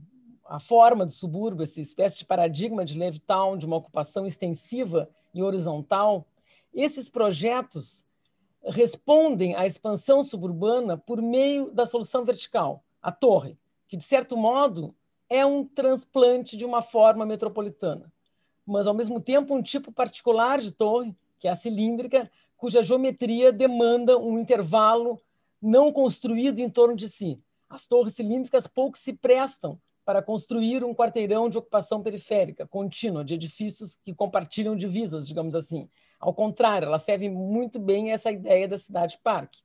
a forma do subúrbio, essa espécie de paradigma de Levittown, de uma ocupação extensiva e horizontal, esses projetos respondem à expansão suburbana por meio da solução vertical, a torre, que, de certo modo, é um transplante de uma forma metropolitana, mas, ao mesmo tempo, um tipo particular de torre, que é a cilíndrica, cuja geometria demanda um intervalo não construído em torno de si. As torres cilíndricas pouco se prestam para construir um quarteirão de ocupação periférica contínua de edifícios que compartilham divisas, digamos assim. Ao contrário, ela serve muito bem essa ideia da cidade-parque.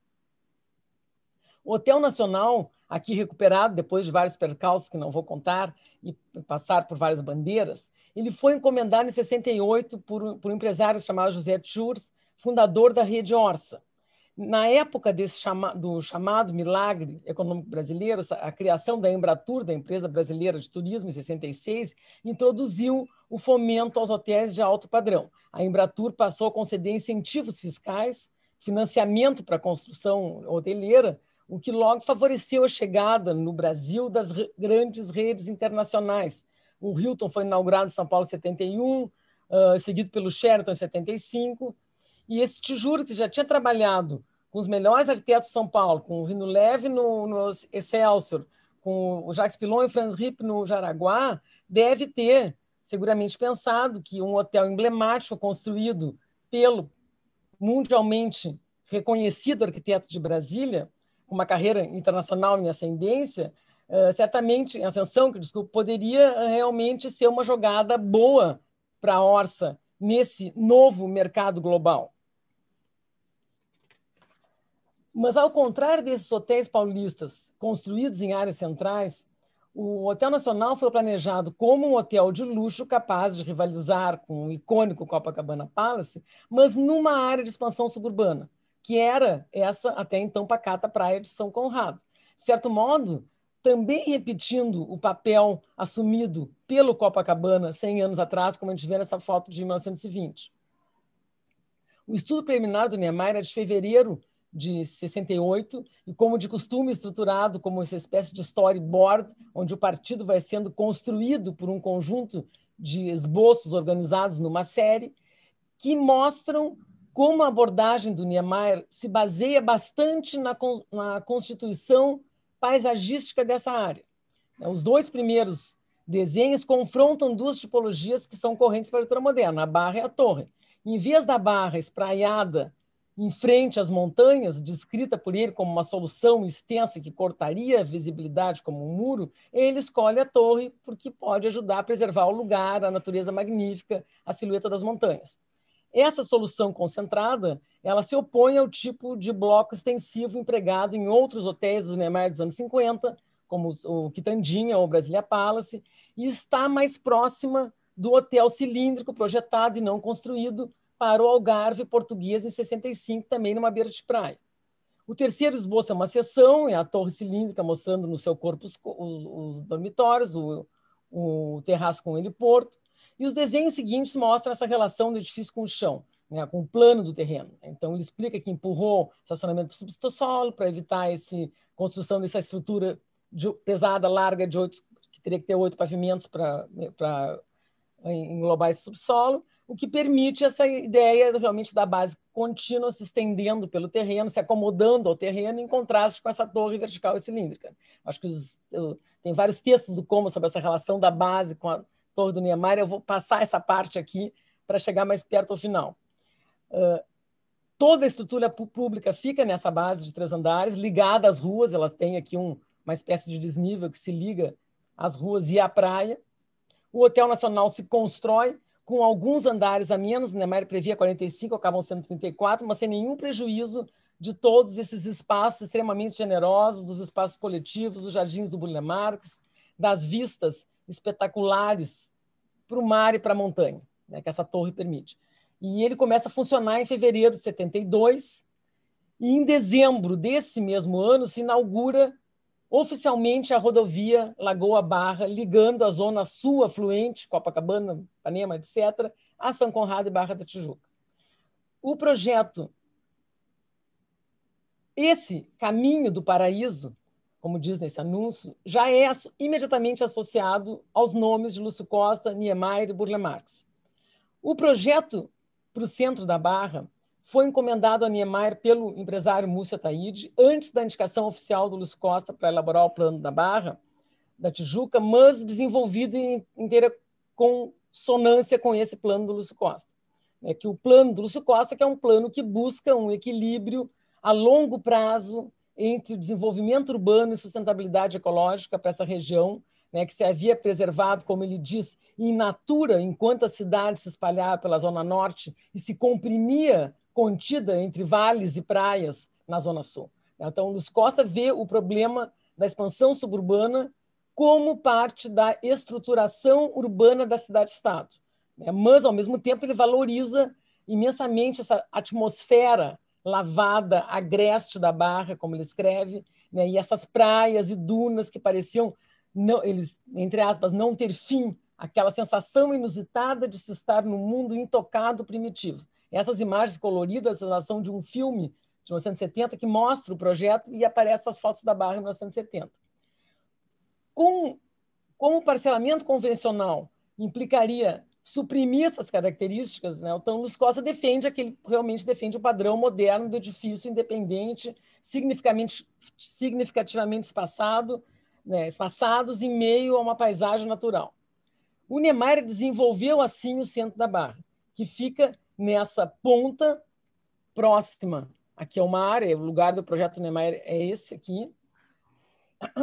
O Hotel Nacional aqui recuperado depois de vários percalços que não vou contar e passar por várias bandeiras, ele foi encomendado em 68 por, por um empresário chamado José Tchurs, fundador da Rede Orsa. Na época desse chama, do chamado milagre econômico brasileiro, a criação da Embratur, da empresa brasileira de turismo, em 66, introduziu o fomento aos hotéis de alto padrão. A Embratur passou a conceder incentivos fiscais, financiamento para a construção hoteleira, o que logo favoreceu a chegada no Brasil das re grandes redes internacionais. O Hilton foi inaugurado em São Paulo em 71, uh, ah, seguido pelo Sheraton em 75, e esse Tijuro, que já tinha trabalhado com os melhores arquitetos de São Paulo, com o Rino Leve no, no Excelsior, com o Jacques Pilon e o Franz Ripp no Jaraguá, deve ter seguramente pensado que um hotel emblemático construído pelo mundialmente reconhecido arquiteto de Brasília com uma carreira internacional em ascendência, uh, certamente, em ascensão, que desculpa, poderia eh, realmente ser uma jogada boa para a Orsa nesse novo mercado global. Mas, ao contrário desses hotéis paulistas construídos em áreas centrais, o Hotel Nacional foi planejado como um hotel de luxo capaz de rivalizar com o icônico Copacabana Palace, mas numa área de expansão suburbana que era essa até então pacata praia de São Conrado. De certo modo, também repetindo o papel assumido pelo Copacabana 100 anos atrás, como a gente vê nessa foto de 1920. O estudo preliminar do Niemeyer é de fevereiro de 68 e, como de costume, estruturado como essa espécie de storyboard, onde o partido vai sendo construído por um conjunto de esboços organizados numa série que mostram como a abordagem do Niemeyer se baseia bastante na, na constituição paisagística dessa área. Né, os dois primeiros desenhos confrontam duas tipologias que são correntes para a leitura moderna, a barra e a torre. Em vez da barra espraiada em frente às montanhas, descrita por ele como uma solução extensa que cortaria a visibilidade como um muro, ele escolhe a torre porque pode ajudar a preservar o lugar, a natureza magnífica, a silhueta das montanhas. Essa solução concentrada, ela se opõe ao tipo de bloco extensivo empregado em outros hotéis do Neymar dos anos 50, como o Quitandinha ou o Brasília Palace, e está mais próxima do hotel cilíndrico projetado e não construído para o Algarve português em 65, também numa beira de praia. O terceiro esboço é uma seção, é a torre cilíndrica mostrando no seu corpo os, os dormitórios, o, o terraço com heliporto, e os desenhos seguintes mostram essa relação do edifício com o chão, né, com o plano do terreno. Então, ele explica que empurrou o estacionamento para o subsolo para evitar essa construção dessa estrutura de, pesada, larga, de oito, que teria que ter oito pavimentos para, né, para englobar esse subsolo, o que permite essa ideia realmente da base contínua se estendendo pelo terreno, se acomodando ao terreno, em contraste com essa torre vertical e cilíndrica. Acho que os, tem vários textos do Como sobre essa relação da base com a Torre do Niemeyer, eu vou passar essa parte aqui para chegar mais perto ao final. Uh, toda a estrutura pública fica nessa base de três andares, ligada às ruas, elas têm aqui um, uma espécie de desnível que se liga às ruas e à praia. O Hotel Nacional se constrói com alguns andares a menos, o Mário previa 45, acabam sendo 34, mas sem nenhum prejuízo de todos esses espaços extremamente generosos, dos espaços coletivos, dos jardins do Burle Marx, das vistas espetaculares para o mar e para a montanha, né, que essa torre permite. E ele começa a funcionar em fevereiro de 72, e em dezembro desse mesmo ano se inaugura oficialmente a rodovia Lagoa Barra, ligando a zona sul afluente, Copacabana, Panema, etc., a São Conrado e Barra da Tijuca. O projeto, esse caminho do paraíso, como diz nesse anúncio, já é imediatamente associado aos nomes de Lúcio Costa, Niemeyer e Burle Marx. O projeto para o centro da Barra foi encomendado a Niemeyer pelo empresário Múcio Ataíde antes da indicação oficial do Lúcio Costa para elaborar o plano da Barra, da Tijuca, mas desenvolvido em inteira consonância com esse plano do Lúcio Costa. É que o plano do Lúcio Costa que é um plano que busca um equilíbrio a longo prazo entre desenvolvimento urbano e sustentabilidade ecológica para essa região, né, que se havia preservado, como ele diz, in natura, enquanto a cidade se espalhava pela Zona Norte e se comprimia, contida entre vales e praias, na Zona Sul. Então, Luiz Costa vê o problema da expansão suburbana como parte da estruturação urbana da cidade-estado. Né? Mas, ao mesmo tempo, ele valoriza imensamente essa atmosfera lavada, agreste da Barra, como ele escreve, né? e essas praias e dunas que pareciam, não, eles, entre aspas, não ter fim, aquela sensação inusitada de se estar no mundo intocado primitivo. Essas imagens coloridas, elas são de um filme de 1970 que mostra o projeto e aparecem as fotos da Barra em 1970. Com, com o parcelamento convencional implicaria suprimir essas características. Né? Então, Luiz Costa defende aquele, realmente defende o padrão moderno do edifício independente, significativamente, significativamente espaçado, né? espaçados em meio a uma paisagem natural. O Niemeyer desenvolveu assim o centro da barra, que fica nessa ponta próxima. Aqui é uma área, o lugar do projeto Niemeyer é esse aqui,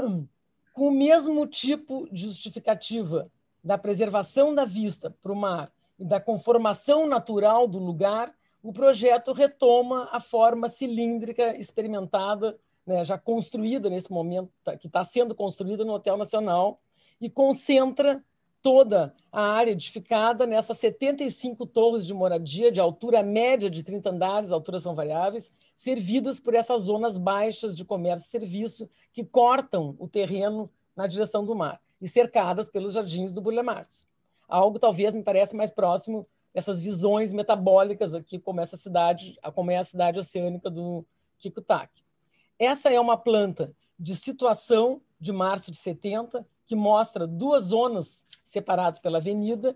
com o mesmo tipo de justificativa da preservação da vista para o mar e da conformação natural do lugar, o projeto retoma a forma cilíndrica experimentada, né, já construída nesse momento, tá, que está sendo construída no Hotel Nacional, e concentra toda a área edificada nessas 75 torres de moradia de altura média de 30 andares, alturas são variáveis, servidas por essas zonas baixas de comércio e serviço que cortam o terreno na direção do mar e cercadas pelos jardins do Burle Marx. Algo talvez me parece mais próximo dessas visões metabólicas aqui, começa a cidade, como é a cidade oceânica do Kikutak. Essa é uma planta de situação de março de 70 que mostra duas zonas separadas pela avenida.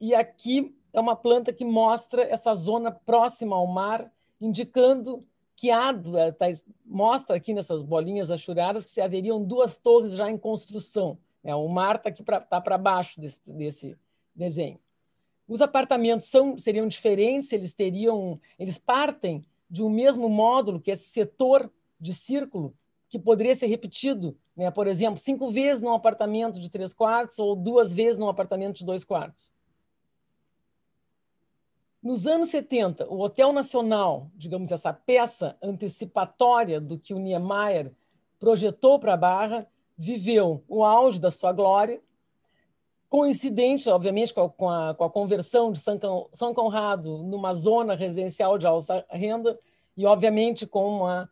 E aqui é uma planta que mostra essa zona próxima ao mar, indicando que há, eh, tá, mostra aqui nessas bolinhas achuradas que se haveriam duas torres já em construção. Né? O mar está aqui para tá baixo desse, desse desenho. Os apartamentos são, seriam diferentes, eles teriam, eles partem de um mesmo módulo, que é esse setor de círculo, que poderia ser repetido, né? por exemplo, cinco vezes num apartamento de três quartos ou duas vezes num apartamento de dois quartos. Nos anos 70, o Hotel Nacional, digamos, essa peça antecipatória do que o Niemeyer projetou para a Barra, viveu o auge da sua glória, coincidente, obviamente, com a, com a, com a conversão de São, Conrado numa zona residencial de alta renda e, obviamente, com o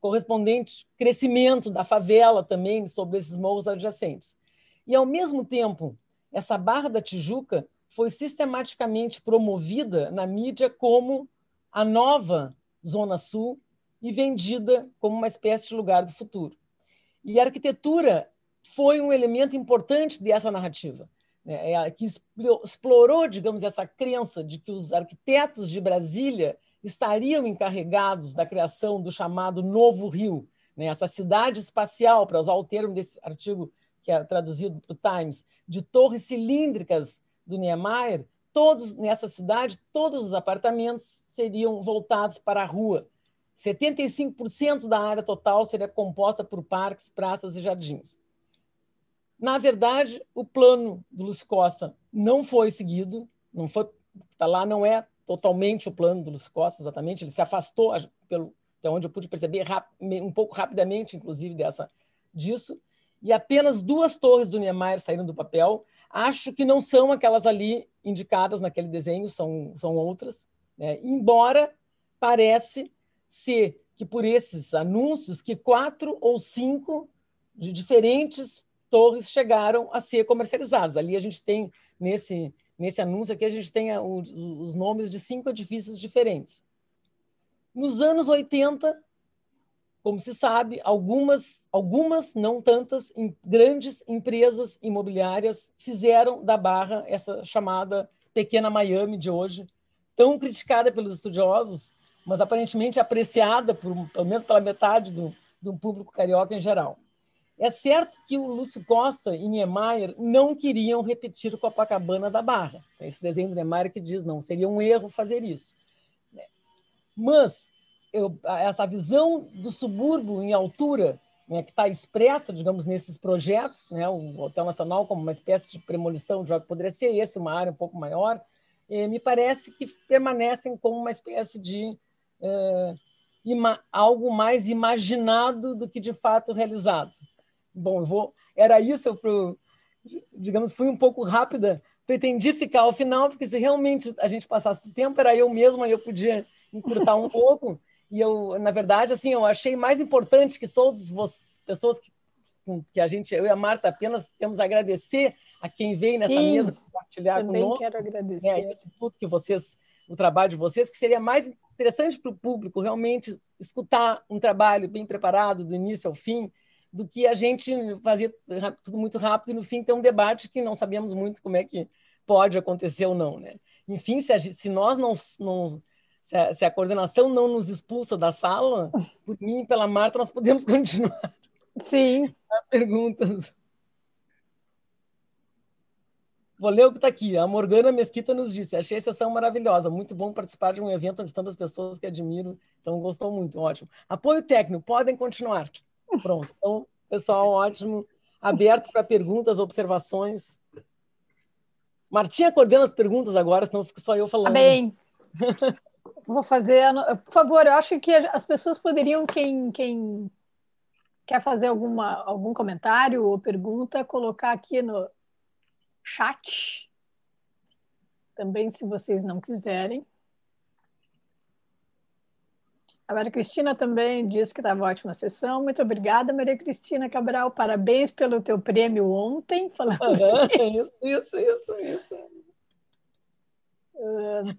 correspondente crescimento da favela também sobre esses morros adjacentes. E, ao mesmo tempo, essa Barra da Tijuca foi sistematicamente promovida na mídia como a nova Zona Sul e vendida como uma espécie de lugar do futuro. E a arquitetura foi um elemento importante dessa narrativa, né? É que explorou, digamos, essa crença de que os arquitetos de Brasília estariam encarregados da criação do chamado Novo Rio, né? essa cidade espacial, para usar o termo desse artigo que é traduzido para o Times, de torres cilíndricas do Niemeyer, todos nessa cidade, todos os apartamentos seriam voltados para a rua. 75% da área total seria composta por parques, praças e jardins. Na verdade, o plano do Luiz Costa não foi seguido, não foi, está lá, não é totalmente o plano do Luiz Costa, exatamente, ele se afastou, pelo, até onde eu pude perceber, um pouco rapidamente, inclusive, dessa, disso, e apenas duas torres do Niemeyer saíram do papel, Acho que não são aquelas ali indicadas naquele desenho, são, são outras. Né? Embora parece ser que por esses anúncios que quatro ou cinco de diferentes torres chegaram a ser comercializadas. Ali a gente tem nesse nesse anúncio aqui a gente tem a, o, os nomes de cinco edifícios diferentes. Nos anos 80 como se sabe, algumas, algumas não tantas, em, grandes empresas imobiliárias fizeram da Barra essa chamada pequena Miami de hoje, tão criticada pelos estudiosos, mas aparentemente apreciada, por, pelo menos pela metade do, do público carioca em geral. É certo que o Lúcio Costa e Niemeyer não queriam repetir Copacabana da Barra. É esse desenho do Niemeyer que diz, não, seria um erro fazer isso. Mas eu, essa visão do subúrbio em altura, né, que está expressa, digamos, nesses projetos, né, o Hotel Nacional como uma espécie de premonição de algo poderia ser é esse, uma área um pouco maior, eh, me parece que permanecem como uma espécie de eh, ima, algo mais imaginado do que de fato realizado. Bom, eu vou, era isso, eu, digamos, fui um pouco rápida, pretendi ficar ao final, porque se realmente a gente passasse do tempo, era eu mesma, eu podia encurtar um pouco, e eu, na verdade, assim, eu achei mais importante que todas as pessoas que, que a gente, eu e a Marta, apenas temos a agradecer a quem veio nessa Sim, mesa compartilhar também conosco. Também quero né, agradecer. Né, tudo que vocês, o trabalho de vocês, que seria mais interessante para o público realmente escutar um trabalho bem preparado do início ao fim, do que a gente fazer tudo muito rápido e no fim ter um debate que não sabíamos muito como é que pode acontecer ou não, né? Enfim, se, a, se nós não, não se a, se a coordenação não nos expulsa da sala, por mim e pela Marta, nós podemos continuar. Sim. Perguntas. Vou ler o que está aqui. A Morgana Mesquita nos disse: achei a sessão maravilhosa, muito bom participar de um evento onde tantas pessoas que admiro. Então, gostou muito, ótimo. Apoio técnico, podem continuar. Pronto. Então, pessoal, ótimo. Aberto para perguntas, observações. Martinha coordena as perguntas agora, senão fico só eu falando. Amém. bem. vou fazer. Por favor, eu acho que as pessoas poderiam, quem, quem quer fazer alguma, algum comentário ou pergunta, colocar aqui no chat. Também, se vocês não quiserem. A Maria Cristina também disse que estava ótima a sessão. Muito obrigada, Maria Cristina Cabral. Parabéns pelo teu prêmio ontem. Falando uhum, isso, isso, isso, isso. Uh,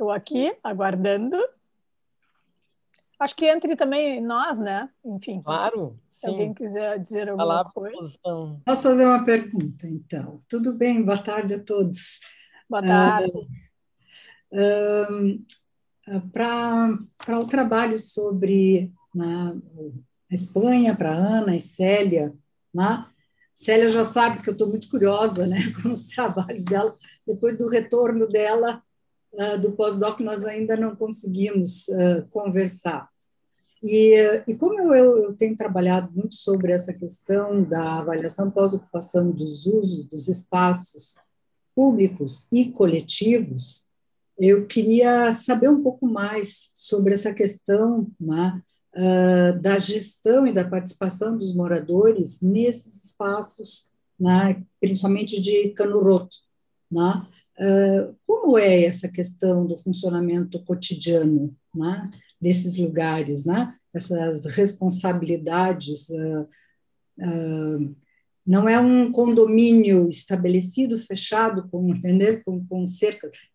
Estou aqui aguardando. Acho que entre também nós, né? Enfim. Claro. Se sim. alguém quiser dizer tá alguma Olá, coisa. Posso fazer uma pergunta, então? Tudo bem? Boa tarde a todos. Boa tarde. Uh, ah, uh, ah, ah, para o trabalho sobre na, na Espanha, para Ana e Célia, né? Célia já sabe que eu estou muito curiosa né, com os trabalhos dela, depois do retorno dela ah, do pós-doc nós ainda não conseguimos ah, conversar. E, e como eu, eu, tenho trabalhado muito sobre essa questão da avaliação pós-ocupação dos usos dos espaços públicos e coletivos, eu queria saber um pouco mais sobre essa questão né, ah, da gestão e da participação dos moradores nesses espaços, né, principalmente de cano roto. Né? Ah, como é essa questão do funcionamento cotidiano né, desses lugares, né? essas responsabilidades? Ah, ah, não é um condomínio estabelecido, fechado, com, entender, com, com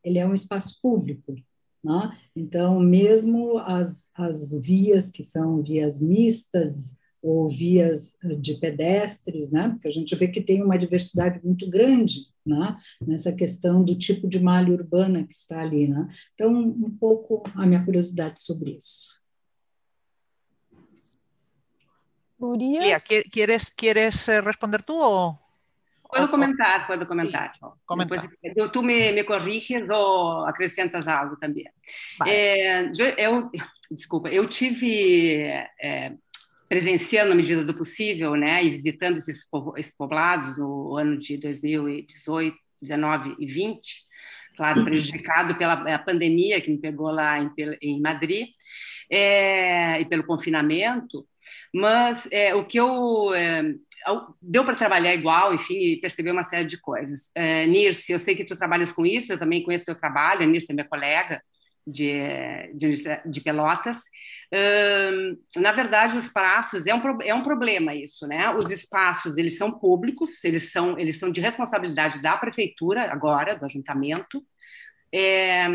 ele é um espaço público. Né? Então, mesmo as, as vias que são vias mistas, ou vias eh, de pedestres, né? Porque a gente vê que tem uma diversidade muito grande, né? Nessa questão do tipo de malha urbana que está ali, né? Então, um pouco a minha curiosidade sobre isso. Urias? ¿quieres, queres eh, responder tu ou? Pode ah, comentar, pode comentar. comentar. Depois, eh, tu me, me corriges ou acrescentas algo também. É, eu, desculpa, eu tive... É, presenciando na medida do possível, né, e visitando esses poblados no ano de 2018, 19 e 20, claro, uhum. prejudicado pela é, pandemia que me pegou lá em, em Madrid é, e pelo confinamento, mas é, o que eu é, deu para trabalhar igual, enfim, e perceber uma série de coisas. É, Nirce, eu sei que tu trabalhas com isso, eu também conheço teu trabalho, a Nirce é minha colega de, de, de Pelotas, na verdade, os espaços, é um, é um problema isso, né? Os espaços, eles são públicos, eles são, eles são de responsabilidade da prefeitura agora, do ajuntamento, é,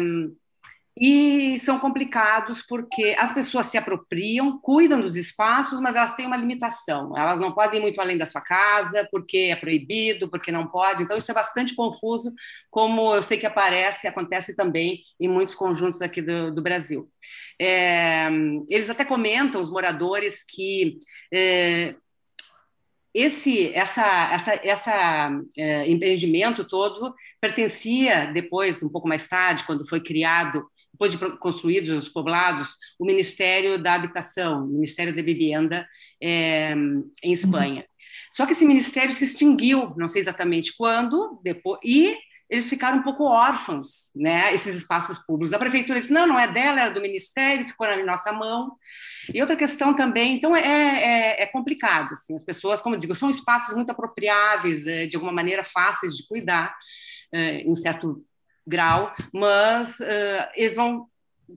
e são complicados porque as pessoas se apropriam, cuidam dos espaços, mas elas têm uma limitação. Elas não podem ir muito além da sua casa, porque é proibido, porque não pode. Então, isso é bastante confuso, como eu sei que aparece, e acontece também em muitos conjuntos aqui do, do Brasil. É, eles até comentam, os moradores, que é, esse essa essa essa é, empreendimento todo pertencia depois um pouco mais tarde quando foi criado depois de construídos os poblados, o Ministério da Habitação, o Ministério da Vivienda é, em Espanha. Uhum. Só que esse ministério se extinguiu, não sei exatamente quando, depois, e eles ficaram um pouco órfãos, né? Esses espaços públicos. A prefeitura disse: não, não é dela, era do ministério, ficou na nossa mão. E outra questão também, então é, é, é complicado, assim, as pessoas, como eu digo, são espaços muito apropriáveis, eh, de alguma maneira fáceis de cuidar, eh, em certo grau, mas uh, eles vão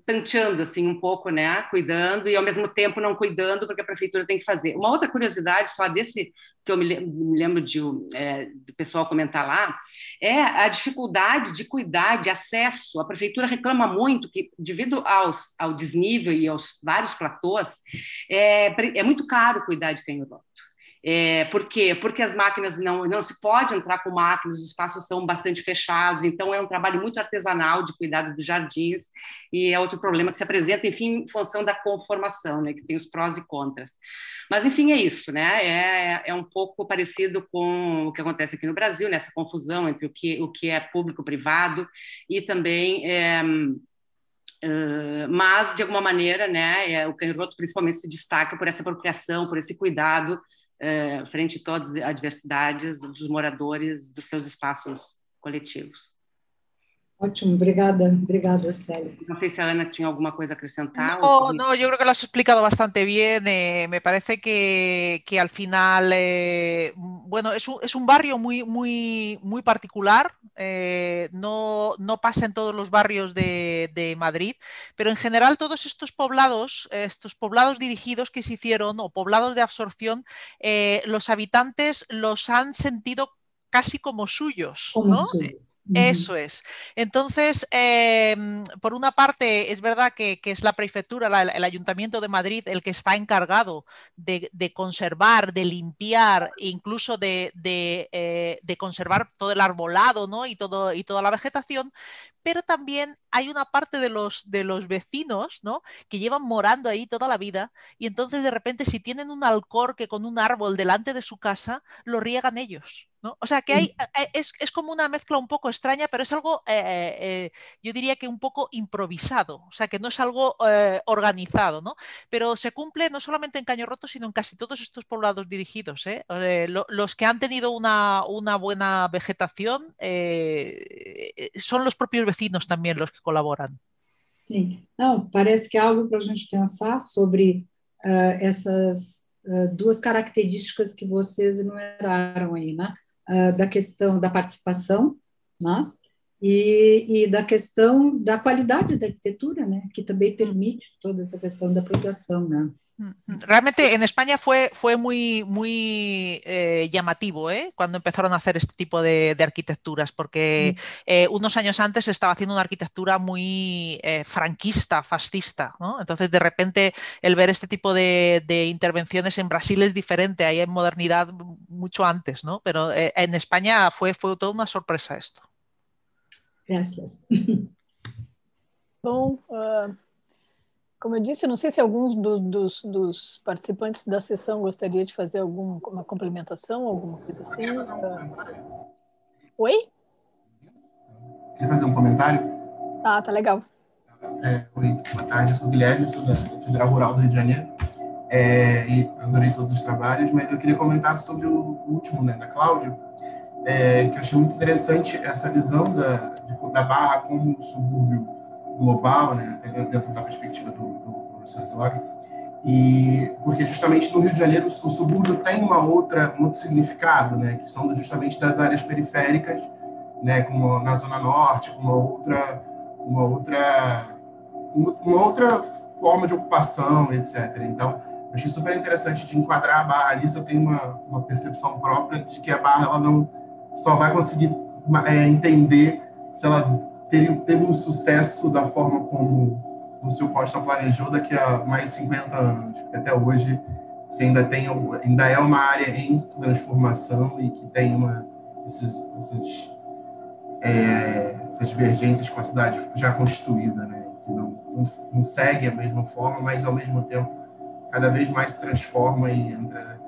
tanteando assim um pouco, né, cuidando e ao mesmo tempo não cuidando porque a prefeitura tem que fazer. Uma outra curiosidade só desse que eu me lembro de é, do pessoal comentar lá é a dificuldade de cuidar de acesso. A prefeitura reclama muito que devido aos ao desnível e aos vários platôs é, é muito caro cuidar de canhoto. É, por quê? Porque as máquinas não, não se pode entrar com máquinas, os espaços são bastante fechados, então é um trabalho muito artesanal de cuidado dos jardins, e é outro problema que se apresenta, enfim, em função da conformação, né, que tem os prós e contras. Mas, enfim, é isso, né? É, é um pouco parecido com o que acontece aqui no Brasil, nessa né? confusão entre o que, o que é público-privado e também. É, Uh, mas de alguma maneira, né, é, o canhoto principalmente se destaca por essa apropriação, por esse cuidado eh, frente a todas as adversidades dos moradores dos seus espaços coletivos. Ótimo, obrigada, No sé si Ana alguna cosa a acrescentar. No, yo creo que lo has explicado bastante bien. Eh, me parece que, al final, eh, bueno, es un, es un, barrio muy, muy, muy particular. Eh, no, no, pasa en todos los barrios de, de, Madrid, pero en general todos estos poblados, estos poblados dirigidos que se hicieron o poblados de absorción, los habitantes los han sentido casi como suyos, ¿no? Eso es. Entonces, em, por una parte, es verdad que, es la prefectura, el Ayuntamiento de Madrid, el que está encargado de, conservar, de limpiar, incluso eh, de, conservar todo el arbolado, ¿no? Y, todo, y toda la vegetación, pero también hay una parte de los, de los vecinos, ¿no? Que llevan morando ahí toda la vida y entonces de repente si tienen un que con un árbol delante de su casa, lo riegan ellos. O sea, que hay, eh, es, como una mezcla un poco extraña, pero es algo, eh, eh, yo diría que un poco improvisado, o sea, que no es algo organizado, ¿no? Pero se cumple no solamente en Caño Roto, sino en casi todos estos poblados dirigidos. ¿eh? los que han tenido una, buena vegetación son los propios vecinos también los que colaboran. Sí, no parece que algo para a pensar sobre esas dos características que vocês enumeraron ahí, ¿no? uh, da questão da participação, né? E, e, da questão da qualidade da arquitetura, né? Que também permite toda essa questão da apropriação, né? Realmente en España fue, fue muy, muy eh, llamativo ¿eh? cuando empezaron a hacer este tipo de, arquitecturas, porque mm. eh, unos años antes se estaba haciendo una arquitectura muy franquista, fascista. Entonces, de repente, el ver este tipo de, intervenciones en Brasil es diferente, ahí en modernidad mucho antes, ¿no? pero en España fue, fue toda una sorpresa esto. Gracias. Como eu disse, não sei se alguns do, dos, dos, participantes da sessão gostaria de fazer alguma complementação, alguma coisa assim. fazer um Oi? Queria fazer um comentário? Ah, tá legal. É, oi, boa tarde, eu sou o Guilherme, sou da Federal Rural do Rio de Janeiro. É, e adorei todos os trabalhos, mas eu queria comentar sobre o último, né, da Cláudia, é, que eu achei muito interessante essa visão da, da Barra como um subúrbio global, né, dentro da perspectiva do, do professor Zog, e porque justamente no Rio de Janeiro o subúrbio tem uma outra muito significado, né, que são justamente das áreas periféricas, né, como na zona norte, com uma outra, uma outra, uma outra forma de ocupação, etc. Então, achei super interessante de enquadrar a barra ali. Eu tenho uma, uma percepção própria de que a barra ela não só vai conseguir é, entender se ela teve, teve um sucesso da forma como o seu Costa planejou daqui a mais 50 anos. Até hoje, você ainda, tem, ainda é uma área em transformação e que tem uma, esses, esses, é, essas divergências com a cidade já constituída, né? que não, não, não, segue a mesma forma, mas ao mesmo tempo cada vez mais se transforma e entra,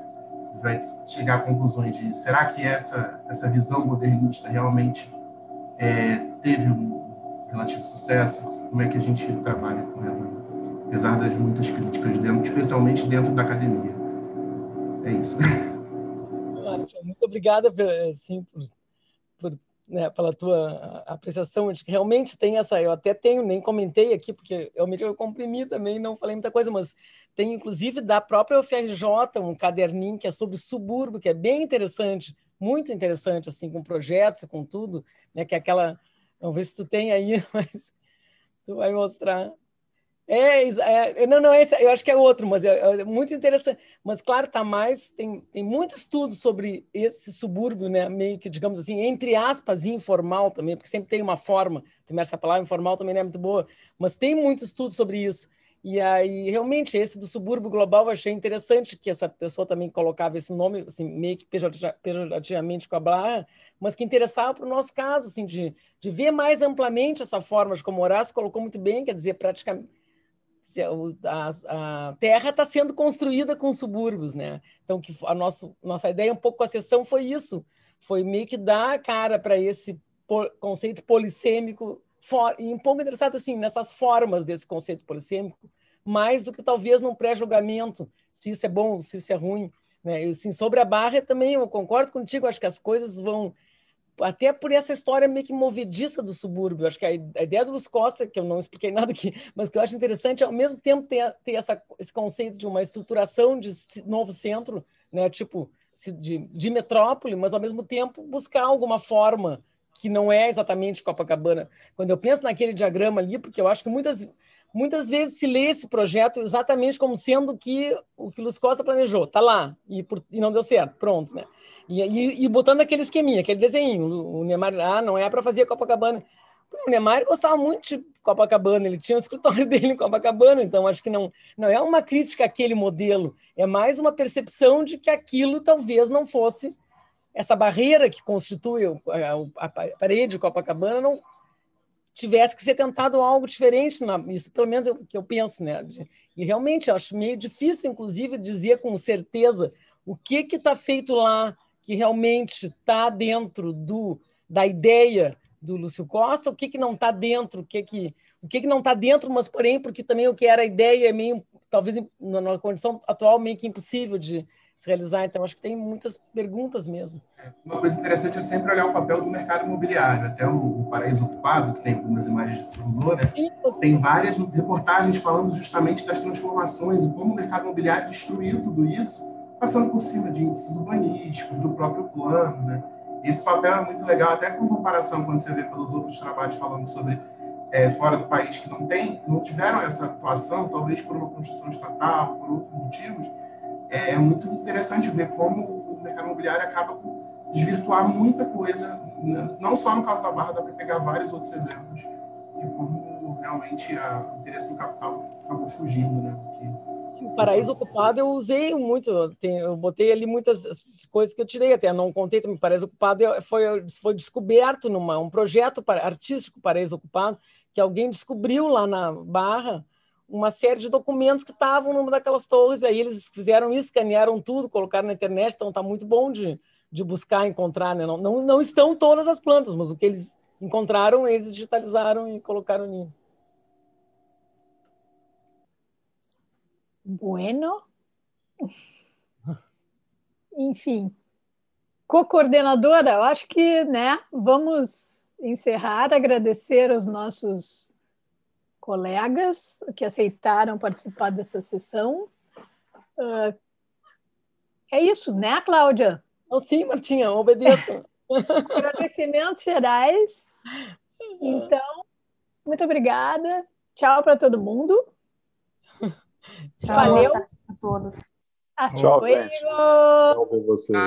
vai chegar a conclusões de será que essa, essa visão modernista realmente é, teve um relativo sucesso, como é que a gente trabalha com ela, né? apesar das muitas críticas, dentro, especialmente dentro da academia. É isso. Muito obrigada assim, por, por né, pela tua apreciação acho que realmente tem essa. Eu até tenho, nem comentei aqui, porque realmente eu comprimi também, não falei muita coisa, mas tem inclusive da própria UFRJ um caderninho que é sobre subúrbio, que é bem interessante, muito interessante, assim, com projetos, com tudo, né? Que é aquela. não ver se tu tem aí, mas tu vai mostrar. É, é, não, não, esse, eu acho que é outro, mas é, é muito interessante. Mas, claro, tá mais, tem, tem muito estudo sobre esse subúrbio, né, meio que, digamos assim, entre aspas, informal também, porque sempre tem uma forma, também essa palavra informal também não é muito boa, mas tem muito estudo sobre isso. E aí, realmente, esse do subúrbio global eu achei interessante que essa pessoa também colocava esse nome, assim, meio que pejorativamente com a Blaha, mas que interessava para o nosso caso, assim, de, de ver mais amplamente essa forma de como Horácio colocou muito bem, quer dizer, praticamente a, a terra está sendo construída com subúrbios, né? Então, que a nosso, nossa ideia um pouco com a sessão foi isso, foi meio que dar cara para esse conceito polissêmico for, e um pouco interessado assim nessas formas desse conceito polissêmico, mais do que talvez num pré-julgamento, se isso é bom, se isso é ruim. Né? E, assim, sobre a barra, também eu concordo contigo, acho que as coisas vão até por essa história meio que movediça do subúrbio. Acho que a, ideia do Luz Costa, que eu não expliquei nada aqui, mas que eu acho interessante, ao mesmo tempo ter, ter essa, esse conceito de uma estruturação de novo centro, né, tipo de, de metrópole, mas ao mesmo tempo buscar alguma forma que não é exatamente Copacabana. Quando eu penso naquele diagrama ali, porque eu acho que muitas, muitas vezes se lê esse projeto exatamente como sendo que o que o Luz Costa planejou, está lá, e, por, e, não deu certo, pronto, né? E, e, e, botando aquele esqueminha, aquele desenho, o Neymar, ah, não é para fazer Copacabana. O Neymar gostava muito de Copacabana, ele tinha o escritório dele em Copacabana, então acho que não, não é uma crítica àquele modelo, é mais uma percepção de que aquilo talvez não fosse essa barreira que constitui a, parede Copacabana não tivesse que ser tentado algo diferente, na, isso pelo menos é o que eu penso, né? De, e realmente acho meio difícil, inclusive, dizer com certeza o que que está feito lá que realmente está dentro do da ideia do Lúcio Costa, o que que não está dentro, o que que o que que não está dentro, mas porém porque também o que era a ideia é meio talvez na condição atual meio que impossível de se realizar. Então, acho que tem muitas perguntas mesmo. É, uma coisa interessante é sempre olhar o papel do mercado imobiliário. Até o Paraíso Ocupado, que tem algumas imagens que você usou, né? Tem várias reportagens falando justamente das transformações e como o mercado imobiliário destruiu tudo isso, passando por cima de índices urbanísticos, do próprio plano, né? Esse papel é muito legal, até com comparação quando você vê pelos outros trabalhos falando sobre é, fora do país que não tem, não tiveram essa atuação, talvez por uma construção estatal, por outros motivos, é, é muito interessante ver como o mercado imobiliário acaba por desvirtuar muita coisa, né, não só no caso da Barra, dá para pegar vários outros exemplos de como realmente a, o interesse do capital acabou fugindo, né? Porque, o paraíso ocupado eu usei muito, tem, eu botei ali muitas coisas que eu tirei até, não contei, o paraíso ocupado foi, foi descoberto numa um projeto para, artístico paraíso ocupado que alguém descobriu lá na Barra, uma série de documentos que estavam numa daquelas torres, aí eles fizeram isso, escanearam tudo, colocaram na internet, então está muito bom de, de buscar, encontrar, né? não, não, não estão todas as plantas, mas o que eles encontraram, eles digitalizaram e colocaram ali. Bueno. Enfim, co-coordenadora, eu acho que, né, vamos encerrar, agradecer aos nossos colegas que aceitaram participar dessa sessão. Uh, é isso, né, Cláudia? Oh, sim, Martinha, obedeço. Agradecimentos gerais. Então, muito obrigada. Tchau para todo mundo. Tchau, Valeu. a todos. Hasta Tchau, luego. Tchau pra vocês.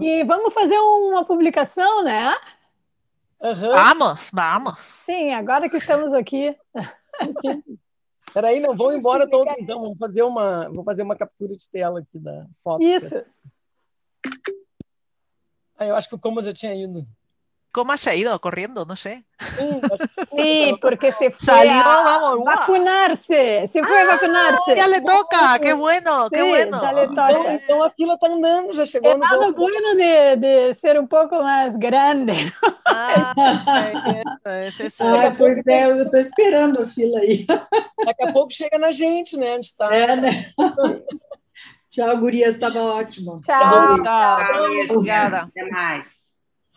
E vamos fazer uma publicação, né? Uhum. Vamos, vamos. Sim, agora que estamos aqui. Espera aí, não vão embora todos, então. Vou fazer, uma, vou fazer uma captura de tela aqui da foto. Isso. Ah, eu acho que o Comas já tinha ido. ¿Cómo se ha ido? ¿Corriendo? No sé. Sí, porque se fue Salió, a vamos, vacunarse. Se foi ah, vacunar-se. Já le toca, que bueno, sí, que bueno. Já le toca. Então, a fila está andando, já chegou é nada bueno de, de ser um pouco mais grande. Ah, pois é, eu estou esperando a fila aí. Daqui a pouco chega na gente, né? Onde está. É, né? Tchau, gurias, estava ótimo. Tchau. Tchau. Tchau. Obrigada. Até mais.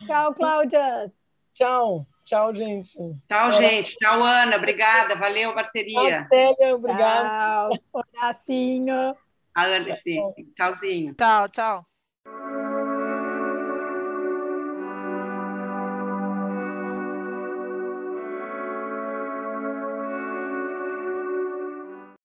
Tchau, Cláudia. Tchau. Tchau, gente. Tchau, gente. Tchau, Ana. Obrigada. Valeu, parceria. Tchau, Obrigado. Obrigada. Tchau. Abracinho. A Ana, sim. Tchauzinho. Tchau, tchau.